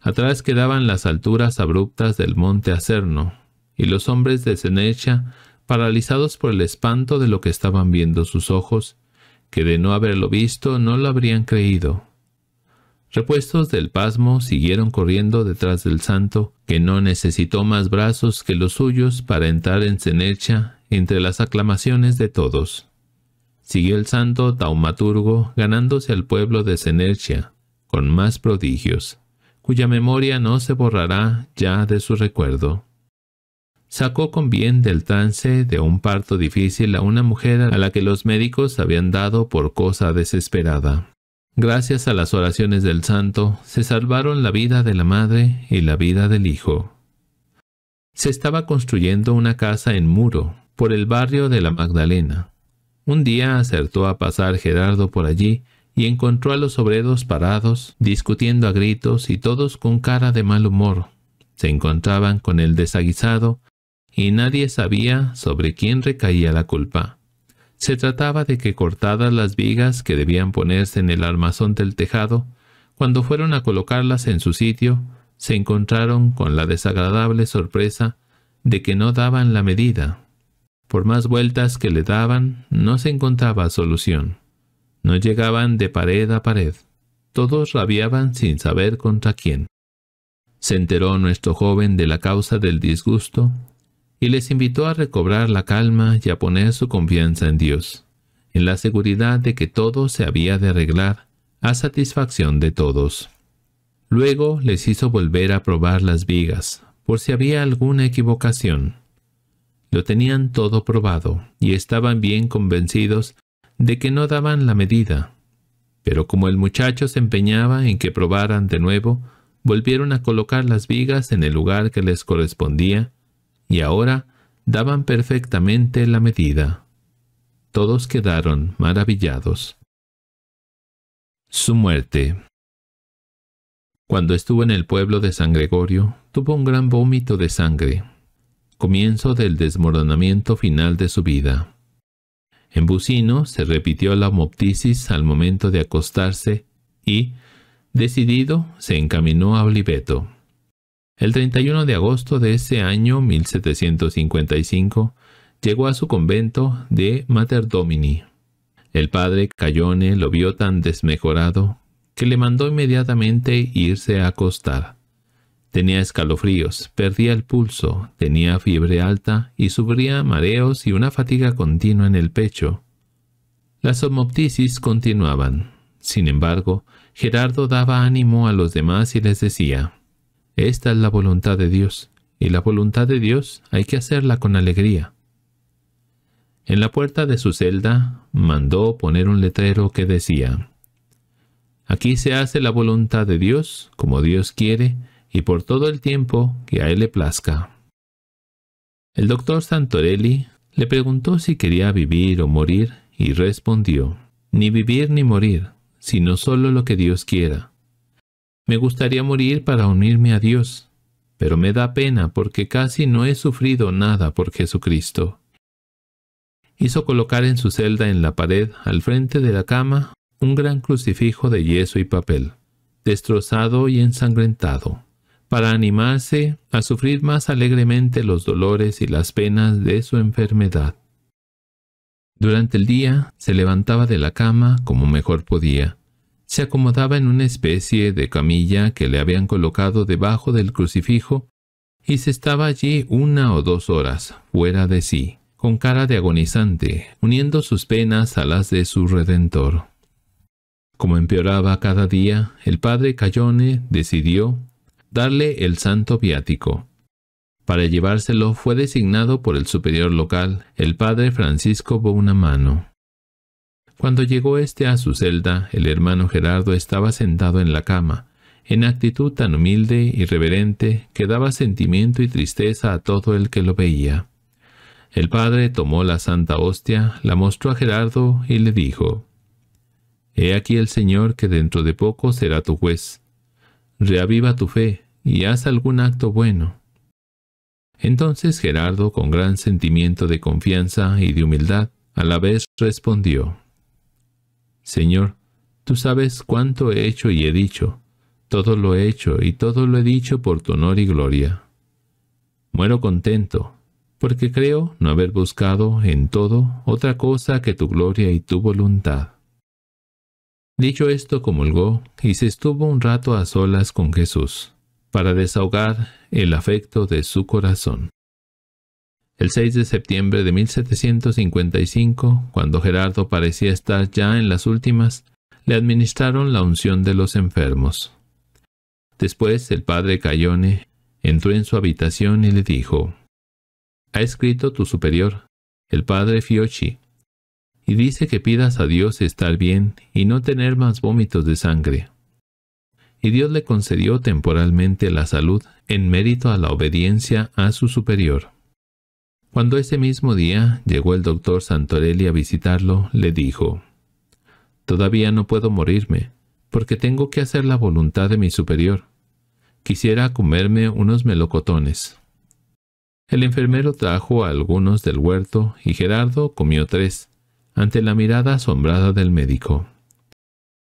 Atrás quedaban las alturas abruptas del monte Acerno, y los hombres de Cenecha, paralizados por el espanto de lo que estaban viendo sus ojos, que de no haberlo visto no lo habrían creído. Repuestos del pasmo siguieron corriendo detrás del santo, que no necesitó más brazos que los suyos para entrar en Senercia entre las aclamaciones de todos. Siguió el santo taumaturgo ganándose al pueblo de Cenercia con más prodigios, cuya memoria no se borrará ya de su recuerdo. Sacó con bien del trance de un parto difícil a una mujer a la que los médicos habían dado por cosa desesperada. Gracias a las oraciones del santo, se salvaron la vida de la madre y la vida del hijo. Se estaba construyendo una casa en muro, por el barrio de la Magdalena. Un día acertó a pasar Gerardo por allí y encontró a los obreros parados, discutiendo a gritos y todos con cara de mal humor. Se encontraban con el desaguisado y nadie sabía sobre quién recaía la culpa. Se trataba de que cortadas las vigas que debían ponerse en el armazón del tejado, cuando fueron a colocarlas en su sitio, se encontraron con la desagradable sorpresa de que no daban la medida. Por más vueltas que le daban, no se encontraba solución. No llegaban de pared a pared. Todos rabiaban sin saber contra quién. Se enteró nuestro joven de la causa del disgusto y les invitó a recobrar la calma y a poner su confianza en Dios, en la seguridad de que todo se había de arreglar a satisfacción de todos. Luego les hizo volver a probar las vigas, por si había alguna equivocación. Lo tenían todo probado y estaban bien convencidos de que no daban la medida. Pero como el muchacho se empeñaba en que probaran de nuevo, volvieron a colocar las vigas en el lugar que les correspondía y ahora daban perfectamente la medida. Todos quedaron maravillados. Su muerte. Cuando estuvo en el pueblo de San Gregorio, tuvo un gran vómito de sangre, comienzo del desmoronamiento final de su vida. En Bucino se repitió la homoptisis al momento de acostarse y, decidido, se encaminó a Oliveto. El 31 de agosto de ese año 1755 llegó a su convento de Mater Domini. El padre Cayone lo vio tan desmejorado que le mandó inmediatamente irse a acostar. Tenía escalofríos, perdía el pulso, tenía fiebre alta y sufría mareos y una fatiga continua en el pecho. Las homoptisis continuaban. Sin embargo, Gerardo daba ánimo a los demás y les decía, esta es la voluntad de Dios, y la voluntad de Dios hay que hacerla con alegría. En la puerta de su celda mandó poner un letrero que decía, Aquí se hace la voluntad de Dios como Dios quiere y por todo el tiempo que a Él le plazca. El doctor Santorelli le preguntó si quería vivir o morir y respondió, Ni vivir ni morir, sino solo lo que Dios quiera. Me gustaría morir para unirme a Dios, pero me da pena porque casi no he sufrido nada por Jesucristo. Hizo colocar en su celda en la pared, al frente de la cama, un gran crucifijo de yeso y papel, destrozado y ensangrentado, para animarse a sufrir más alegremente los dolores y las penas de su enfermedad. Durante el día se levantaba de la cama como mejor podía, se acomodaba en una especie de camilla que le habían colocado debajo del crucifijo y se estaba allí una o dos horas, fuera de sí, con cara de agonizante, uniendo sus penas a las de su Redentor. Como empeoraba cada día, el padre Cayone decidió darle el santo viático. Para llevárselo fue designado por el superior local, el padre Francisco Bonamano. Cuando llegó éste a su celda, el hermano Gerardo estaba sentado en la cama, en actitud tan humilde y reverente que daba sentimiento y tristeza a todo el que lo veía. El padre tomó la santa hostia, la mostró a Gerardo y le dijo, He aquí el Señor que dentro de poco será tu juez. Reaviva tu fe y haz algún acto bueno. Entonces Gerardo, con gran sentimiento de confianza y de humildad, a la vez respondió, Señor, tú sabes cuánto he hecho y he dicho, todo lo he hecho y todo lo he dicho por tu honor y gloria. Muero contento, porque creo no haber buscado en todo otra cosa que tu gloria y tu voluntad. Dicho esto, comulgó y se estuvo un rato a solas con Jesús, para desahogar el afecto de su corazón. El 6 de septiembre de 1755, cuando Gerardo parecía estar ya en las últimas, le administraron la unción de los enfermos. Después el padre Cayone entró en su habitación y le dijo, Ha escrito tu superior, el padre Fiocchi, y dice que pidas a Dios estar bien y no tener más vómitos de sangre. Y Dios le concedió temporalmente la salud en mérito a la obediencia a su superior. Cuando ese mismo día llegó el doctor Santorelli a visitarlo, le dijo, Todavía no puedo morirme, porque tengo que hacer la voluntad de mi superior. Quisiera comerme unos melocotones. El enfermero trajo a algunos del huerto y Gerardo comió tres, ante la mirada asombrada del médico.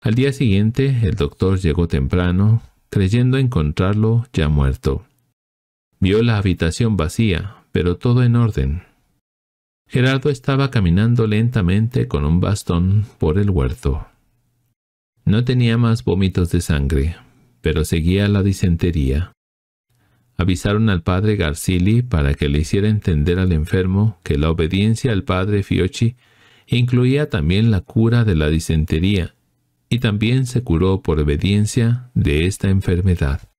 Al día siguiente, el doctor llegó temprano, creyendo encontrarlo ya muerto. Vio la habitación vacía, pero todo en orden. Gerardo estaba caminando lentamente con un bastón por el huerto. No tenía más vómitos de sangre, pero seguía la disentería. Avisaron al padre Garcili para que le hiciera entender al enfermo que la obediencia al padre Fiocchi incluía también la cura de la disentería, y también se curó por obediencia de esta enfermedad.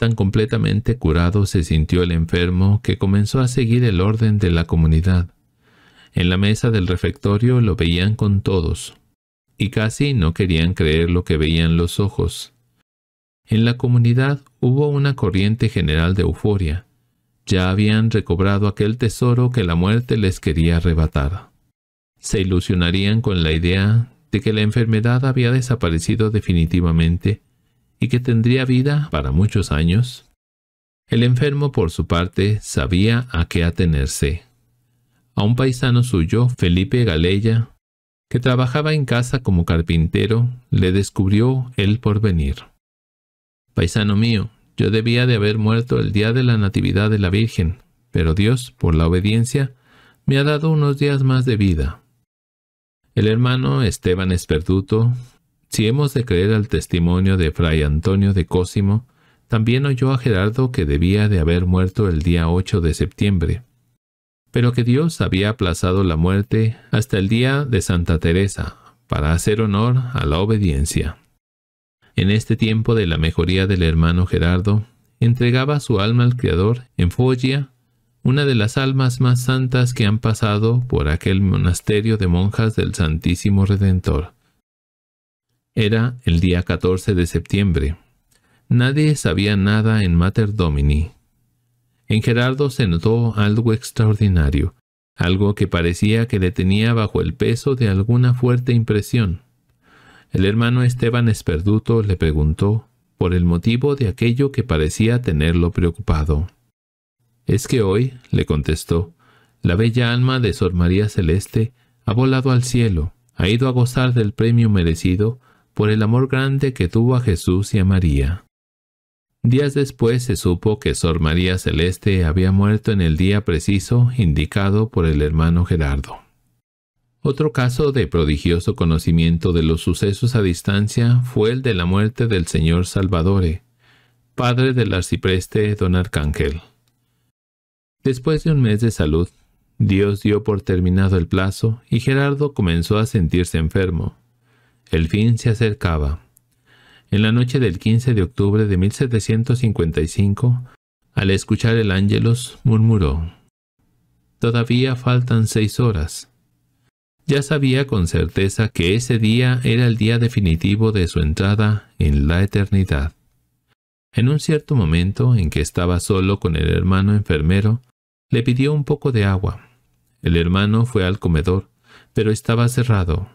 Tan completamente curado se sintió el enfermo que comenzó a seguir el orden de la comunidad. En la mesa del refectorio lo veían con todos, y casi no querían creer lo que veían los ojos. En la comunidad hubo una corriente general de euforia. Ya habían recobrado aquel tesoro que la muerte les quería arrebatar. Se ilusionarían con la idea de que la enfermedad había desaparecido definitivamente y que tendría vida para muchos años. El enfermo, por su parte, sabía a qué atenerse. A un paisano suyo, Felipe Galella, que trabajaba en casa como carpintero, le descubrió el porvenir. Paisano mío, yo debía de haber muerto el día de la Natividad de la Virgen, pero Dios, por la obediencia, me ha dado unos días más de vida. El hermano Esteban Esperduto si hemos de creer al testimonio de Fray Antonio de Cosimo, también oyó a Gerardo que debía de haber muerto el día 8 de septiembre, pero que Dios había aplazado la muerte hasta el día de Santa Teresa, para hacer honor a la obediencia. En este tiempo de la mejoría del hermano Gerardo, entregaba su alma al Creador en Foggia, una de las almas más santas que han pasado por aquel monasterio de monjas del Santísimo Redentor. Era el día 14 de septiembre. Nadie sabía nada en Mater Domini. En Gerardo se notó algo extraordinario, algo que parecía que le tenía bajo el peso de alguna fuerte impresión. El hermano Esteban Esperduto le preguntó por el motivo de aquello que parecía tenerlo preocupado. Es que hoy, le contestó, la bella alma de Sor María Celeste ha volado al cielo, ha ido a gozar del premio merecido por el amor grande que tuvo a Jesús y a María. Días después se supo que Sor María Celeste había muerto en el día preciso indicado por el hermano Gerardo. Otro caso de prodigioso conocimiento de los sucesos a distancia fue el de la muerte del señor Salvadore, padre del arcipreste don Arcángel. Después de un mes de salud, Dios dio por terminado el plazo y Gerardo comenzó a sentirse enfermo. El fin se acercaba. En la noche del 15 de octubre de 1755, al escuchar el ángelos, murmuró, Todavía faltan seis horas. Ya sabía con certeza que ese día era el día definitivo de su entrada en la eternidad. En un cierto momento en que estaba solo con el hermano enfermero, le pidió un poco de agua. El hermano fue al comedor, pero estaba cerrado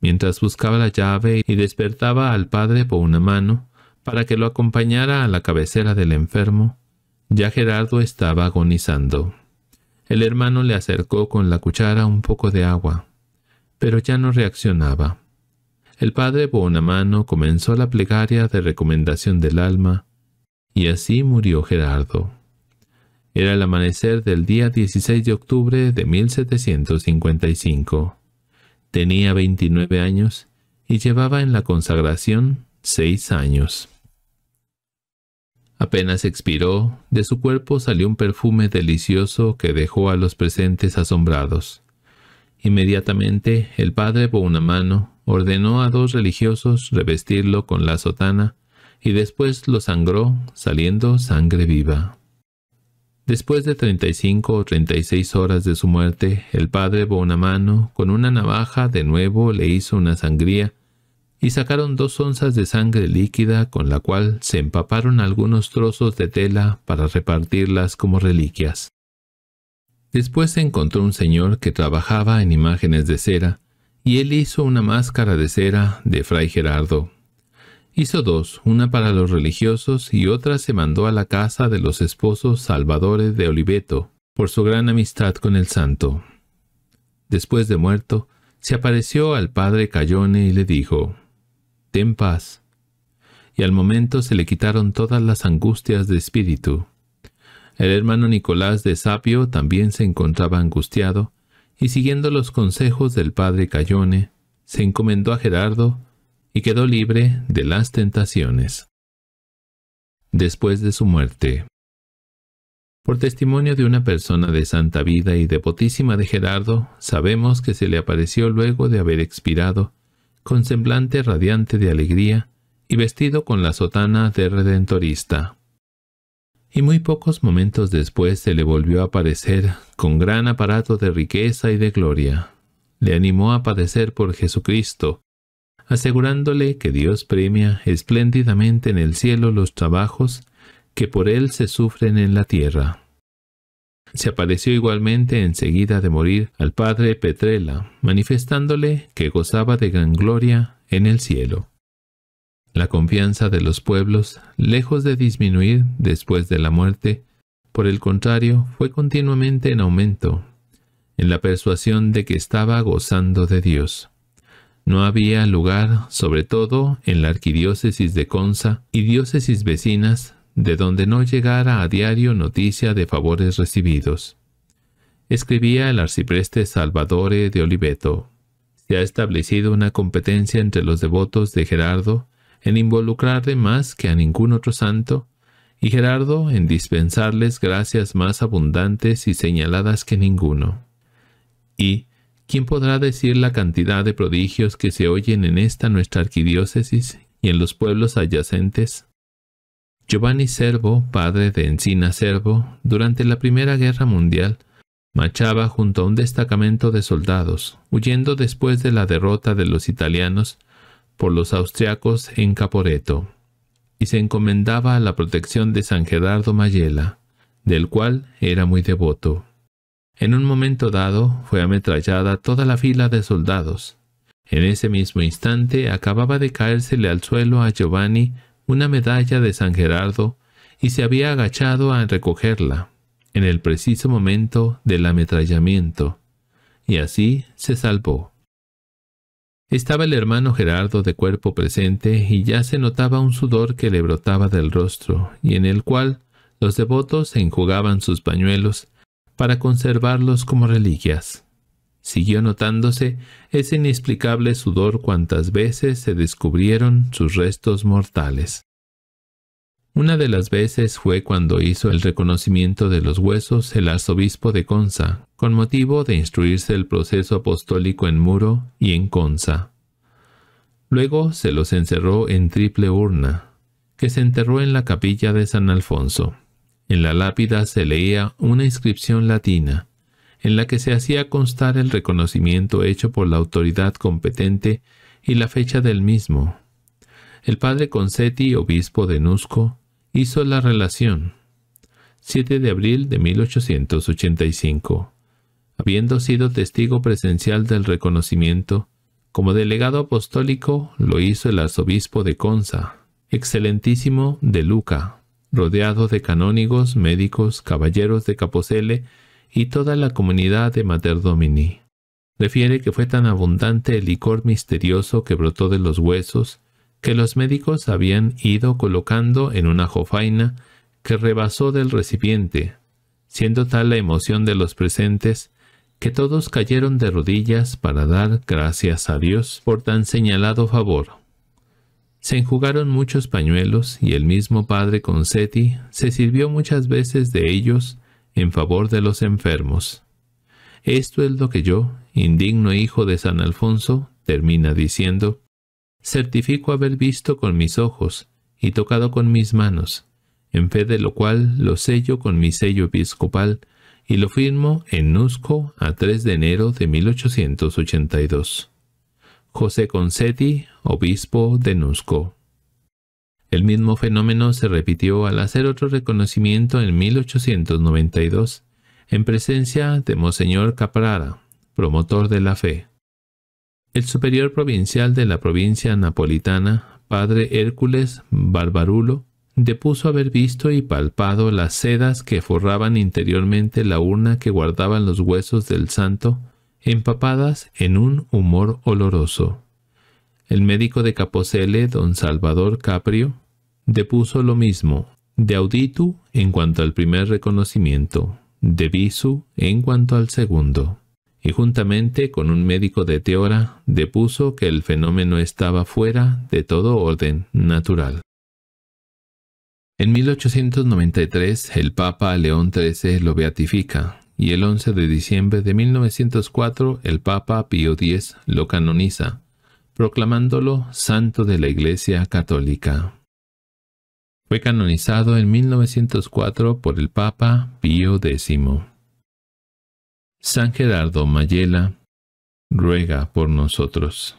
mientras buscaba la llave y despertaba al padre por una mano para que lo acompañara a la cabecera del enfermo, ya Gerardo estaba agonizando. El hermano le acercó con la cuchara un poco de agua, pero ya no reaccionaba. El padre Bonamano comenzó la plegaria de recomendación del alma, y así murió Gerardo. Era el amanecer del día 16 de octubre de 1755. Tenía 29 años y llevaba en la consagración seis años. Apenas expiró, de su cuerpo salió un perfume delicioso que dejó a los presentes asombrados. Inmediatamente el padre una mano ordenó a dos religiosos revestirlo con la sotana y después lo sangró saliendo sangre viva. Después de 35 o 36 horas de su muerte, el padre Bonamano con una navaja de nuevo le hizo una sangría y sacaron dos onzas de sangre líquida con la cual se empaparon algunos trozos de tela para repartirlas como reliquias. Después se encontró un señor que trabajaba en imágenes de cera y él hizo una máscara de cera de Fray Gerardo, Hizo dos, una para los religiosos y otra se mandó a la casa de los esposos salvadores de Oliveto, por su gran amistad con el santo. Después de muerto, se apareció al padre Cayone y le dijo, Ten paz. Y al momento se le quitaron todas las angustias de espíritu. El hermano Nicolás de Sapio también se encontraba angustiado, y siguiendo los consejos del padre Cayone, se encomendó a Gerardo, y quedó libre de las tentaciones. Después de su muerte. Por testimonio de una persona de santa vida y devotísima de Gerardo, sabemos que se le apareció luego de haber expirado, con semblante radiante de alegría y vestido con la sotana de redentorista. Y muy pocos momentos después se le volvió a aparecer con gran aparato de riqueza y de gloria. Le animó a padecer por Jesucristo, asegurándole que Dios premia espléndidamente en el cielo los trabajos que por él se sufren en la tierra. Se apareció igualmente enseguida de morir al padre Petrela, manifestándole que gozaba de gran gloria en el cielo. La confianza de los pueblos, lejos de disminuir después de la muerte, por el contrario, fue continuamente en aumento, en la persuasión de que estaba gozando de Dios. No había lugar, sobre todo en la arquidiócesis de Conza y diócesis vecinas, de donde no llegara a diario noticia de favores recibidos. Escribía el arcipreste Salvadore de Oliveto. Se ha establecido una competencia entre los devotos de Gerardo en involucrarle más que a ningún otro santo, y Gerardo en dispensarles gracias más abundantes y señaladas que ninguno. Y, ¿quién podrá decir la cantidad de prodigios que se oyen en esta nuestra arquidiócesis y en los pueblos adyacentes? Giovanni Servo, padre de Encina Servo, durante la Primera Guerra Mundial, marchaba junto a un destacamento de soldados, huyendo después de la derrota de los italianos por los austriacos en Caporeto, y se encomendaba a la protección de San Gerardo Mayela, del cual era muy devoto. En un momento dado fue ametrallada toda la fila de soldados. En ese mismo instante acababa de caérsele al suelo a Giovanni una medalla de San Gerardo y se había agachado a recogerla, en el preciso momento del ametrallamiento, y así se salvó. Estaba el hermano Gerardo de cuerpo presente y ya se notaba un sudor que le brotaba del rostro y en el cual los devotos enjugaban sus pañuelos para conservarlos como reliquias. Siguió notándose ese inexplicable sudor cuantas veces se descubrieron sus restos mortales. Una de las veces fue cuando hizo el reconocimiento de los huesos el arzobispo de Conza, con motivo de instruirse el proceso apostólico en Muro y en Conza. Luego se los encerró en triple urna, que se enterró en la capilla de San Alfonso. En la lápida se leía una inscripción latina, en la que se hacía constar el reconocimiento hecho por la autoridad competente y la fecha del mismo. El padre Concetti, obispo de Nusco, hizo la relación. 7 de abril de 1885. Habiendo sido testigo presencial del reconocimiento, como delegado apostólico lo hizo el arzobispo de Conza, excelentísimo de Luca, rodeado de canónigos, médicos, caballeros de caposele y toda la comunidad de Mater Domini. Refiere que fue tan abundante el licor misterioso que brotó de los huesos que los médicos habían ido colocando en una jofaina que rebasó del recipiente, siendo tal la emoción de los presentes que todos cayeron de rodillas para dar gracias a Dios por tan señalado favor. Se enjugaron muchos pañuelos y el mismo padre Concetti se sirvió muchas veces de ellos en favor de los enfermos. Esto es lo que yo, indigno hijo de San Alfonso, termina diciendo, certifico haber visto con mis ojos y tocado con mis manos, en fe de lo cual lo sello con mi sello episcopal y lo firmo en Nusco a 3 de enero de 1882. José Concetti, obispo de Nusco. El mismo fenómeno se repitió al hacer otro reconocimiento en 1892, en presencia de Monseñor Caprara, promotor de la fe. El superior provincial de la provincia napolitana, padre Hércules Barbarulo, depuso haber visto y palpado las sedas que forraban interiormente la urna que guardaban los huesos del santo empapadas en un humor oloroso. El médico de Capocele, don Salvador Caprio, depuso lo mismo, de auditu en cuanto al primer reconocimiento, de visu en cuanto al segundo, y juntamente con un médico de Teora depuso que el fenómeno estaba fuera de todo orden natural. En 1893 el Papa León XIII lo beatifica, y el 11 de diciembre de 1904 el Papa Pío X lo canoniza, proclamándolo santo de la Iglesia Católica. Fue canonizado en 1904 por el Papa Pío X. San Gerardo Mayela ruega por nosotros.